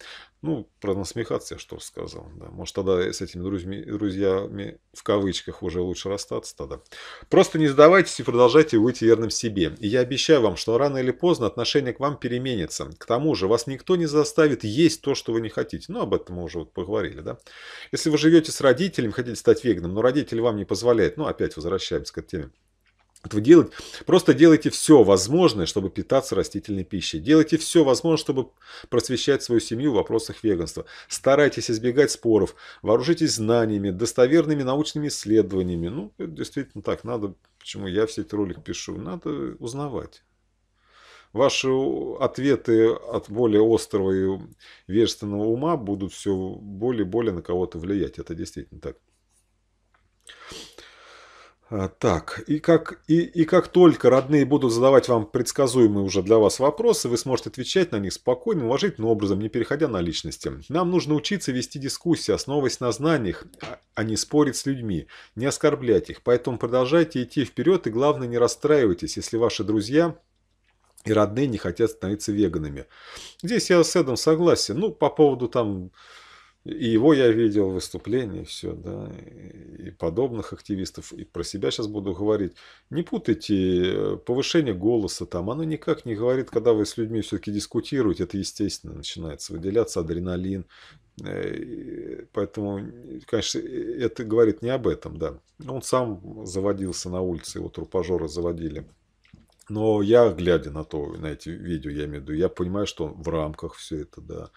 Ну, про насмехаться я что сказал. Да. Может, тогда с этими друзьями, друзьями в кавычках уже лучше расстаться тогда. Просто не сдавайтесь и продолжайте быть верным себе. И я обещаю вам, что рано или поздно отношение к вам переменится. К тому же, вас никто не заставит есть то, что вы не хотите. Ну, об этом мы уже вот поговорили, да? Если вы живете с родителями, хотите стать веганом, но родители вам не позволяют, ну, опять опять возвращаемся к этой теме. Это вы делаете, просто делайте все возможное, чтобы питаться растительной пищей. Делайте все возможное, чтобы просвещать свою семью в вопросах веганства. Старайтесь избегать споров, вооружитесь знаниями, достоверными научными исследованиями. Ну, это действительно так, надо, почему я все эти ролики пишу, надо узнавать. Ваши ответы от более острого и вежественного ума будут все более и более на кого-то влиять. Это действительно так. А, так, и как, и, и как только родные будут задавать вам предсказуемые уже для вас вопросы, вы сможете отвечать на них спокойным, уважительным образом, не переходя на личности. Нам нужно учиться вести дискуссии, основываясь на знаниях, а, а не спорить с людьми, не оскорблять их. Поэтому продолжайте идти вперед и, главное, не расстраивайтесь, если ваши друзья и родные не хотят становиться веганами. Здесь я с Эдом согласен. Ну, по поводу там и его я видел выступление, все, да, и подобных активистов, и про себя сейчас буду говорить. Не путайте э, повышение голоса там, оно никак не говорит, когда вы с людьми все-таки дискутируете, это естественно начинается выделяться адреналин, э, Поэтому, конечно, это говорит не об этом, да. Он сам заводился на улице, его трупажоры заводили. Но я, глядя на то, на эти видео, я имею в виду, я понимаю, что в рамках все это, да.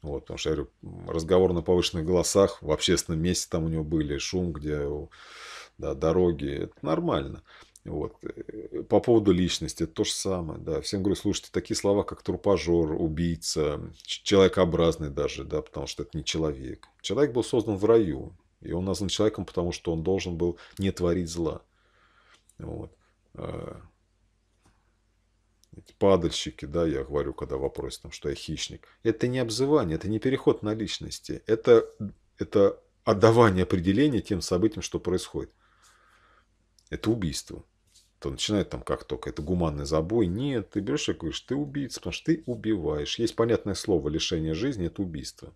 Вот, потому что, я говорю, разговор на повышенных голосах, в общественном месте там у него были, шум, где да, дороги, это нормально. Вот. Э, по поводу личности, это то же самое. Да. Всем говорю, слушайте, такие слова, как трупажер, убийца, человекообразный даже, да, потому что это не человек. Человек был создан в раю, и он назван человеком, потому что он должен был не творить зла. Вот. А, падальщики, да, я говорю, когда вопрос там, что я хищник. Это не обзывание, это не переход на личности. Это, это отдавание определения тем событиям, что происходит. Это убийство. То начинает там как только, это гуманный забой. Нет, ты берешь и говоришь, ты убийца, потому что ты убиваешь. Есть понятное слово лишение жизни, это убийство.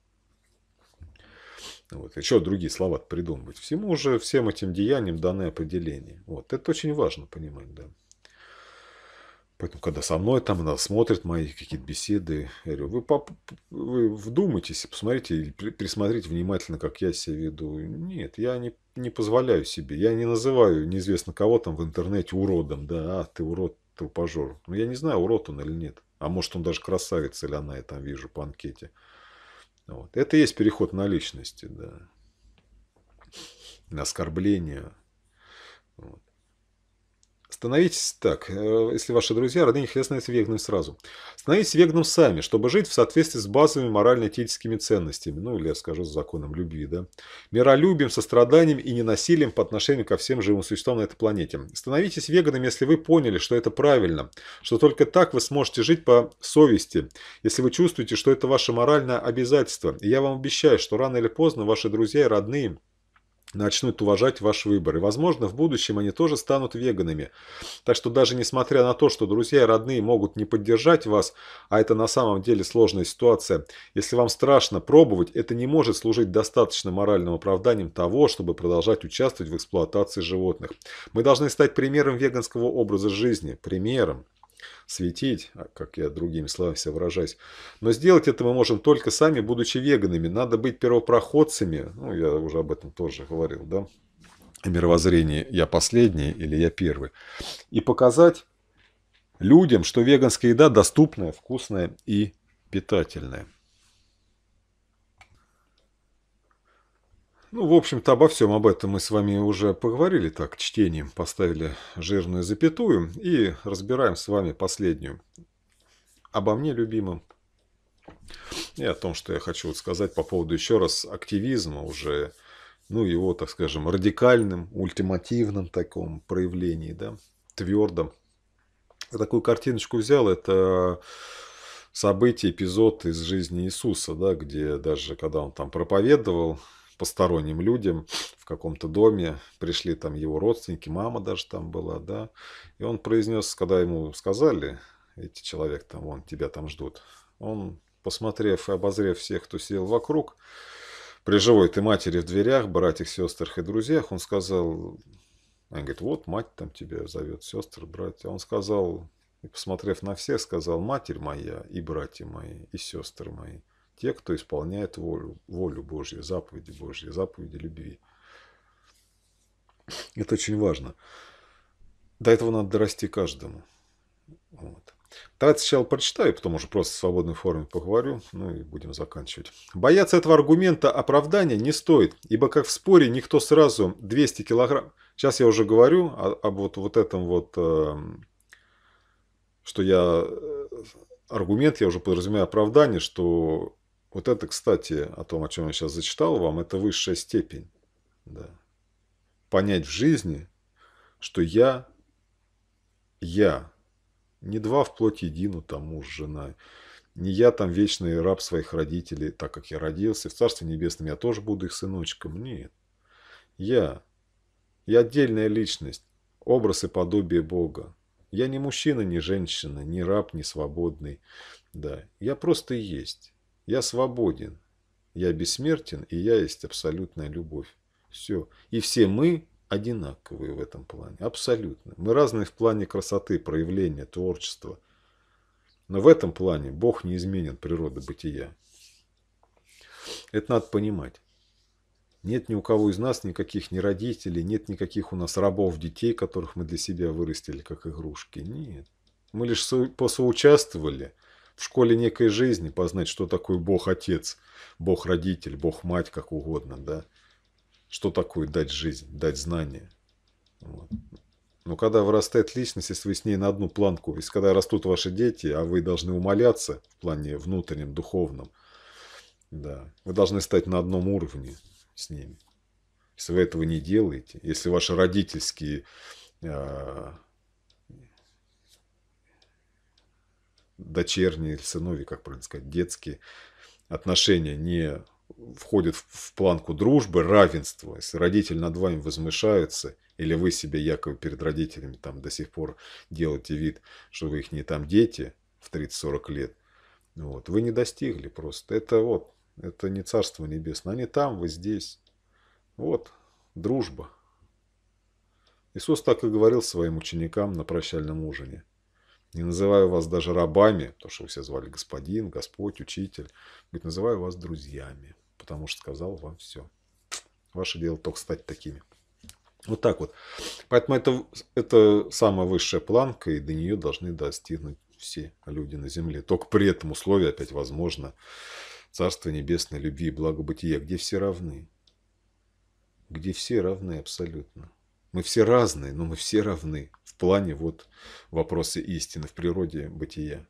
Вот. Еще другие слова придумывать. Всему уже, всем этим деяниям даны определения. Вот. Это очень важно понимать, да. Поэтому, когда со мной там, она смотрит мои какие-то беседы, я говорю, вы, поп, вы вдумайтесь, посмотрите или присмотрите внимательно, как я себя веду. Нет, я не, не позволяю себе, я не называю неизвестно кого там в интернете уродом, да, а, ты урод, ты упажор. Но ну, я не знаю, урод он или нет. А может, он даже красавица или она, я там вижу по анкете. Вот. Это и есть переход на личности, да. На оскорбление. Вот. Становитесь так, э, если ваши друзья, родные хотят становиться веганами сразу. Становитесь вегном сами, чтобы жить в соответствии с базовыми морально-этическими ценностями. Ну, или я скажу, с законом любви, да. Миролюбием, состраданием и ненасилием по отношению ко всем живым существам на этой планете. Становитесь веганами, если вы поняли, что это правильно. Что только так вы сможете жить по совести. Если вы чувствуете, что это ваше моральное обязательство. И я вам обещаю, что рано или поздно ваши друзья и родные – начнут уважать ваш выбор. И, возможно, в будущем они тоже станут веганами. Так что даже несмотря на то, что друзья и родные могут не поддержать вас, а это на самом деле сложная ситуация, если вам страшно пробовать, это не может служить достаточно моральным оправданием того, чтобы продолжать участвовать в эксплуатации животных. Мы должны стать примером веганского образа жизни. Примером светить, а как я другими словами себя выражаюсь. Но сделать это мы можем только сами, будучи веганами. Надо быть первопроходцами, ну, я уже об этом тоже говорил, да, мировоззрении «я последний» или «я первый», и показать людям, что веганская еда доступная, вкусная и питательная. Ну, в общем-то, обо всем об этом мы с вами уже поговорили так, чтением, поставили жирную запятую и разбираем с вами последнюю. Обо мне, любимом. И о том, что я хочу сказать по поводу еще раз активизма уже, ну, его, так скажем, радикальным, ультимативным таком проявлении, да, твердом. Я такую картиночку взял, это события, эпизод из жизни Иисуса, да, где даже когда он там проповедовал, посторонним людям в каком-то доме. Пришли там его родственники, мама даже там была, да. И он произнес, когда ему сказали, эти человек там, вон, тебя там ждут. Он, посмотрев и обозрев всех, кто сидел вокруг, при живой ты матери в дверях, братьях, сестрах и друзьях, он сказал, он говорит вот мать там тебя зовет, сестры, братья. Он сказал, и посмотрев на всех, сказал, матерь моя, и братья мои, и сестры мои, те, кто исполняет волю, волю Божью, заповеди Божьи, заповеди любви. Это очень важно. До этого надо дорасти каждому. Вот. Давайте сначала прочитаю, потом уже просто в свободной форме поговорю, ну и будем заканчивать. Бояться этого аргумента оправдания не стоит, ибо как в споре никто сразу 200 килограмм... Сейчас я уже говорю об вот, вот этом вот, э, что я... Э, аргумент, я уже подразумеваю оправдание, что вот это, кстати, о том, о чем я сейчас зачитал вам, это высшая степень. Да. Понять в жизни, что я, я, не два в плоть едину, там муж, жена, не я там вечный раб своих родителей, так как я родился, в Царстве Небесном я тоже буду их сыночком. Нет. Я. Я отдельная личность, образ и подобие Бога. Я не мужчина, не женщина, не раб, не свободный. Да, я просто есть. Я свободен. Я бессмертен, и я есть абсолютная любовь. Все. И все мы одинаковые в этом плане. Абсолютно. Мы разные в плане красоты, проявления, творчества. Но в этом плане Бог не изменен природы бытия. Это надо понимать. Нет ни у кого из нас никаких ни родителей, нет никаких у нас рабов, детей, которых мы для себя вырастили как игрушки. Нет. Мы лишь посоучаствовали в школе некой жизни, познать, что такое Бог-отец, Бог-родитель, Бог-мать, как угодно, да. Что такое дать жизнь, дать знания. Вот. Но когда вырастает личность, если вы с ней на одну планку, если когда растут ваши дети, а вы должны умоляться в плане внутреннем, духовном, да, вы должны стать на одном уровне с ними. Если вы этого не делаете, если ваши родительские а, дочерние, сыновья, как правильно сказать, детские отношения не входят в планку дружбы, равенства. Если родитель над вами возмышается, или вы себе якобы перед родителями там до сих пор делаете вид, что вы их не там дети в 30-40 лет, вот, вы не достигли просто. Это вот, это не царство небесное. Они там, вы здесь. Вот, дружба. Иисус так и говорил своим ученикам на прощальном ужине. Не называю вас даже рабами, то, что вы все звали господин, господь, учитель. Говорит, называю вас друзьями, потому что сказал вам все. Ваше дело только стать такими. Вот так вот. Поэтому это, это самая высшая планка, и до нее должны достигнуть все люди на земле. Только при этом условии опять возможно Царство небесной любви и благобытия, где все равны. Где все равны абсолютно. Мы все разные, но мы все равны в плане вот вопроса истины в природе бытия.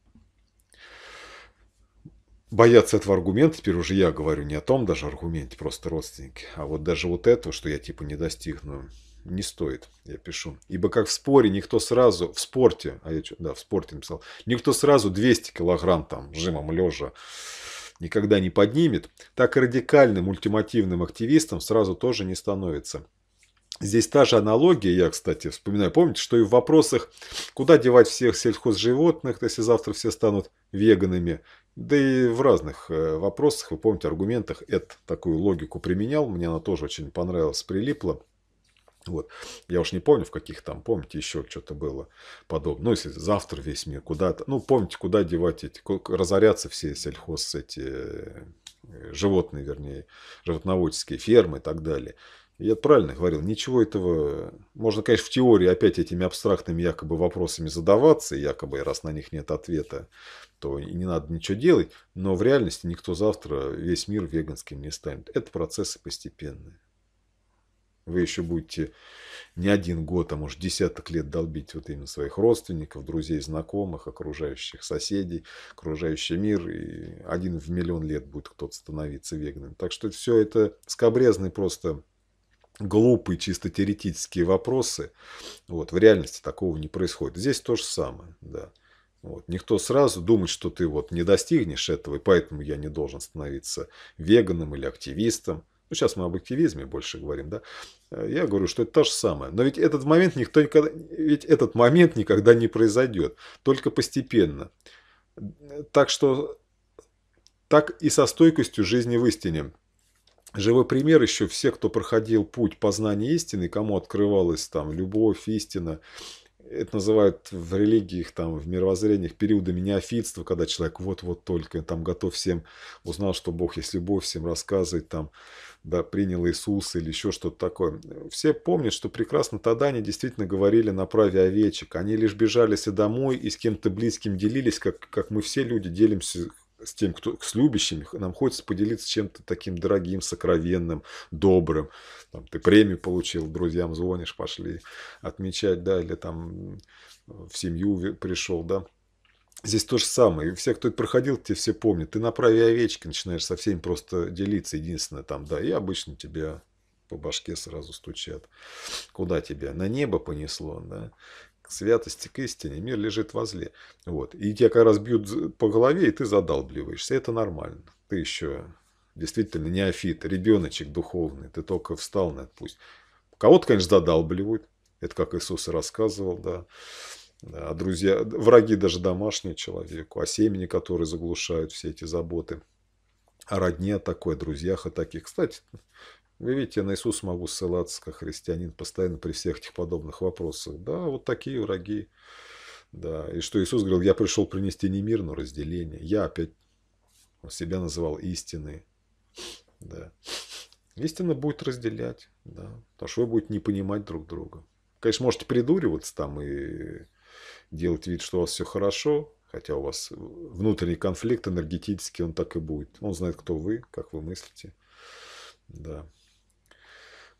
Бояться этого аргумента, теперь уже я говорю не о том даже аргументе, просто родственники, а вот даже вот этого, что я типа не достигну, не стоит, я пишу. Ибо как в споре никто сразу, в спорте, а я да, в спорте написал, никто сразу 200 килограмм там жимом лежа никогда не поднимет, так и радикальным ультимативным активистом сразу тоже не становится. Здесь та же аналогия, я, кстати, вспоминаю, помните, что и в вопросах, куда девать всех сельхозживотных, если завтра все станут веганами, да и в разных э, вопросах, вы помните, аргументах Эд такую логику применял, мне она тоже очень понравилась, прилипла. Вот. Я уж не помню, в каких там, помните, еще что-то было подобное. Ну, если завтра весь мир куда-то, ну, помните, куда девать эти, разорятся все сельхоз, эти э, животные, вернее, животноводческие фермы и так далее. Я правильно говорил, ничего этого... Можно, конечно, в теории опять этими абстрактными якобы вопросами задаваться, якобы, раз на них нет ответа, то и не надо ничего делать, но в реальности никто завтра весь мир веганским не станет. Это процессы постепенные. Вы еще будете не один год, а может десяток лет долбить вот именно своих родственников, друзей, знакомых, окружающих соседей, окружающий мир. И один в миллион лет будет кто-то становиться веганом. Так что все это скобрезный просто глупые чисто теоретические вопросы. Вот, в реальности такого не происходит. Здесь то же самое. Да. Вот. Никто сразу думает, что ты вот не достигнешь этого, и поэтому я не должен становиться веганом или активистом. Ну, сейчас мы об активизме больше говорим, да? Я говорю, что это то же самое. Но ведь этот момент, никто никогда, ведь этот момент никогда не произойдет. Только постепенно. Так что так и со стойкостью жизни в истине живой пример еще все, кто проходил путь познания истины, кому открывалась там любовь, истина, это называют в религиях, там, в мировоззрениях периодами неофитства, когда человек вот-вот только там готов всем, узнал, что Бог есть любовь, всем рассказывает, там, да, принял Иисуса или еще что-то такое. Все помнят, что прекрасно тогда они действительно говорили на праве овечек. Они лишь бежали и домой, и с кем-то близким делились, как, как мы все люди делимся с тем, кто, с любящими, нам хочется поделиться чем-то таким дорогим, сокровенным, добрым. Там, ты премию получил, друзьям звонишь, пошли отмечать, да, или там э, в семью пришел, да. Здесь то же самое. И все, кто это проходил, те все помнят. Ты на праве овечки начинаешь со всеми просто делиться. Единственное там, да, и обычно тебя по башке сразу стучат. Куда тебя? На небо понесло, да? святости, к истине. Мир лежит возле. Вот. И тебя как раз бьют по голове, и ты задалбливаешься. Это нормально. Ты еще действительно неофит, ребеночек духовный. Ты только встал на этот путь. Кого-то, конечно, задалбливают. Это как Иисус и рассказывал, да. А друзья, враги даже домашние человеку, а семени, которые заглушают все эти заботы. О родне такой, друзьях и таких. Кстати, вы видите, на Иисус могу ссылаться, как христианин, постоянно при всех этих подобных вопросах. Да, вот такие враги. Да, и что Иисус говорил, я пришел принести не мир, но разделение. Я опять себя называл истиной. Да. Истина будет разделять, да, потому что вы будете не понимать друг друга. Конечно, можете придуриваться там и делать вид, что у вас все хорошо, хотя у вас внутренний конфликт энергетический, он так и будет. Он знает, кто вы, как вы мыслите. Да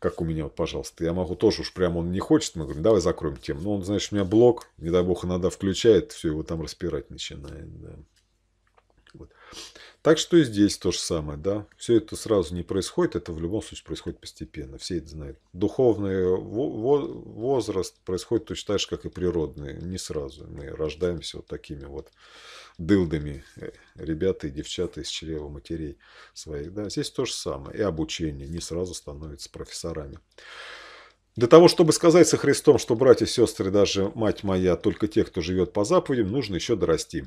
как у меня, вот, пожалуйста. Я могу тоже уж прямо он не хочет, мы говорим, давай закроем тему. Ну, он, значит, у меня блок, не дай бог, иногда включает, все его там распирать начинает. Да. Вот. Так что и здесь то же самое, да. Все это сразу не происходит, это в любом случае происходит постепенно. Все это знают. Духовный возраст происходит точно так же, как и природный. Не сразу. Мы рождаемся вот такими вот дылдами э, ребята и девчата из чрева матерей своих. Да, здесь то же самое. И обучение не сразу становится профессорами. Для того, чтобы сказать со Христом, что братья, сестры, даже мать моя, только те, кто живет по заповедям, нужно еще дорасти.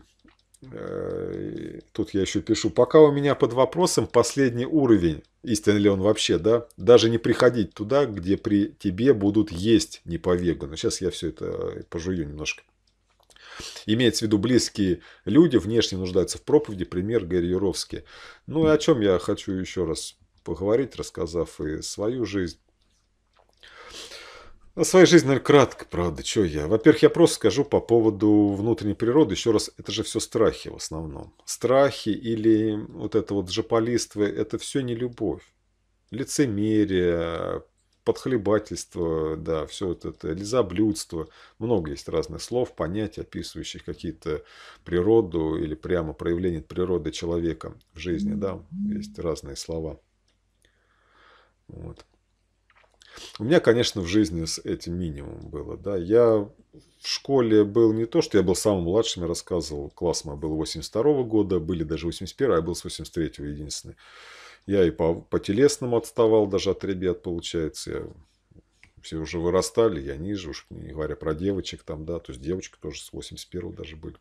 Э, тут я еще пишу, пока у меня под вопросом последний уровень, истинно ли он вообще, да, даже не приходить туда, где при тебе будут есть не Сейчас я все это пожую немножко. Имеется в виду близкие люди, внешне нуждаются в проповеди, пример Гарри Юровский. Ну и о чем я хочу еще раз поговорить, рассказав и свою жизнь. На ну, своей жизни, наверное, кратко, правда, что я. Во-первых, я просто скажу по поводу внутренней природы. Еще раз, это же все страхи в основном. Страхи или вот это вот жополиство, это все не любовь. Лицемерие, подхлебательство, да, все вот это, лизоблюдство. Много есть разных слов, понятий, описывающих какие-то природу или прямо проявление природы человека в жизни, да, есть разные слова. Вот. У меня, конечно, в жизни с этим минимум было. Да. Я в школе был не то, что я был самым младшим, я рассказывал, класс мой был 82 -го года, были даже 81 а я был с 83 единственный. Я и по, по телесному отставал даже от ребят, получается. Я, все уже вырастали, я ниже, уж не говоря про девочек там, да. То есть девочки тоже с 81 даже были.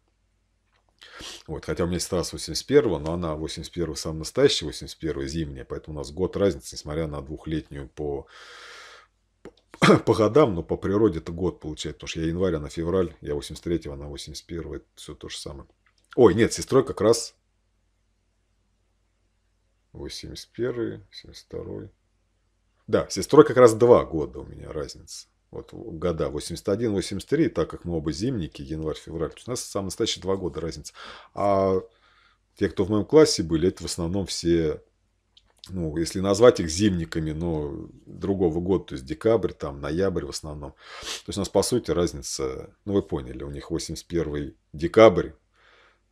Вот, хотя у меня сестра с 81 но она 81 сам настоящий, 81 зимняя, поэтому у нас год разницы, несмотря на двухлетнюю по, по годам, но по природе это год получается, потому что я январь, она февраль, я 83-го, она 81 это все то же самое. Ой, нет, с сестрой как раз вот 71 72 Да, 72 как раз два года у меня разница. Вот года 81-83, так как мы оба зимники, январь-февраль. У нас самые настоящие два года разница. А те, кто в моем классе были, это в основном все, ну, если назвать их зимниками, но другого года, то есть декабрь, там, ноябрь в основном. То есть у нас, по сути, разница, ну, вы поняли, у них 81 декабрь,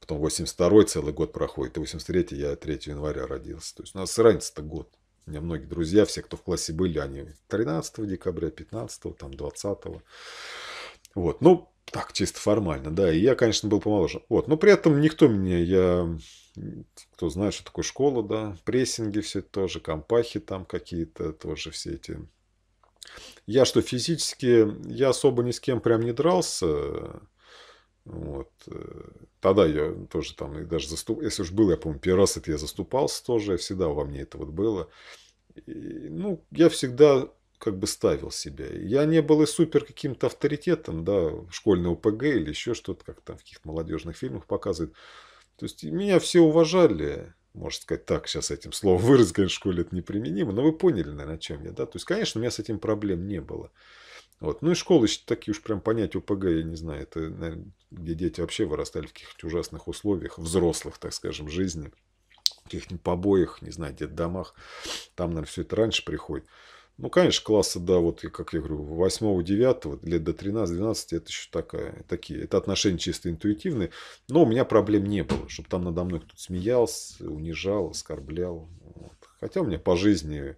Потом 82-й целый год проходит. И 83-й я 3 января родился. То есть у нас разница-то год. У меня многие друзья, все, кто в классе были, они 13 декабря, 15, там 20. Вот, ну, так, чисто формально, да. И я, конечно, был помоложе. Вот, но при этом никто меня, я, кто знает, что такое школа, да, прессинги все тоже, компахи там какие-то тоже все эти я что, физически, я особо ни с кем прям не дрался. Вот. Э, тогда я тоже там и даже заступал. Если уж был, я помню, первый раз это я заступался тоже, всегда во мне это вот было. И, ну, я всегда как бы ставил себя. Я не был и супер каким-то авторитетом, да, школьный ПГ или еще что-то, как там в каких-то молодежных фильмах показывают. То есть меня все уважали, можно сказать, так сейчас этим словом выразить, конечно, в школе это неприменимо, но вы поняли, наверное, о чем я, да. То есть, конечно, у меня с этим проблем не было. Вот. Ну и школы такие уж прям понятия ОПГ, я не знаю, это, наверное, где дети вообще вырастали в каких-то ужасных условиях, взрослых, так скажем, жизни, каких-нибудь побоях, не знаю, где-то домах. Там, наверное, все это раньше приходит. Ну, конечно, классы да, вот, как я говорю, 8-9, лет до 13-12, это еще такая, такие, это отношения чисто интуитивные, но у меня проблем не было, чтобы там надо мной кто-то смеялся, унижал, оскорблял. Вот. Хотя у меня по жизни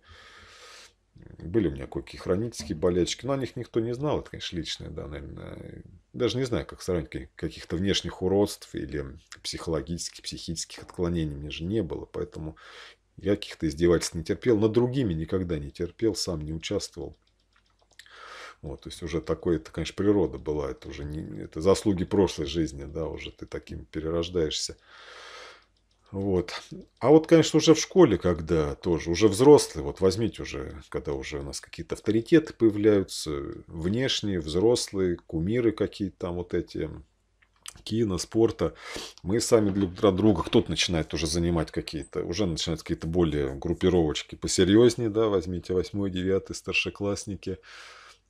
были у меня кое-какие хронические болячки, но о них никто не знал. Это, конечно, личное, да, наверное. Даже не знаю, как сравнить каких-то внешних уродств или психологических, психических отклонений мне же не было. Поэтому я каких-то издевательств не терпел, но другими никогда не терпел, сам не участвовал. Вот, то есть уже такое, это, конечно, природа была, это уже не, это заслуги прошлой жизни, да, уже ты таким перерождаешься. Вот. А вот, конечно, уже в школе, когда тоже, уже взрослые, вот возьмите уже, когда уже у нас какие-то авторитеты появляются, внешние, взрослые, кумиры какие-то там вот эти, кино, спорта. Мы сами для друга, кто-то начинает уже занимать какие-то, уже начинают какие-то более группировочки посерьезнее, да, возьмите 8 девятый старшеклассники.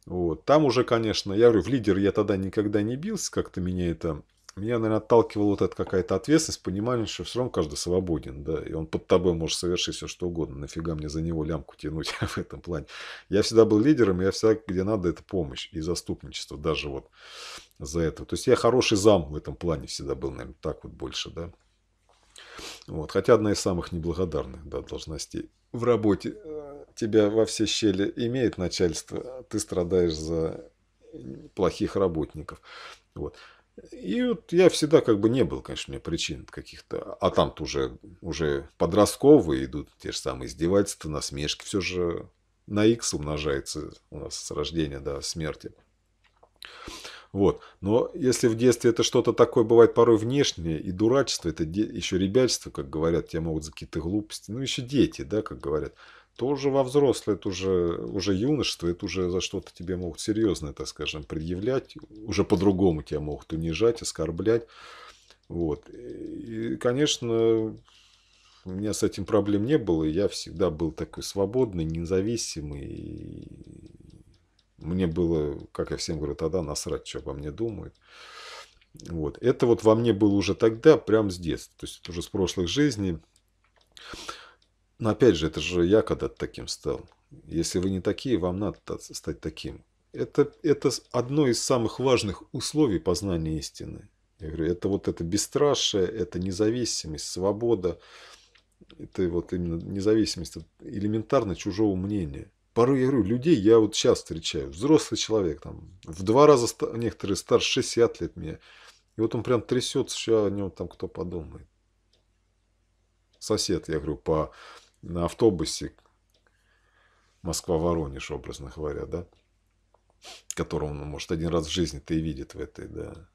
Вот. Там уже, конечно, я говорю, в лидер я тогда никогда не бился, как-то меня это меня, наверное, отталкивала вот эта какая-то ответственность, понимание, что все равно каждый свободен, да, и он под тобой может совершить все, что угодно, нафига мне за него лямку тянуть в этом плане. Я всегда был лидером, я всегда, где надо, это помощь и заступничество даже вот за это. То есть я хороший зам в этом плане всегда был, наверное, так вот больше, да. Вот, хотя одна из самых неблагодарных, да, должностей в работе. Э, тебя во все щели имеет начальство, а ты страдаешь за э, плохих работников. Вот. И вот я всегда как бы не был, конечно, у меня причин каких-то. А там-то уже, уже подростковые идут те же самые издевательства, насмешки. Все же на x умножается у нас с рождения до смерти. Вот. Но если в детстве это что-то такое бывает порой внешнее, и дурачество, это еще ребячество, как говорят, тебя могут за какие-то глупости, ну еще дети, да, как говорят, тоже во взрослое, это уже, уже юношество, это уже за что-то тебе могут серьезно, так скажем, предъявлять, уже по-другому тебя могут унижать, оскорблять. Вот. И, конечно, у меня с этим проблем не было, я всегда был такой свободный, независимый, и мне было, как я всем говорю, тогда насрать, что обо мне думают. Вот. Это вот во мне было уже тогда, прям с детства, то есть уже с прошлых жизней. Но опять же, это же я когда-то таким стал. Если вы не такие, вам надо стать таким. Это, это одно из самых важных условий познания истины. Я говорю, это вот это бесстрашие, это независимость, свобода. Это вот именно независимость элементарно чужого мнения. Порой я говорю, людей я вот сейчас встречаю, взрослый человек, там, в два раза некоторые старше 60 лет меня. И вот он прям трясется, что о нем там кто подумает. Сосед, я говорю, по на автобусе Москва-Воронеж, образно говоря, да, которого он, может, один раз в жизни ты и видит в этой, да.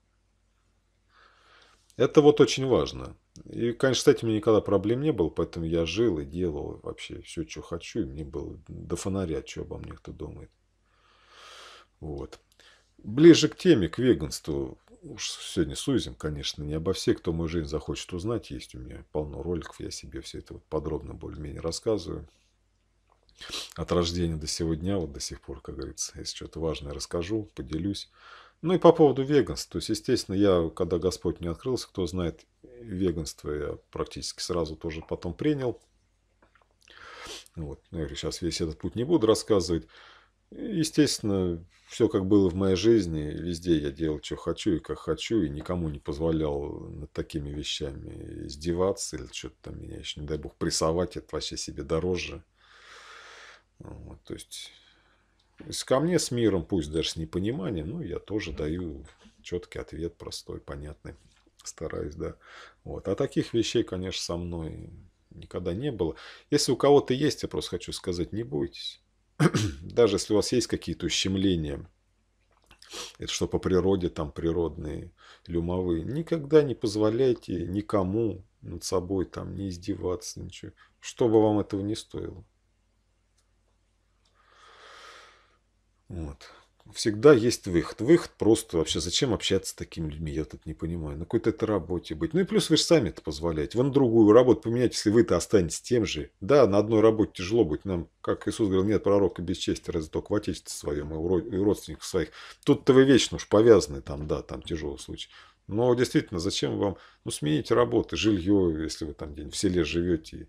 Это вот очень важно. И, конечно, с этим никогда проблем не было, поэтому я жил и делал вообще все, что хочу, и мне было до фонаря, что обо мне кто думает. Вот. Ближе к теме, к веганству уж сегодня сузим, конечно, не обо всех, кто мою жизнь захочет узнать. Есть у меня полно роликов, я себе все это вот подробно более-менее рассказываю. От рождения до сегодня, вот до сих пор, как говорится, если что-то важное расскажу, поделюсь. Ну и по поводу веганства. То есть, естественно, я, когда Господь мне открылся, кто знает, веганство я практически сразу тоже потом принял. Вот. Ну, я говорю, сейчас весь этот путь не буду рассказывать. Естественно, все как было в моей жизни, везде я делал, что хочу и как хочу, и никому не позволял над такими вещами издеваться или что-то там меня еще, не дай бог, прессовать, это вообще себе дороже. Вот, то есть, ко мне с миром, пусть даже с непониманием, ну, я тоже даю четкий ответ, простой, понятный, стараюсь, да. Вот. А таких вещей, конечно, со мной никогда не было. Если у кого-то есть, я просто хочу сказать, не бойтесь. даже если у вас есть какие-то ущемления, это что по природе там природные, люмовые, никогда не позволяйте никому над собой там не издеваться, ничего, что бы вам этого не стоило. Вот всегда есть выход. Выход просто вообще, зачем общаться с такими людьми, я тут не понимаю. На какой-то это работе быть. Ну и плюс вы же сами это позволяете. Вы другую работу поменять, если вы-то останетесь тем же. Да, на одной работе тяжело быть. Нам, как Иисус говорил, нет пророка без чести, разве только в отечестве своем и у родственников своих. Тут-то вы вечно уж повязаны, там, да, там тяжелый случай. Но ну, а действительно, зачем вам, ну, сменить работы, жилье, если вы там где в селе живете и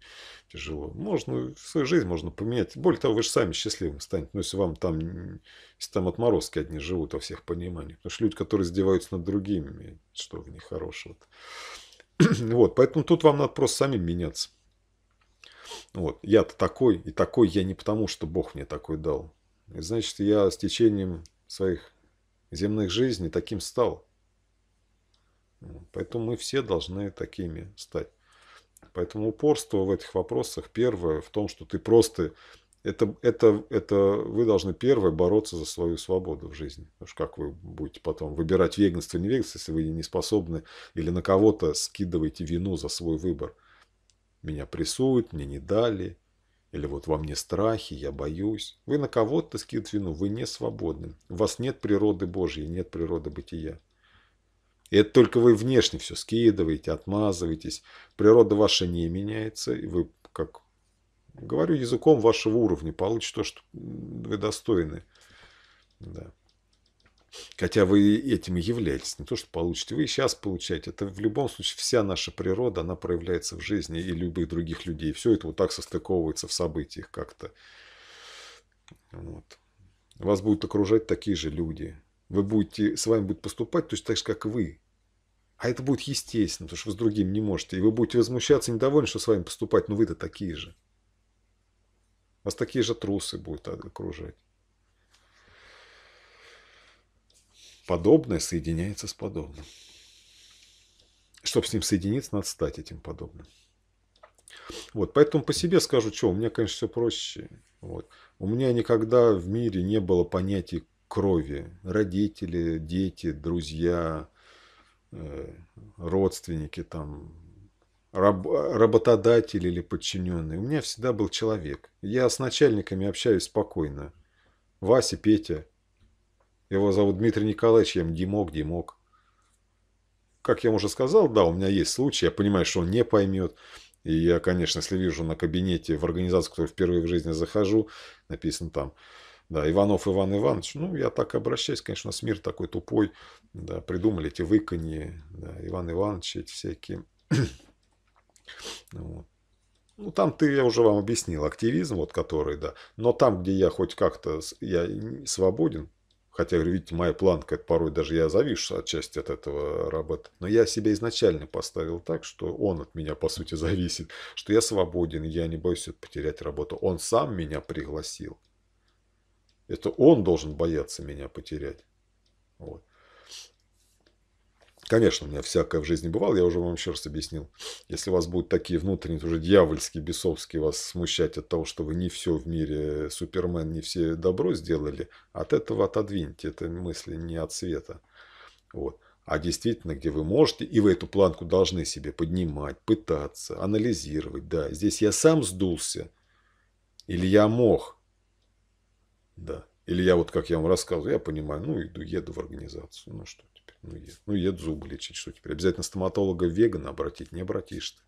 тяжело. Можно, свою жизнь можно поменять. Более того, вы же сами счастливым станете. Ну, если вам там, если там отморозки одни живут во всех пониманиях. Потому что люди, которые издеваются над другими, что в них хорошего -то. Вот, поэтому тут вам надо просто самим меняться. Вот, я-то такой, и такой я не потому, что Бог мне такой дал. И значит, я с течением своих земных жизней таким стал. Поэтому мы все должны такими стать. Поэтому упорство в этих вопросах первое в том, что ты просто... Это, это, это вы должны первое бороться за свою свободу в жизни. Потому что как вы будете потом выбирать веганство или не веганство, если вы не способны или на кого-то скидываете вину за свой выбор. Меня прессуют, мне не дали, или вот во мне страхи, я боюсь. Вы на кого-то скидываете вину, вы не свободны. У вас нет природы Божьей, нет природы бытия. И это только вы внешне все скидываете, отмазываетесь. Природа ваша не меняется, и вы, как говорю языком вашего уровня, получите то, что вы достойны. Да. Хотя вы этим и являетесь, не то, что получите. Вы и сейчас получаете. Это в любом случае вся наша природа, она проявляется в жизни и любых других людей. Все это вот так состыковывается в событиях как-то. Вот. Вас будут окружать такие же люди, вы будете, с вами будет поступать точно так же, как вы. А это будет естественно, потому что вы с другим не можете. И вы будете возмущаться, недовольны, что с вами поступать, но вы-то такие же. Вас такие же трусы будут а, окружать. Подобное соединяется с подобным. Чтобы с ним соединиться, надо стать этим подобным. Вот, поэтому по себе скажу, что у меня, конечно, все проще. Вот. У меня никогда в мире не было понятий крови. Родители, дети, друзья, э, родственники, там, раб, работодатель или подчиненные У меня всегда был человек. Я с начальниками общаюсь спокойно. Вася, Петя. Его зовут Дмитрий Николаевич, я им Димок, Димок. Как я уже сказал, да, у меня есть случай, я понимаю, что он не поймет. И я, конечно, если вижу на кабинете в организацию, в которую впервые в жизни захожу, написано там да, Иванов Иван Иванович, ну, я так обращаюсь, конечно, у мир такой тупой, да, придумали эти выкони, да, Иван Иванович, эти всякие. Ну, вот. Ну, там ты, я уже вам объяснил, активизм, вот который, да. Но там, где я хоть как-то, я свободен, хотя, говорю, видите, моя планка, это порой даже я завишу отчасти от этого работы. Но я себя изначально поставил так, что он от меня, по сути, зависит, что я свободен, я не боюсь потерять работу. Он сам меня пригласил. Это он должен бояться меня потерять. Вот. Конечно, у меня всякое в жизни бывало, я уже вам еще раз объяснил. Если у вас будут такие внутренние, уже дьявольские, бесовские вас смущать от того, что вы не все в мире Супермен, не все добро сделали, от этого отодвиньте. Это мысли не от света. Вот. А действительно, где вы можете, и вы эту планку должны себе поднимать, пытаться, анализировать. Да, здесь я сам сдулся, или я мог, да. Или я вот, как я вам рассказывал, я понимаю, ну, иду, еду в организацию. Ну, что теперь? Ну, еду, ну, еду зубы лечить. Что теперь? Обязательно стоматолога-вегана обратить? Не обратишь ты.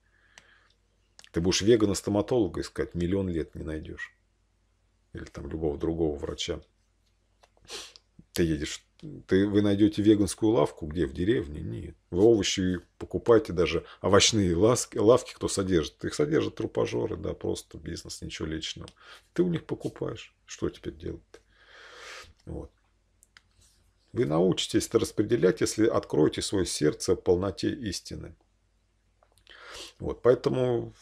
Ты будешь вегана-стоматолога искать, миллион лет не найдешь. Или там любого другого врача. Ты едешь ты, вы найдете веганскую лавку где? В деревне? Нет. Вы овощи покупаете, даже овощные ласки, лавки кто содержит? Их содержат трупожоры да, просто бизнес, ничего личного. Ты у них покупаешь. Что теперь делать Вот. Вы научитесь это распределять, если откроете свое сердце полноте истины. Вот, поэтому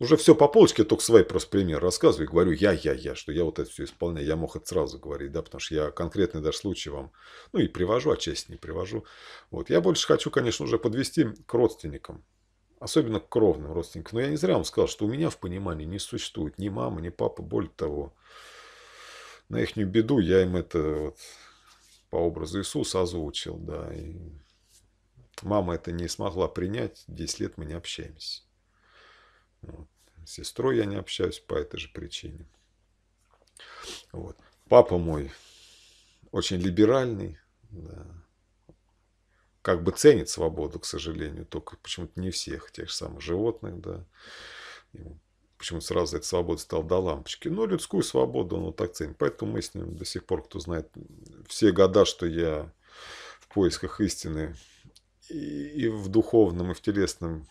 уже все по полочке только свой просто пример рассказываю. говорю я, я, я, что я вот это все исполняю. Я мог это сразу говорить, да, потому что я конкретный даже случай вам, ну и привожу, отчасти не привожу. Вот. Я больше хочу, конечно, уже подвести к родственникам. Особенно к кровным родственникам. Но я не зря вам сказал, что у меня в понимании не существует ни мама, ни папа. Более того, на их беду я им это вот по образу Иисуса озвучил, да. И мама это не смогла принять, 10 лет мы не общаемся. С сестрой я не общаюсь по этой же причине. Вот. Папа мой очень либеральный, да. как бы ценит свободу, к сожалению, только почему-то не всех тех же самых животных, да. Почему сразу эта свобода стала до лампочки. Но людскую свободу он вот так ценит. Поэтому мы с ним до сих пор, кто знает, все года, что я в поисках истины и, и в духовном, и в телесном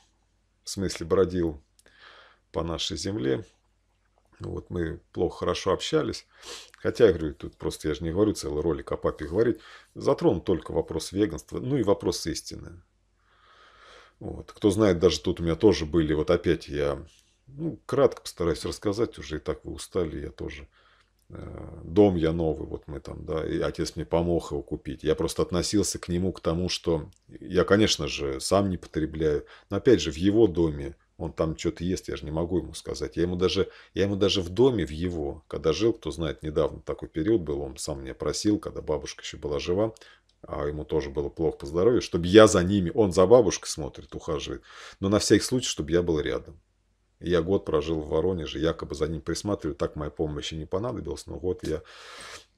смысле бродил по нашей земле. Вот мы плохо, хорошо общались. Хотя, я говорю, тут просто я же не говорю целый ролик о папе говорить. затронул только вопрос веганства, ну и вопрос истины. Вот. Кто знает, даже тут у меня тоже были, вот опять я ну, кратко постараюсь рассказать, уже и так вы устали, я тоже. Э, дом я новый, вот мы там, да, и отец мне помог его купить. Я просто относился к нему, к тому, что я, конечно же, сам не потребляю. Но опять же, в его доме он там что-то ест, я же не могу ему сказать. Я ему, даже, я ему даже в доме, в его, когда жил, кто знает, недавно такой период был, он сам меня просил, когда бабушка еще была жива, а ему тоже было плохо по здоровью, чтобы я за ними, он за бабушкой смотрит, ухаживает, но на всякий случай, чтобы я был рядом. я год прожил в Воронеже, якобы за ним присматриваю, так моя помощь и не понадобилась, но вот я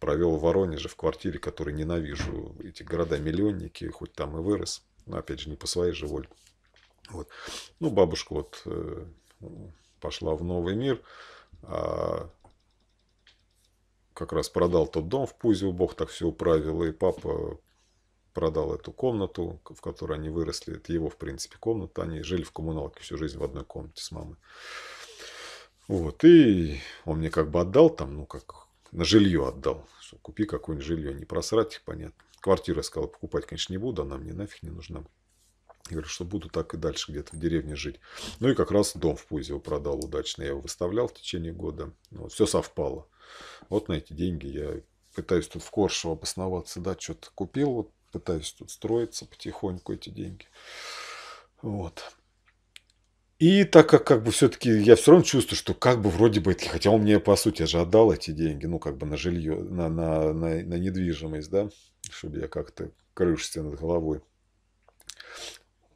провел в Воронеже в квартире, которую ненавижу, эти города-миллионники, хоть там и вырос, но опять же не по своей же воле. Вот. Ну, бабушка вот э, пошла в новый мир, а как раз продал тот дом в Пузю, Бог так все управил, и папа продал эту комнату, в которой они выросли. Это его, в принципе, комната. Они жили в коммуналке всю жизнь в одной комнате с мамой. Вот, и он мне как бы отдал там, ну, как на жилье отдал. Что купи какое-нибудь жилье, не просрать их, понятно. Квартиру, я сказал, покупать, конечно, не буду, она мне нафиг не нужна. Я говорю, что буду так и дальше где-то в деревне жить. Ну и как раз дом в Пузево продал удачно. Я его выставлял в течение года. Ну вот, все совпало. Вот на эти деньги я пытаюсь тут в Коршево обосноваться. Да, что-то купил. Вот пытаюсь тут строиться потихоньку эти деньги. Вот. И так как как бы все-таки я все равно чувствую, что как бы вроде бы, хотя он мне по сути я же отдал эти деньги, ну как бы на жилье, на, на, на, на недвижимость, да, чтобы я как-то крышу себе над головой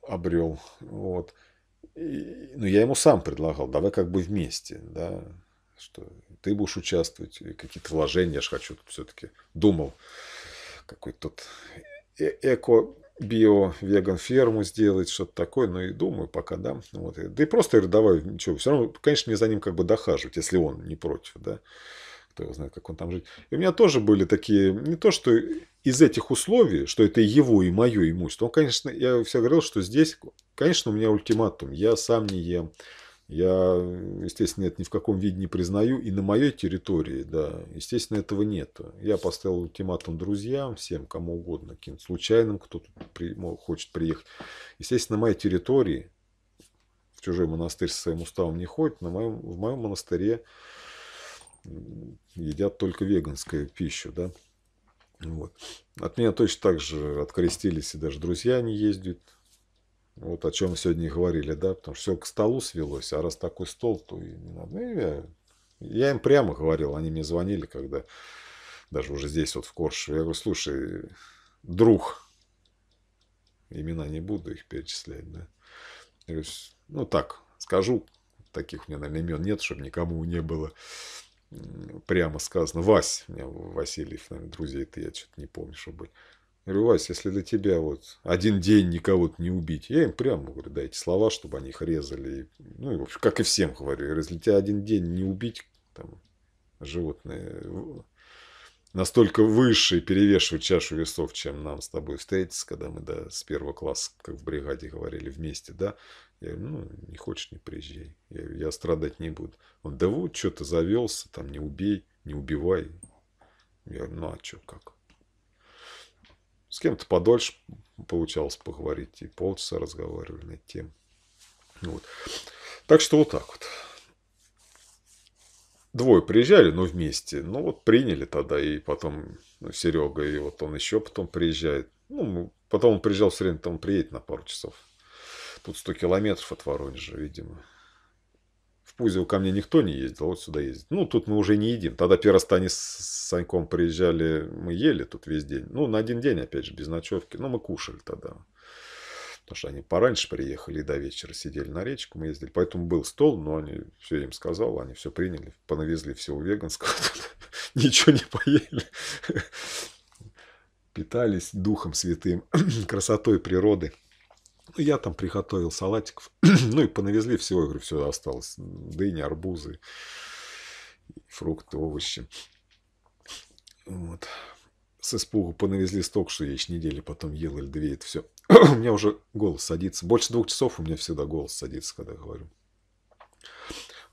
обрел. Вот. но ну, я ему сам предлагал, давай как бы вместе, да, что ты будешь участвовать, какие-то вложения, я же хочу все-таки, думал, какой тут э, эко био веган ферму сделать, что-то такое, ну и думаю, пока да, Вот. Да и просто, я говорю, давай, ничего, все равно, конечно, мне за ним как бы дохаживать, если он не против, да кто его знает, как он там жить. И у меня тоже были такие, не то что из этих условий, что это его и мое имущество. Он, конечно, я все говорил, что здесь, конечно, у меня ультиматум. Я сам не ем. Я, естественно, это ни в каком виде не признаю. И на моей территории, да, естественно, этого нет. Я поставил ультиматум друзьям, всем, кому угодно, каким случайным, кто тут при, хочет приехать. Естественно, на моей территории в чужой монастырь со своим уставом не ходит. На моем, в моем монастыре едят только веганскую пищу, да. Вот. От меня точно так же открестились и даже друзья не ездят. Вот о чем сегодня и говорили, да, потому что все к столу свелось, а раз такой стол, то и не надо. Ну, я, я им прямо говорил, они мне звонили, когда даже уже здесь вот в Корше. Я говорю, слушай, друг, имена не буду их перечислять, да. Я говорю, ну так, скажу, таких у меня, наверное, имен нет, чтобы никому не было прямо сказано, Вась, у меня Васильев, наверное, друзей ты я что-то не помню, что были. Я говорю, Вась, если для тебя вот один день никого-то не убить, я им прямо говорю, дайте слова, чтобы они их резали. Ну, и, в общем, как и всем говорю, если тебя один день не убить, там, животное настолько высшие перевешивают чашу весов, чем нам с тобой встретиться, когда мы да, с первого класса, как в бригаде говорили, вместе, да. Я говорю, ну, не хочешь, не приезжай. Я, говорю, я страдать не буду. Он, да вот, что то завелся, там, не убей, не убивай. Я говорю, ну, а что, как? С кем-то подольше получалось поговорить, и полчаса разговаривали на тему. Вот. Так что вот так вот. Двое приезжали, но вместе. Ну, вот приняли тогда, и потом ну, Серега, и вот он еще потом приезжает. Ну, потом он приезжал все время, там приедет на пару часов. Тут 100 километров от Воронежа, видимо. В Пузево ко мне никто не ездил, а вот сюда ездит. Ну, тут мы уже не едим. Тогда первый раз они с Саньком приезжали, мы ели тут весь день. Ну, на один день, опять же, без ночевки. Но ну, мы кушали тогда потому что они пораньше приехали и до вечера сидели на речку, мы ездили. Поэтому был стол, но они все им сказал, они все приняли, понавезли все у веганского, ничего не поели. Питались духом святым, красотой природы. Ну, я там приготовил салатиков, ну и понавезли всего, я говорю, все осталось. Дыни, арбузы, фрукты, овощи. Вот. С испугу понавезли столько, что я еще недели потом ел или две это все. у меня уже голос садится. Больше двух часов у меня всегда голос садится, когда я говорю.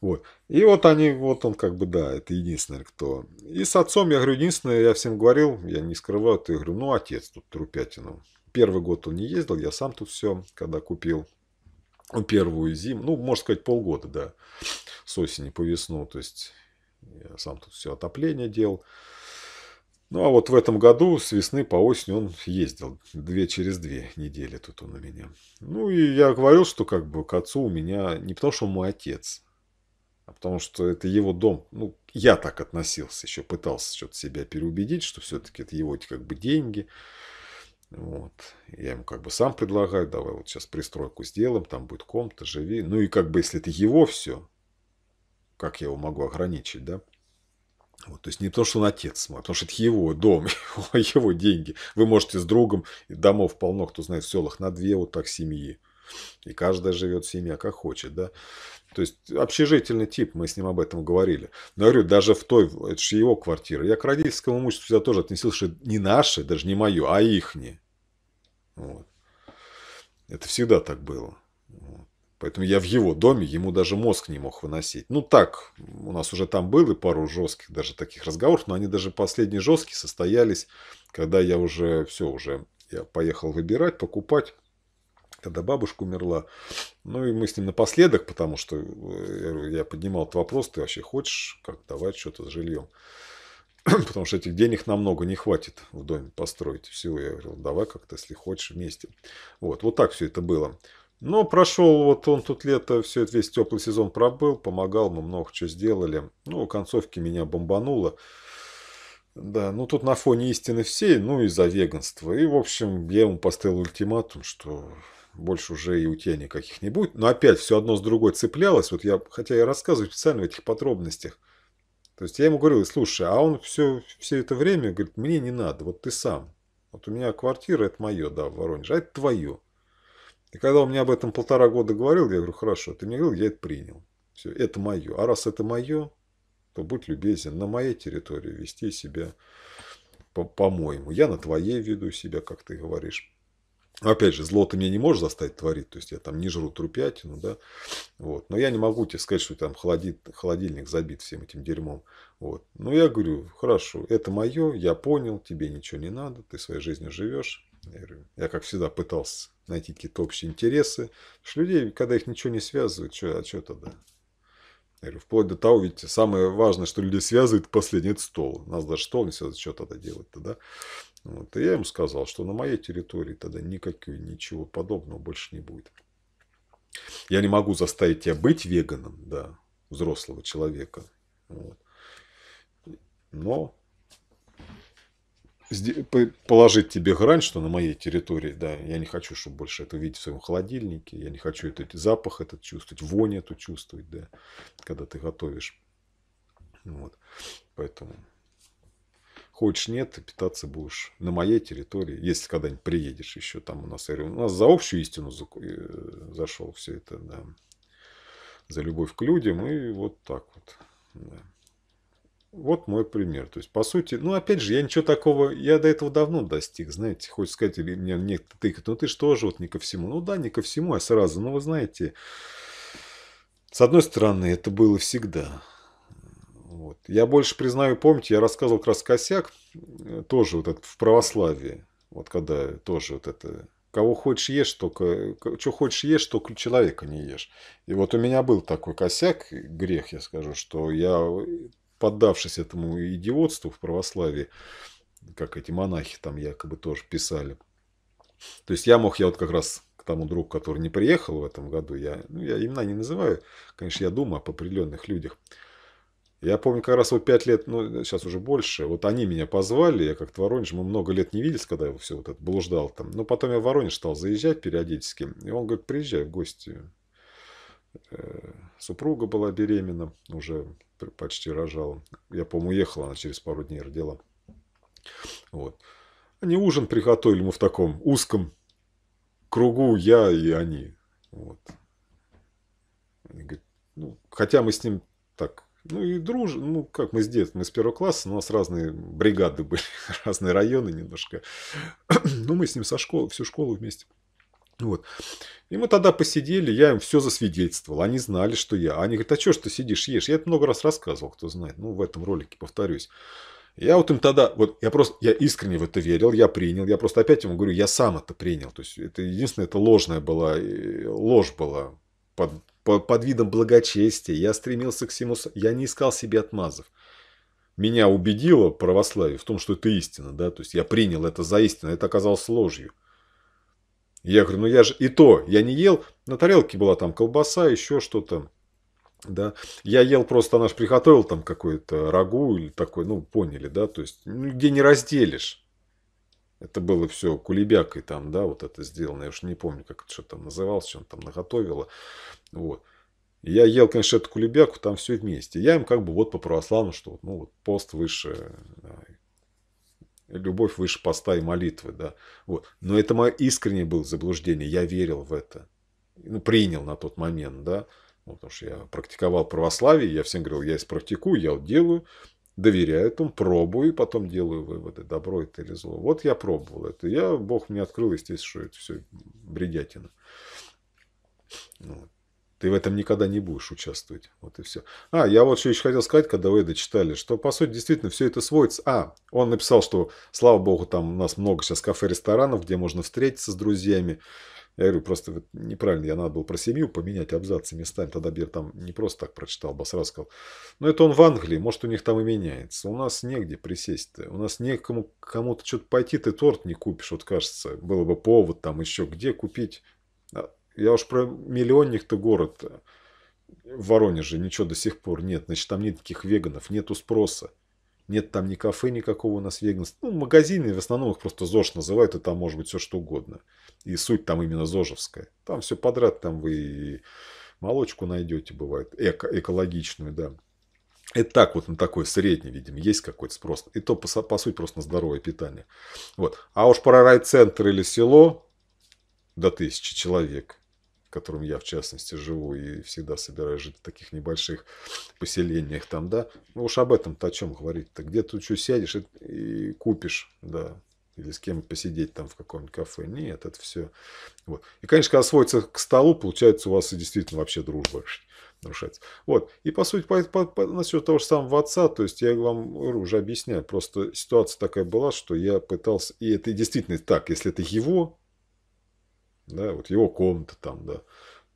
Вот. И вот они, вот он как бы, да, это единственный кто. И с отцом, я говорю, единственное, я всем говорил, я не скрываю, ты говорю, ну, отец тут трупятину. Первый год он не ездил, я сам тут все, когда купил. первую зиму, ну, можно сказать, полгода, да, с осени по весну, то есть я сам тут все отопление делал. Ну а вот в этом году с весны по осень он ездил. Две через две недели тут он у меня. Ну и я говорил, что как бы к отцу у меня не потому, что он мой отец, а потому что это его дом. Ну, я так относился, еще пытался что-то себя переубедить, что все-таки это его как бы деньги. Вот. Я ему как бы сам предлагаю, давай вот сейчас пристройку сделаем, там будет комната, живи. Ну и как бы если это его все, как я его могу ограничить, да? Вот, то есть не то, что он отец смог, потому что это его дом, его, деньги. Вы можете с другом, домов полно, кто знает, в селах на две вот так семьи. И каждая живет семья, как хочет, да. То есть общежительный тип, мы с ним об этом говорили. Но я говорю, даже в той, это же его квартира. Я к родительскому имуществу всегда тоже относился, что не наши, даже не мое, а ихние. Вот. Это всегда так было. Поэтому я в его доме, ему даже мозг не мог выносить. Ну так, у нас уже там было пару жестких даже таких разговоров, но они даже последние жесткие состоялись, когда я уже, все уже, я поехал выбирать, покупать когда бабушка умерла. Ну и мы с ним напоследок, потому что э, я поднимал этот вопрос, ты вообще хочешь как давать что-то с жильем? потому что этих денег намного не хватит в доме построить всего. Я говорил, давай как-то, если хочешь, вместе. Вот, вот так все это было. Но ну, прошел вот он тут лето, все это весь теплый сезон пробыл, помогал, мы много чего сделали. Ну, концовки меня бомбануло. Да, ну тут на фоне истины всей, ну и за веганство. И, в общем, я ему поставил ультиматум, что больше уже и у тебя никаких не будет. Но опять все одно с другой цеплялось. Вот я, хотя я рассказываю специально в этих подробностях. То есть я ему говорил, слушай, а он все, все это время говорит, мне не надо, вот ты сам. Вот у меня квартира, это мое, да, в Воронеже, а это твое. И когда он мне об этом полтора года говорил, я говорю, хорошо, ты мне говорил, я это принял. Все, это мое. А раз это мое, то будь любезен на моей территории вести себя по-моему. По я на твоей веду себя, как ты говоришь. Опять же, зло ты меня не можешь заставить творить, то есть я там не жру трупятину, да, вот. Но я не могу тебе сказать, что там холодильник забит всем этим дерьмом, вот. Но ну, я говорю, хорошо, это мое, я понял, тебе ничего не надо, ты своей жизнью живешь, я, говорю, я как всегда пытался найти какие-то общие интересы. Потому что людей, когда их ничего не связывает, что, а что тогда? Я говорю, вплоть до того, ведь самое важное, что люди связывают последний, это стол. У нас даже стол не связывает, что тогда делать-то, да? Вот. И я ему сказал, что на моей территории тогда никакого, ничего подобного больше не будет. Я не могу заставить тебя быть веганом, да, взрослого человека. Вот. Но положить тебе грань, что на моей территории, да, я не хочу, чтобы больше это видеть в своем холодильнике, я не хочу этот запах этот чувствовать, вонь эту чувствовать, да, когда ты готовишь. Вот. Поэтому хочешь нет, питаться будешь на моей территории, если когда-нибудь приедешь еще там у нас. Я говорю, у нас за общую истину э, зашел все это, да, за любовь к людям и вот так вот. Да. Вот мой пример. То есть, по сути, ну, опять же, я ничего такого, я до этого давно достиг, знаете, хоть сказать, или меня некто тыкает, ну, ты что же, вот не ко всему. Ну, да, не ко всему, а сразу. Ну, вы знаете, с одной стороны, это было всегда. Вот. Я больше признаю, помните, я рассказывал как раз косяк, э, тоже вот это в православии, вот когда тоже вот это кого хочешь ешь, только что хочешь ешь, только человека не ешь. И вот у меня был такой косяк, грех, я скажу, что я поддавшись этому идиотству в православии, как эти монахи там якобы тоже писали. То есть я мог, я вот как раз к тому другу, который не приехал в этом году, я, ну, я имена не называю, конечно, я думаю об определенных людях. Я помню, как раз вот пять лет, ну, сейчас уже больше, вот они меня позвали, я как-то Воронеж, мы много лет не виделись, когда я все вот это блуждал там. Но потом я в Воронеж стал заезжать периодически, и он говорит, приезжай в гости. Э, супруга была беременна уже почти рожала. Я, по-моему, уехала она через пару дней родила. Вот. Они ужин приготовили мы в таком узком кругу, я и они. Вот. Они говорят, ну, хотя мы с ним так, ну и дружим, ну как мы с детства, мы с первого класса, у нас разные бригады были, разные районы немножко. Ну мы с ним со школы, всю школу вместе вот. И мы тогда посидели, я им все засвидетельствовал. Они знали, что я. Они говорят, а что ж ты сидишь, ешь? Я это много раз рассказывал, кто знает. Ну, в этом ролике, повторюсь. Я вот им тогда, вот я просто, я искренне в это верил, я принял, я просто опять ему говорю, я сам это принял. То есть, это единственное, это ложная была, э, ложь была под, под, под видом благочестия. Я стремился к всему, я не искал себе отмазов меня убедило православие в том, что это истина, да, то есть я принял это за истину, это оказалось ложью. Я говорю, ну я же и то, я не ел, на тарелке была там колбаса, еще что-то. Да. Я ел просто, она же приготовила там какое-то рагу или такой, ну, поняли, да, то есть, ну, где не разделишь. Это было все кулебякой там, да, вот это сделано. Я уж не помню, как это что там называлось, что он там наготовила. Вот. Я ел, конечно, эту кулебяку, там все вместе. Я им как бы вот по православному, что вот ну, вот пост выше, э, любовь выше поста и молитвы, да. Вот. Но это мое искреннее было заблуждение, я верил в это. Ну, принял на тот момент, да. Ну, потому что я практиковал православие, я всем говорил, я из практикую, я вот делаю, доверяю этому, пробую, и потом делаю выводы, добро это или зло. Вот я пробовал это. Я, Бог мне открыл, естественно, что это все бредятина. Вот ты в этом никогда не будешь участвовать. Вот и все. А, я вот еще хотел сказать, когда вы это читали, что, по сути, действительно, все это сводится. А, он написал, что, слава богу, там у нас много сейчас кафе-ресторанов, где можно встретиться с друзьями. Я говорю, просто неправильно, я надо было про семью поменять абзацы местами. Тогда Бер там не просто так прочитал, а сразу сказал. Но это он в Англии, может, у них там и меняется. У нас негде присесть-то. У нас некому кому-то что-то пойти, ты торт не купишь, вот кажется. Было бы повод там еще где купить. А, я уж про миллионник-то город в Воронеже ничего до сих пор нет. Значит, там нет таких веганов, нету спроса. Нет там ни кафе никакого у нас веганства. Ну, магазины в основном их просто ЗОЖ называют, и там может быть все что угодно. И суть там именно ЗОЖевская. Там все подряд, там вы и молочку найдете, бывает, эко, экологичную, да. Это так вот на такой средний, видимо, есть какой-то спрос. И то, по, по сути, просто на здоровое питание. Вот. А уж про райцентр или село до тысячи человек которым я, в частности, живу и всегда собираюсь жить в таких небольших поселениях там, да, ну уж об этом-то о чем говорить-то, где ты что сядешь и, и купишь, да, или с кем посидеть там в каком-нибудь кафе. Нет, это все. Вот. И, конечно, когда сводится к столу, получается, у вас и действительно вообще дружба нарушается. Вот. И, по сути, по, по, по, насчет того же самого отца, то есть я вам уже объясняю, просто ситуация такая была, что я пытался, и это действительно так, если это его да, вот его комната там, да,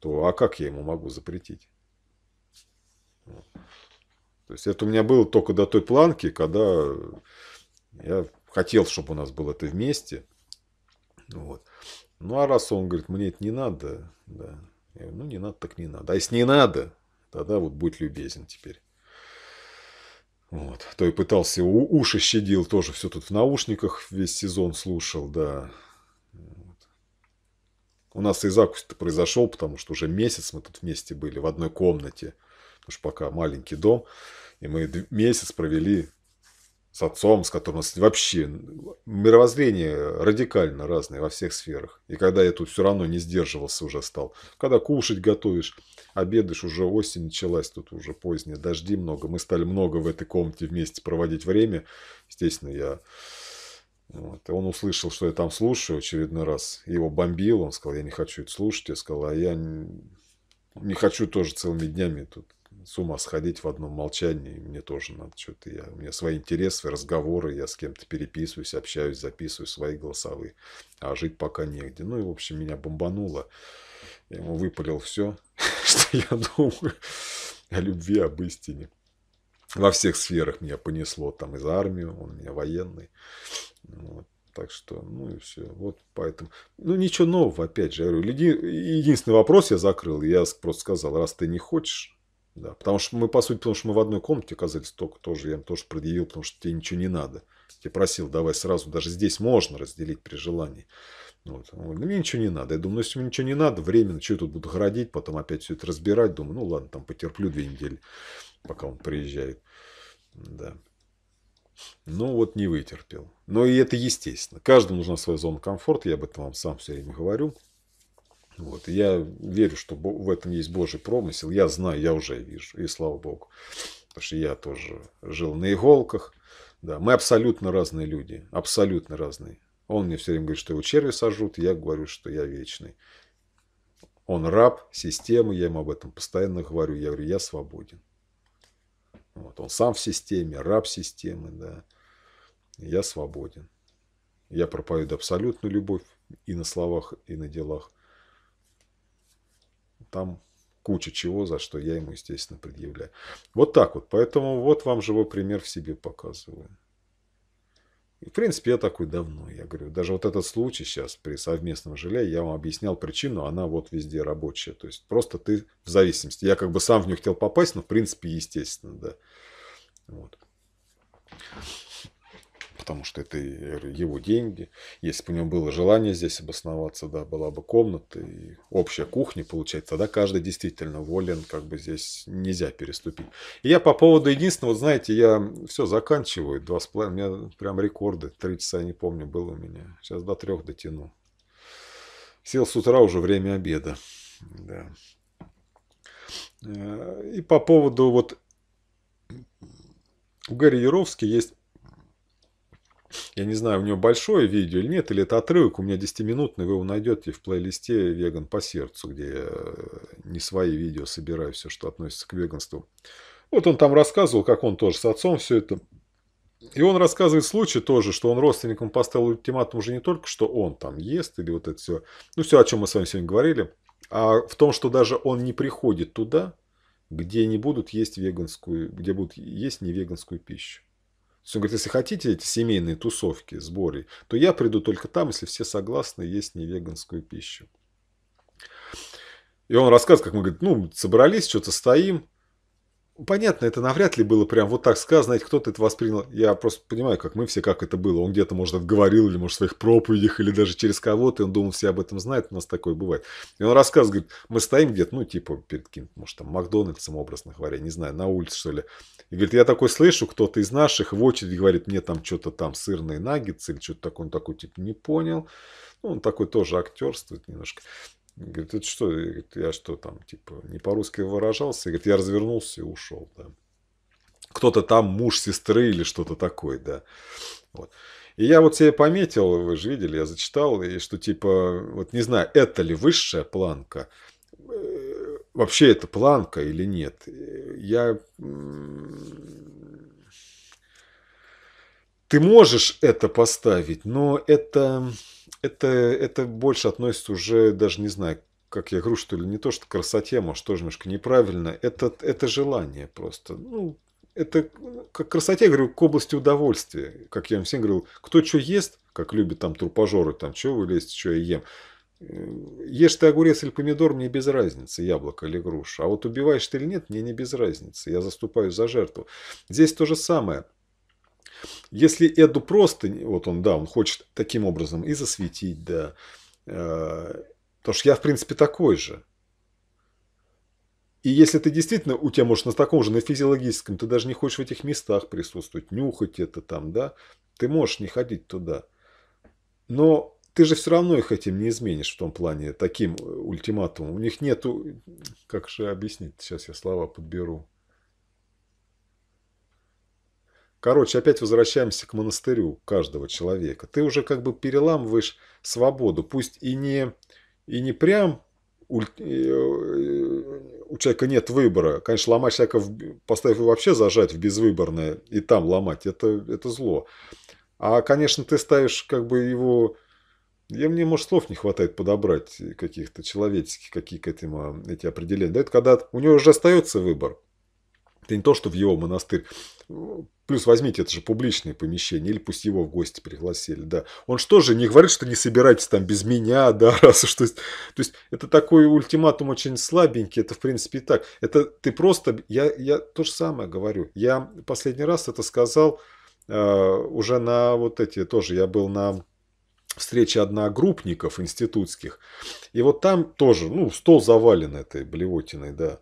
то а как я ему могу запретить? То есть это у меня было только до той планки, когда я хотел, чтобы у нас было это вместе. Вот. Ну, а раз он говорит, мне это не надо, да. Я говорю, ну, не надо, так не надо. А если не надо, тогда вот будь любезен теперь. Вот. А то и пытался, уши щадил тоже, все тут в наушниках весь сезон слушал, да. У нас и закусь-то произошел, потому что уже месяц мы тут вместе были в одной комнате. Потому что пока маленький дом. И мы месяц провели с отцом, с которым у нас вообще мировоззрение радикально разное во всех сферах. И когда я тут все равно не сдерживался уже стал. Когда кушать готовишь, обедаешь, уже осень началась, тут уже позднее, дожди много. Мы стали много в этой комнате вместе проводить время. Естественно, я вот. И он услышал, что я там слушаю очередной раз. Его бомбил, он сказал, я не хочу это слушать. Я сказал, а я не, хочу тоже целыми днями тут с ума сходить в одном молчании. Мне тоже надо что-то. Я, у меня свои интересы, разговоры. Я с кем-то переписываюсь, общаюсь, записываю свои голосовые. А жить пока негде. Ну и, в общем, меня бомбануло. Я ему выпалил все, что я думаю о любви, об истине во всех сферах меня понесло, там, из армии он у меня военный. Ну, вот. Так что, ну и все. Вот поэтому. Ну, ничего нового, опять же. Я говорю, люди... единственный вопрос я закрыл. Я просто сказал, раз ты не хочешь, да, потому что мы, по сути, потому что мы в одной комнате оказались только тоже, я им тоже предъявил, потому что тебе ничего не надо. Я просил, давай сразу, даже здесь можно разделить при желании. Ну, вот. ну, мне ничего не надо. Я думаю, ну, если мне ничего не надо, временно, что я тут буду городить, потом опять все это разбирать. Думаю, ну, ладно, там потерплю две недели пока он приезжает. Да. Ну вот не вытерпел. Но и это естественно. Каждому нужна своя зона комфорта. Я об этом вам сам все время говорю. Вот. я верю, что в этом есть Божий промысел. Я знаю, я уже вижу. И слава Богу. Потому что я тоже жил на иголках. Да, мы абсолютно разные люди. Абсолютно разные. Он мне все время говорит, что его черви сожрут. Я говорю, что я вечный. Он раб системы. Я ему об этом постоянно говорю. Я говорю, я свободен. Вот, он сам в системе, раб системы, да. Я свободен. Я проповедую абсолютную любовь и на словах, и на делах. Там куча чего, за что я ему, естественно, предъявляю. Вот так вот. Поэтому вот вам живой пример в себе показываю. И, в принципе, я такой давно, я говорю. Даже вот этот случай сейчас при совместном желе, я вам объяснял причину, она вот везде рабочая. То есть, просто ты в зависимости. Я как бы сам в нее хотел попасть, но, в принципе, естественно, да. Вот потому что это его деньги. Если бы у него было желание здесь обосноваться, да, была бы комната и общая кухня, получается, тогда каждый действительно волен, как бы здесь нельзя переступить. И я по поводу единственного, вот знаете, я все заканчиваю, два с половиной, у меня прям рекорды, три часа, не помню, было у меня, сейчас до трех дотяну. Сел с утра уже время обеда, да. Э, и по поводу вот у Гарри Яровски есть я не знаю, у него большое видео или нет, или это отрывок у меня 10-минутный, вы его найдете в плейлисте «Веган по сердцу», где я э, не свои видео собираю, все, что относится к веганству. Вот он там рассказывал, как он тоже с отцом все это и он рассказывает случай тоже, что он родственникам поставил ультиматум уже не только, что он там ест или вот это все, ну все, о чем мы с вами сегодня говорили, а в том, что даже он не приходит туда, где не будут есть веганскую, где будут есть не веганскую пищу. Он говорит, если хотите эти семейные тусовки, сборы, то я приду только там, если все согласны есть невеганскую пищу. И он рассказывает, как мы говорит, ну, собрались, что-то стоим. Понятно, это навряд ли было прям вот так сказано, знаете, кто-то это воспринял. Я просто понимаю, как мы все, как это было. Он где-то, может, отговорил, или, может, в своих проповедях, или даже через кого-то, и он думал, все об этом знают, у нас такое бывает. И он рассказывает, говорит, мы стоим где-то, ну, типа, перед кем то может, там, Макдональдсом, образно говоря, не знаю, на улице, что ли. И говорит, я такой слышу, кто-то из наших в очереди говорит, мне там что-то там сырные наггетсы или что-то такое. Он такой, типа, не понял. Ну, он такой тоже актерствует немножко. Говорит, это что? Я что там, типа, не по-русски выражался? Говорит, я развернулся и ушел, да. Кто-то там муж сестры или что-то такое, да. Вот. И я вот себе пометил, вы же видели, я зачитал, и что типа, вот не знаю, это ли высшая планка, э, вообще это планка или нет. Я... Ты можешь это поставить, но это это, это больше относится уже, даже не знаю, как я говорю, что ли, не то, что к красоте, может, тоже немножко неправильно. Это, это желание просто. Ну, это к красоте, говорю, к области удовольствия. Как я вам всем говорил, кто что ест, как любит там трупажоры, там, что вы лезете, что я ем. Э, ешь ты огурец или помидор, мне без разницы, яблоко или груша. А вот убиваешь ты или нет, мне не без разницы. Я заступаю за жертву. Здесь то же самое – если Эду просто, вот он, да, он хочет таким образом и засветить, да. Э, то что я, в принципе, такой же. И если ты действительно, у тебя, может, на таком же, на физиологическом, ты даже не хочешь в этих местах присутствовать, нюхать это там, да, ты можешь не ходить туда. Но ты же все равно их этим не изменишь в том плане, таким э, ультиматумом. У них нету, как же объяснить, сейчас я слова подберу. Короче, опять возвращаемся к монастырю каждого человека. Ты уже как бы переламываешь свободу, пусть и не, и не прям у, э, э, у человека нет выбора. Конечно, ломать человека, в, поставив его вообще зажать в безвыборное и там ломать, это, это зло. А, конечно, ты ставишь как бы его... Я, мне, может, слов не хватает подобрать каких-то человеческих, какие к этим а, эти определения. Да это когда у него уже остается выбор. Это не то, что в его монастырь. Плюс возьмите, это же публичное помещение, или пусть его в гости пригласили, да. Он что же не говорит, что не собирайтесь там без меня, да, раз уж... То есть, то есть это такой ультиматум очень слабенький, это в принципе и так. Это ты просто... Я, я то же самое говорю. Я последний раз это сказал э, уже на вот эти тоже, я был на встрече одногруппников институтских, и вот там тоже, ну, стол завален этой блевотиной, да.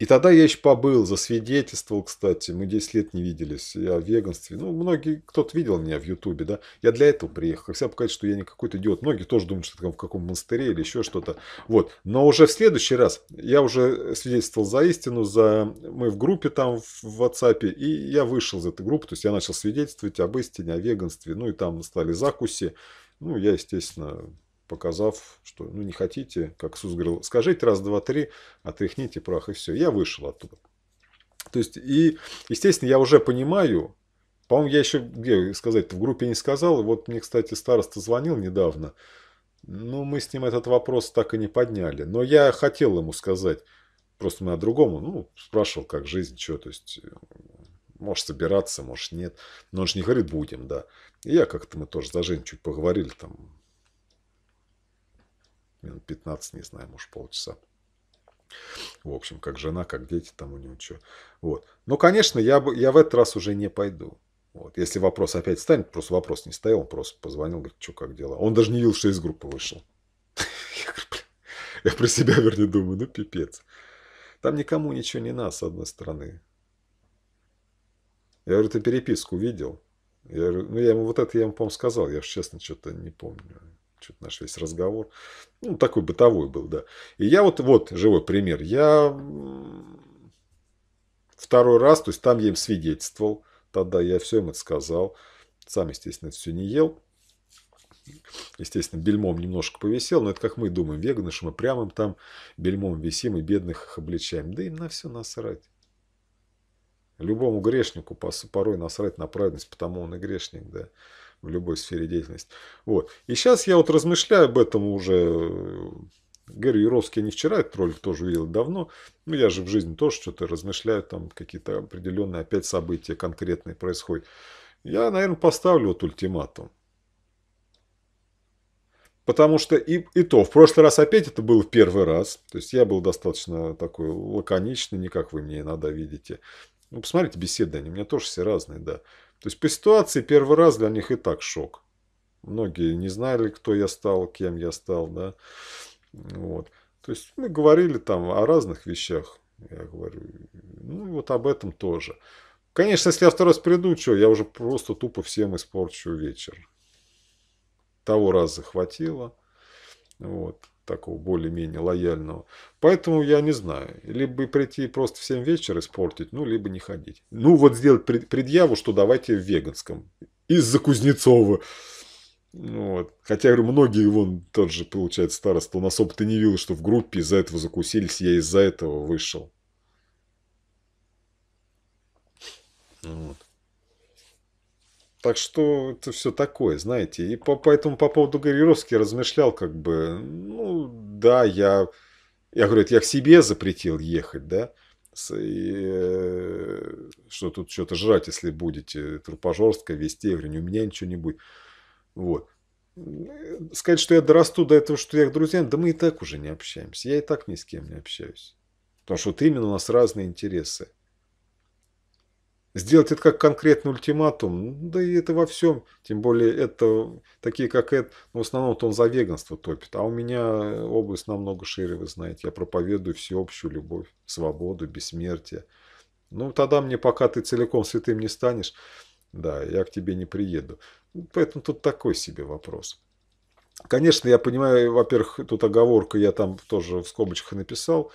И тогда я еще побыл, засвидетельствовал, кстати. Мы 10 лет не виделись. Я в веганстве. Ну, многие, кто-то видел меня в Ютубе, да. Я для этого приехал. хотя показать, что я не какой-то идиот. Многие тоже думают, что я в каком монастыре или еще что-то. Вот. Но уже в следующий раз я уже свидетельствовал за истину, за... Мы в группе там в WhatsApp, и я вышел из этой группы. То есть я начал свидетельствовать об истине, о веганстве. Ну, и там стали закуси. Ну, я, естественно, показав, что ну не хотите, как Иисус говорил, скажите раз, два, три, отряхните прах и все. Я вышел оттуда. То есть, и, естественно, я уже понимаю, по-моему, я еще где сказать в группе не сказал. Вот мне, кстати, староста звонил недавно. Ну, мы с ним этот вопрос так и не подняли. Но я хотел ему сказать. Просто мы о другому, ну, спрашивал, как жизнь, что, то есть, э, может собираться, может нет. Но он же не говорит, будем, да. И я как-то, мы тоже за Жень чуть поговорили, там, минут 15, не знаю, может, полчаса. В общем, как жена, как дети там у него, что. Вот. Но, ну, конечно, я, бы, я в этот раз уже не пойду. Вот. Если вопрос опять станет, просто вопрос не стоял, он просто позвонил, говорит, что, как дела. Он даже не видел, что из группы вышел. Я, говорю, я про себя, вернее, думаю, ну пипец. Там никому ничего не надо, с одной стороны. Я говорю, ты переписку видел? Я говорю, ну я ему вот это, я ему, по-моему, сказал, я же, честно, что-то не помню что-то наш весь разговор. Ну, такой бытовой был, да. И я вот, вот живой пример. Я второй раз, то есть там я им свидетельствовал. Тогда я все им это сказал. Сам, естественно, все не ел. Естественно, бельмом немножко повисел, но это как мы думаем, веганы, что мы прямым там бельмом висим и бедных их обличаем. Да им на все насрать. Любому грешнику порой насрать на праведность, потому он и грешник, да в любой сфере деятельности. Вот. И сейчас я вот размышляю об этом уже. Э, Гэри Юровский не вчера этот ролик тоже видел давно. Ну, я же в жизни тоже что-то размышляю, там какие-то определенные опять события конкретные происходят. Я, наверное, поставлю вот ультиматум. Потому что и, и то, в прошлый раз опять это был в первый раз. То есть я был достаточно такой лаконичный, не как вы мне иногда видите. Ну, посмотрите беседы, они у меня тоже все разные, да. То есть по ситуации первый раз для них и так шок. Многие не знали, кто я стал, кем я стал, да. Вот. То есть мы говорили там о разных вещах. Я говорю, ну вот об этом тоже. Конечно, если я второй раз приду, что, я уже просто тупо всем испорчу вечер. Того раза хватило. Вот такого более-менее лояльного. Поэтому я не знаю, либо прийти просто в 7 вечера испортить, ну, либо не ходить. Ну, вот сделать предъяву, что давайте в веганском. Из-за Кузнецова. Ну, вот. Хотя, я говорю, многие, вон, тот же, получается, староста, он особо-то не видел, что в группе из-за этого закусились, я из-за этого вышел. Вот. Так что это все такое, знаете. И по, поэтому по поводу я размышлял, как бы, ну, да, я, я говорю, я к себе запретил ехать, да, и, э, что тут что-то жрать, если будете, трупожорстко вести, я говорю, у меня ничего не будет. Вот. Э, сказать, что я дорасту до этого, что я к друзьям, да мы и так уже не общаемся, я и так ни с кем не общаюсь. Потому что вот именно у нас разные интересы. Сделать это как конкретный ультиматум, ну, да и это во всем. Тем более это такие, как это, ну, в основном-то он за веганство топит. А у меня область намного шире, вы знаете. Я проповедую всеобщую любовь, свободу, бессмертие. Ну, тогда мне, пока ты целиком святым не станешь, да, я к тебе не приеду. Ну, поэтому тут такой себе вопрос. Конечно, я понимаю, во-первых, тут оговорка, я там тоже в скобочках написал,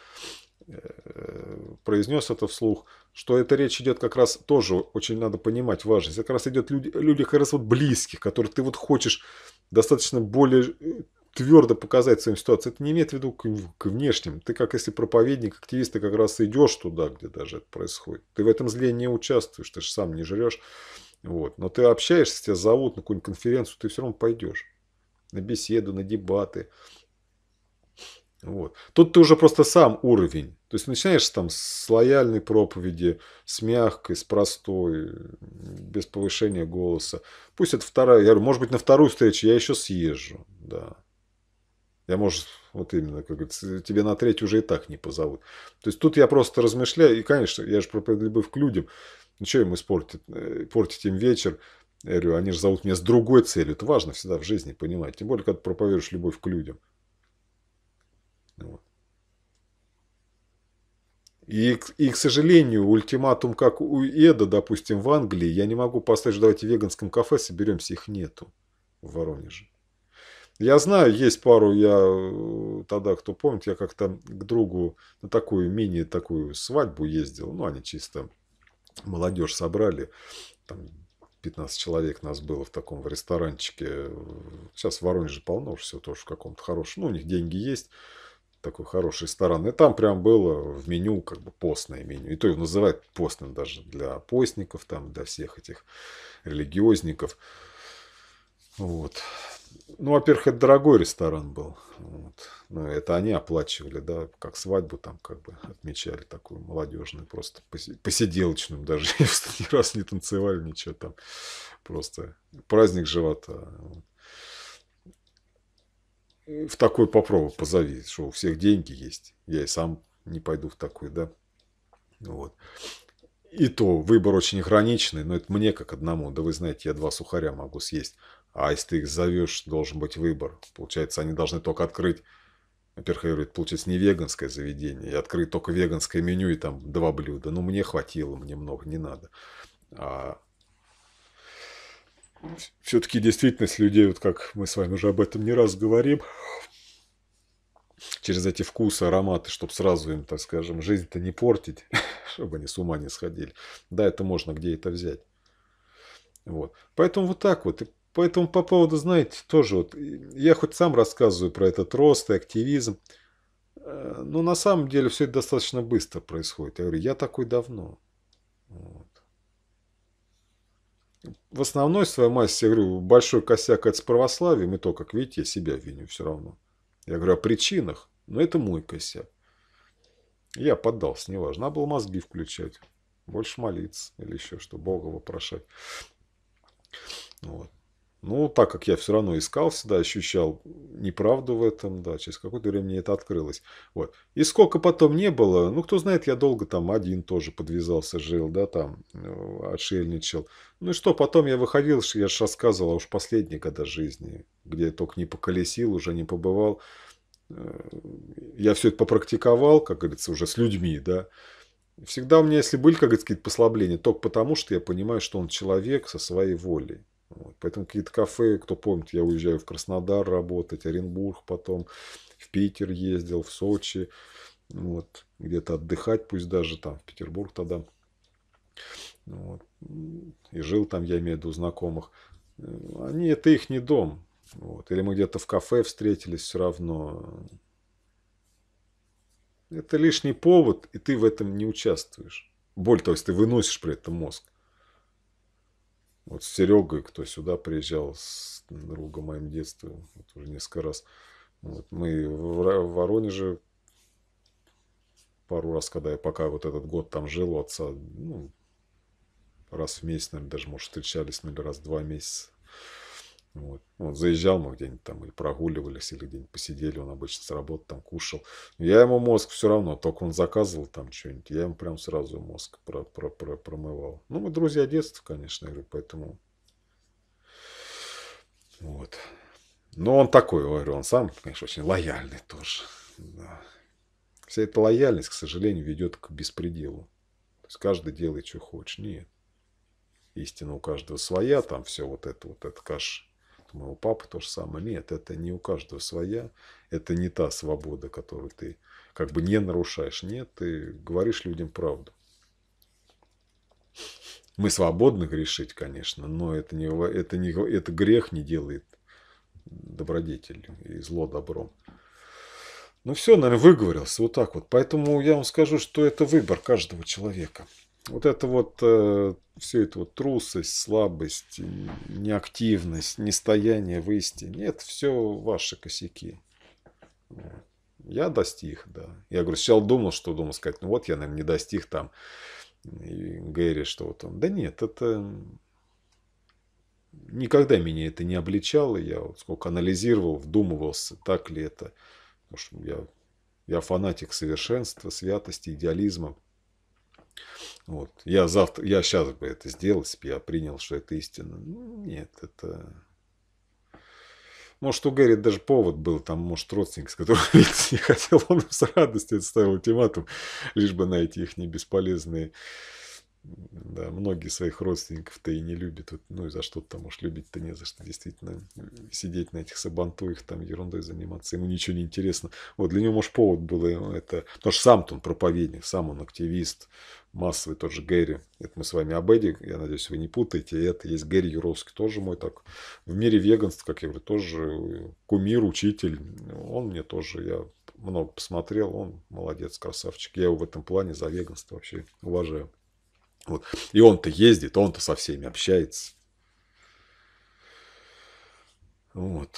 произнес это вслух, что эта речь идет как раз тоже очень надо понимать важность. Как раз идет люди, люди как раз вот близких, которых ты вот хочешь достаточно более э, твердо показать свою ситуацию. Это не имеет в виду к, к внешним. Ты как если проповедник, активист, ты как раз идешь туда, где даже это происходит. Ты в этом зле не участвуешь, ты же сам не жрешь. Вот. Но ты общаешься, тебя зовут на какую-нибудь конференцию, ты все равно пойдешь. На беседу, на дебаты, вот. Тут ты уже просто сам уровень. То есть начинаешь там с лояльной проповеди, с мягкой, с простой, без повышения голоса. Пусть это вторая, я говорю, может быть, на вторую встречу я еще съезжу. Да. Я, может, вот именно, как говорится, тебе на третью уже и так не позовут. То есть тут я просто размышляю, и, конечно, я же проповедую любовь к людям. ничего ну, им испортить, э, портить им вечер? Я говорю, они же зовут меня с другой целью. Это важно всегда в жизни понимать. Тем более, когда проповедуешь любовь к людям. И, и, к сожалению, ультиматум, как у Эда, допустим, в Англии, я не могу поставить, давайте в веганском кафе соберемся, их нету в Воронеже. Я знаю, есть пару, я э, тогда, кто помнит, я как-то к другу на такую мини-такую свадьбу ездил, ну, они чисто молодежь собрали, там 15 человек нас было в таком в ресторанчике. Сейчас в Воронеже полно, все тоже в каком-то хорошем. Ну, у них деньги есть такой хороший ресторан. И там прям было в меню, как бы постное меню. И то его называют постным даже для постников, там, для всех этих религиозников. Вот. Ну, во-первых, это дорогой ресторан был. Вот. Ну, это они оплачивали, да, как свадьбу там как бы отмечали такую молодежную, просто посиделочную даже. ни раз не танцевали, ничего там. Просто праздник живота. Вот в такой попробуй позови, что у всех деньги есть. Я и сам не пойду в такой, да. Вот. И то, выбор очень ограниченный, но это мне как одному. Да вы знаете, я два сухаря могу съесть. А если ты их зовешь, должен быть выбор. Получается, они должны только открыть во-первых, я говорю, получается не веганское заведение. и открыть только веганское меню и там два блюда. Ну, мне хватило, мне много не надо. А все-таки действительность людей, вот как мы с вами уже об этом не раз говорим, через эти вкусы, ароматы, чтобы сразу им, так скажем, жизнь-то не портить, чтобы они с ума не сходили. Да, это можно где это взять. Вот. Поэтому вот так вот. поэтому по поводу, знаете, тоже вот, я хоть сам рассказываю про этот рост и активизм, э, но на самом деле все это достаточно быстро происходит. Я говорю, я такой давно. Вот в основной своей массе, я говорю, большой косяк это с православием, и то, как видите, я себя виню все равно. Я говорю о причинах, но это мой косяк. Я поддался, неважно. Надо было мозги включать, больше молиться или еще что, Бога вопрошать. Вот. Ну, так как я все равно искал всегда, ощущал неправду в этом, да, через какое-то время мне это открылось. Вот. И сколько потом не было, ну, кто знает, я долго там один тоже подвязался, жил, да, там, э, отшельничал. Ну и что, потом я выходил, я же рассказывал, а уж последние года жизни, где я только не поколесил, уже не побывал. Э, я все это попрактиковал, как говорится, уже с людьми, да. Всегда у меня, если были, как говорится, какие-то послабления, только потому, что я понимаю, что он человек со своей волей. Вот. Поэтому какие-то кафе, кто помнит, я уезжаю в Краснодар работать, Оренбург потом, в Питер ездил, в Сочи, вот. где-то отдыхать, пусть даже там, в Петербург тогда. Вот. И жил там, я имею в виду, знакомых. Они, это их не дом. Вот. Или мы где-то в кафе встретились все равно. Это лишний повод, и ты в этом не участвуешь. Боль, то есть ты выносишь при этом мозг. Вот с Серегой, кто сюда приезжал, с другом моим детства, вот уже несколько раз. Вот мы в Воронеже пару раз, когда я пока вот этот год там жил у отца, ну, раз в месяц, наверное, даже, может, встречались, ну, или раз в два месяца. Вот. Он заезжал, мы где-нибудь там или прогуливались, или где-нибудь посидели, он обычно с работы там кушал. Я ему мозг все равно, только он заказывал там что-нибудь, я ему прям сразу мозг про про про промывал. Ну, мы друзья детства, конечно, говорю, поэтому... Вот. Но он такой, говорю, он сам, конечно, очень лояльный тоже. Да. Вся эта лояльность, к сожалению, ведет к беспределу. То есть каждый делает, что хочет Нет. Истина у каждого своя, там все вот это, вот это каш моего папы то же самое. Нет, это не у каждого своя. Это не та свобода, которую ты как бы не нарушаешь. Нет, ты говоришь людям правду. Мы свободны грешить, конечно, но это, не, это, не, это грех не делает добродетель и зло добром. Ну все, наверное, выговорился вот так вот. Поэтому я вам скажу, что это выбор каждого человека вот это вот э, все это вот трусость, слабость, неактивность, нестояние в истине, это все ваши косяки. Я достиг, да. Я говорю, сначала думал, что думал сказать, ну вот я, наверное, не достиг там и Гэри, что вот он. Да нет, это никогда меня это не обличало. Я вот сколько анализировал, вдумывался, так ли это. Потому что я, я фанатик совершенства, святости, идеализма. Вот. Я завтра, я сейчас бы это сделал, если бы я принял, что это истина. Ну, нет, это... Может, у Гарри даже повод был, там, может, родственник, с которым видеть не хотел, он с радостью отставил ультиматум, лишь бы найти их не бесполезные да, многие своих родственников-то и не любят. Вот, ну и за что то там уж любить-то не за что. Действительно, сидеть на этих сабантуях, там ерундой заниматься, ему ничего не интересно. Вот для него, может, повод было это... Потому что сам-то он проповедник, сам он активист, массовый тот же Гэри. Это мы с вами об Эдди, я надеюсь, вы не путаете. это есть Гэри Юровский, тоже мой так. В мире веганства, как я говорю, тоже кумир, учитель. Он мне тоже, я много посмотрел, он молодец, красавчик. Я его в этом плане за веганство вообще уважаю. Вот. И он-то ездит, он-то со всеми общается. Вот.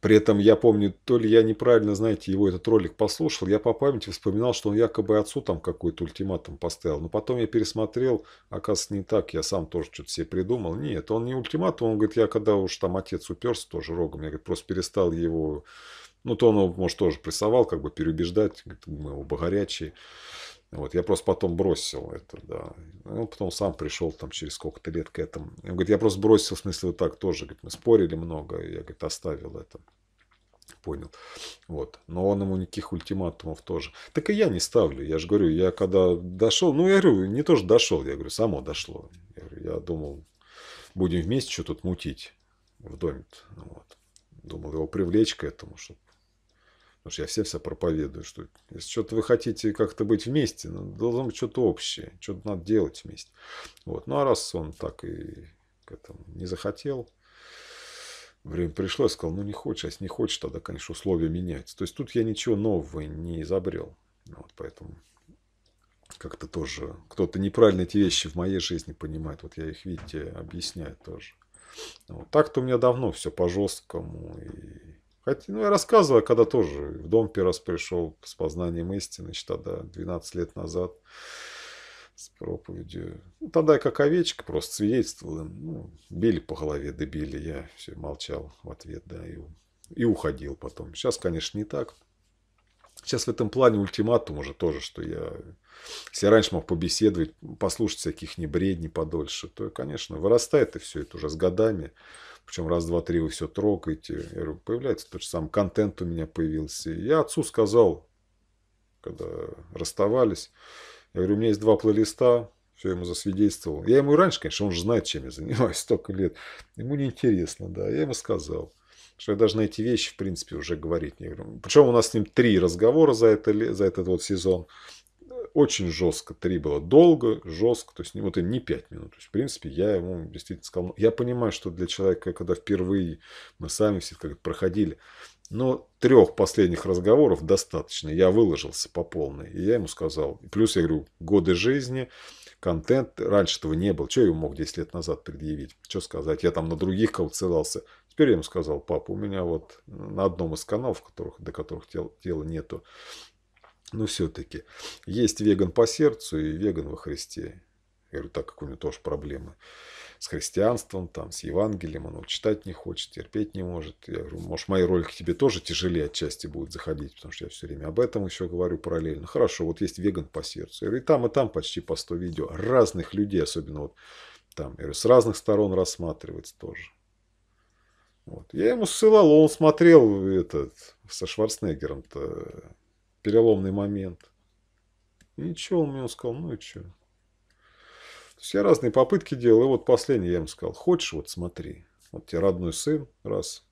При этом я помню, то ли я неправильно, знаете, его этот ролик послушал, я по памяти вспоминал, что он якобы отцу там какой-то ультиматум поставил. Но потом я пересмотрел, оказывается, не так, я сам тоже что-то себе придумал. Нет, он не ультиматум, он говорит, я когда уж там отец уперся тоже рогом, я говорит, просто перестал его... Ну, то он его, может, тоже прессовал, как бы переубеждать, говорит, мы его горячие. Вот, я просто потом бросил это, да. Ну потом сам пришел там через сколько-то лет к этому. Он говорит, я просто бросил, в смысле, вот так тоже. Говорит, мы спорили много, я, говорит, оставил это. Понял. Вот. Но он ему никаких ультиматумов тоже. Так и я не ставлю. Я же говорю, я когда дошел, ну, я говорю, не тоже дошел, я говорю, само дошло. Я, говорю, я думал, будем вместе что тут мутить в доме Вот. Думал его привлечь к этому, чтобы Потому что я всем себя проповедую, что если что-то вы хотите как-то быть вместе, ну, должно быть что-то общее, что-то надо делать вместе. Вот. Ну, а раз он так и к этому не захотел, время пришло, я сказал, ну, не хочешь, а если не хочешь, тогда, конечно, условия меняются. То есть, тут я ничего нового не изобрел. Вот, поэтому как-то тоже кто-то неправильно эти вещи в моей жизни понимает. Вот я их, видите, объясняю тоже. Вот. Так-то у меня давно все по-жесткому и Хотя, ну, я рассказывал, когда тоже в дом первый раз пришел с познанием истины, еще тогда, 12 лет назад, с проповедью. Ну, тогда я как овечка просто свидетельствовал им. Ну, били по голове, добили. я все молчал в ответ, да, и, и уходил потом. Сейчас, конечно, не так. Сейчас в этом плане ультиматум уже тоже, что я... Если я раньше мог побеседовать, послушать всяких не небредней подольше, то, конечно, вырастает и все это уже с годами. Причем раз, два, три вы все трогаете. Я говорю, появляется тот же самый контент у меня появился. И я отцу сказал, когда расставались, я говорю, у меня есть два плейлиста, все ему засвидетельствовал. Я ему и раньше, конечно, он же знает, чем я занимаюсь столько лет. Ему неинтересно, да. Я ему сказал, что я даже на эти вещи, в принципе, уже говорить не говорю. Причем у нас с ним три разговора за, это, за этот вот сезон очень жестко. Три было долго, жестко. То есть, ну, вот и не пять минут. То есть, в принципе, я ему действительно сказал. Ну, я понимаю, что для человека, когда впервые мы сами все как проходили, но трех последних разговоров достаточно. Я выложился по полной. И я ему сказал. Плюс, я говорю, годы жизни, контент. Раньше этого не было. Что я ему мог 10 лет назад предъявить? Что сказать? Я там на других кого ссылался. Теперь я ему сказал, папа, у меня вот на одном из каналов, которых, до которых тела нету, но ну, все-таки есть веган по сердцу и веган во Христе. Я говорю, так как у него тоже проблемы с христианством, там, с Евангелием, он его читать не хочет, терпеть не может. Я говорю, может, мои ролики тебе тоже тяжелее отчасти будут заходить, потому что я все время об этом еще говорю параллельно. Хорошо, вот есть веган по сердцу. Я говорю, и там, и там почти по 100 видео разных людей, особенно вот там, я говорю, с разных сторон рассматривать тоже. Вот. Я ему ссылал, он смотрел этот со Шварценеггером-то переломный момент. ничего, он мне сказал, ну и что. Все разные попытки делал, и вот последний я ему сказал, хочешь, вот смотри, вот тебе родной сын, раз,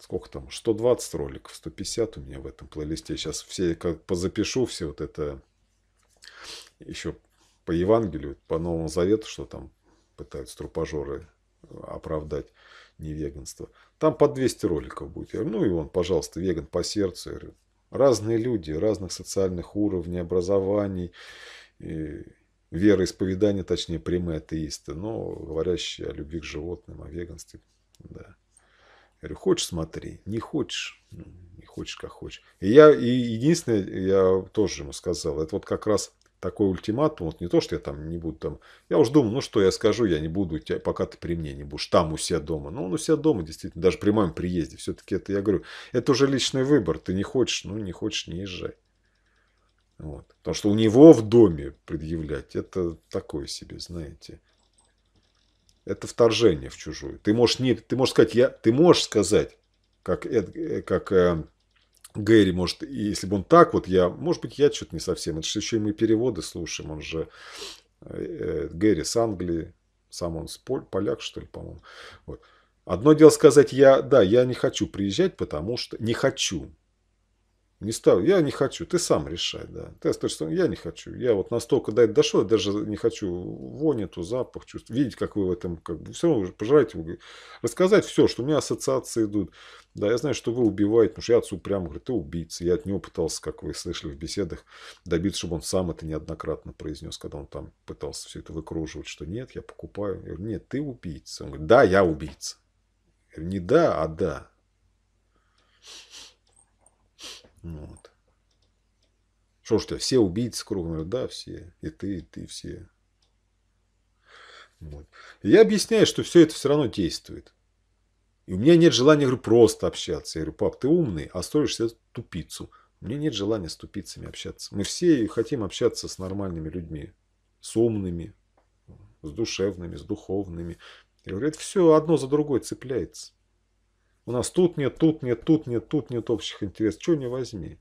сколько там, 120 роликов, 150 у меня в этом плейлисте. Сейчас все как позапишу, все вот это еще по Евангелию, по Новому Завету, что там пытаются трупажеры э, оправдать невеганство. Там по 200 роликов будет. Я говорю, ну и он, пожалуйста, веган по сердцу. Я говорю, разные люди разных социальных уровней, образований, вероисповедания, точнее, прямые атеисты, но говорящие о любви к животным, о веганстве. Да. Я говорю, хочешь, смотри, не хочешь, ну, не хочешь, как хочешь. И я, и единственное, я тоже ему сказал, это вот как раз такой ультиматум, вот не то, что я там не буду там, я уж думаю ну что я скажу, я не буду, тебя, пока ты при мне не будешь, там у себя дома, ну он у себя дома, действительно, даже при моем приезде, все-таки это, я говорю, это уже личный выбор, ты не хочешь, ну не хочешь, не езжай. Вот. Потому что у него в доме предъявлять, это такое себе, знаете, это вторжение в чужую. Ты можешь, не, ты можешь сказать, я, ты можешь сказать, как, э, как э, Гэри, может, если бы он так вот, я, может быть, я что-то не совсем. Это же еще и мы переводы слушаем. Он же э, э, Гэри с Англии, сам он с поль, поляк, что ли, по-моему. Вот. Одно дело сказать, я, да, я не хочу приезжать, потому что не хочу не ставлю, я не хочу, ты сам решай, да. Тест, что я не хочу, я вот настолько до этого дошел, я даже не хочу вонь эту, запах чувствовать, видеть, как вы в этом, как бы, все равно пожирайте, вы, рассказать все, что у меня ассоциации идут, да, я знаю, что вы убиваете, потому что я отцу прямо говорю, ты убийца, я от него пытался, как вы слышали в беседах, добиться, чтобы он сам это неоднократно произнес, когда он там пытался все это выкруживать, что нет, я покупаю, я говорю, нет, ты убийца, он говорит, да, я убийца, я говорю, не да, а да, Ну вот. Что ж ты, все убийцы кругом? Да, все. И ты, и ты, все. Вот. я объясняю, что все это все равно действует. И у меня нет желания, говорю, просто общаться. Я говорю, пап, ты умный, а строишь тупицу. У меня нет желания с тупицами общаться. Мы все хотим общаться с нормальными людьми. С умными, с душевными, с духовными. Я говорю, это все одно за другое цепляется. У нас тут нет, тут нет, тут нет, тут нет общих интересов. Чего не возьми.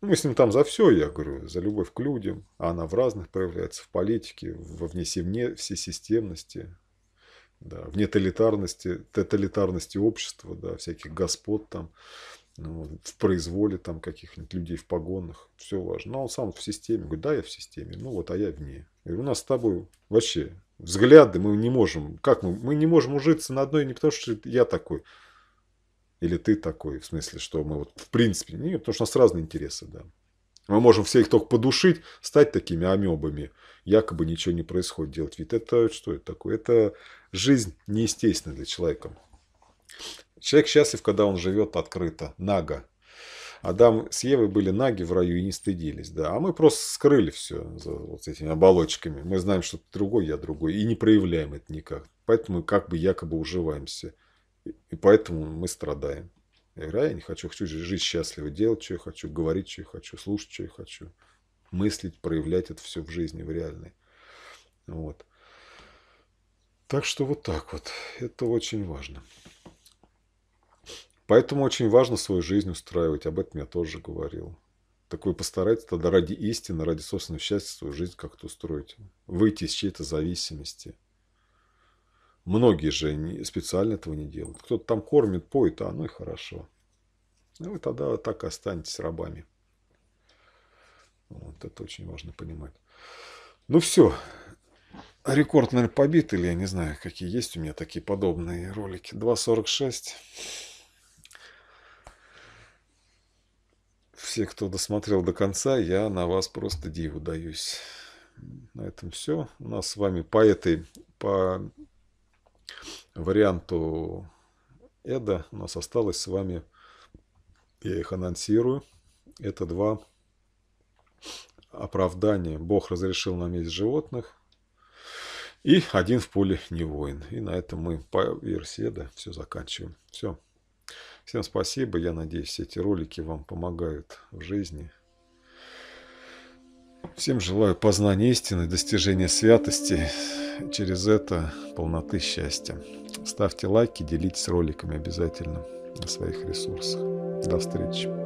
Мы с ним там за все, я говорю, за любовь к людям. А она в разных проявляется, в политике, во внесемне всесистемности, да, в нетолитарности, тоталитарности общества, да, всяких господ там, ну, в произволе там каких-нибудь людей в погонах. Все важно. Но он сам в системе. Говорит, да, я в системе. Ну вот, а я вне. И у нас с тобой вообще взгляды мы не можем. Как мы? Мы не можем ужиться на одной не потому, что я такой. Или ты такой. В смысле, что мы вот в принципе... Нет, потому что у нас разные интересы, да. Мы можем всех только подушить, стать такими амебами. Якобы ничего не происходит, делать Ведь Это что это такое? Это жизнь неестественна для человека. Человек счастлив, когда он живет открыто, наго, Адам с Евой были наги в раю и не стыдились, да. А мы просто скрыли все за вот этими оболочками. Мы знаем, что ты другой, я другой, и не проявляем это никак. Поэтому как бы якобы уживаемся. И поэтому мы страдаем. Я говорю, «А я не хочу, хочу жить счастливо, делать, что я хочу, говорить, что я хочу, слушать, что я хочу, мыслить, проявлять это все в жизни, в реальной. Вот. Так что вот так вот. Это очень важно. Поэтому очень важно свою жизнь устраивать. Об этом я тоже говорил. Так вы постарайтесь тогда ради истины, ради собственного счастья свою жизнь как-то устроить. Выйти из чьей-то зависимости. Многие же специально этого не делают. Кто-то там кормит, поет, а ну и хорошо. А вы тогда так и останетесь рабами. Вот это очень важно понимать. Ну все. Рекорд, наверное, побит, или я не знаю, какие есть у меня такие подобные ролики. 2.46. все, кто досмотрел до конца, я на вас просто диву даюсь. На этом все. У нас с вами по этой, по варианту Эда у нас осталось с вами, я их анонсирую, это два оправдания. Бог разрешил нам есть животных. И один в поле не воин. И на этом мы по версии Эда все заканчиваем. Все. Всем спасибо. Я надеюсь, эти ролики вам помогают в жизни. Всем желаю познания истины, достижения святости, через это полноты счастья. Ставьте лайки, делитесь роликами обязательно на своих ресурсах. До встречи.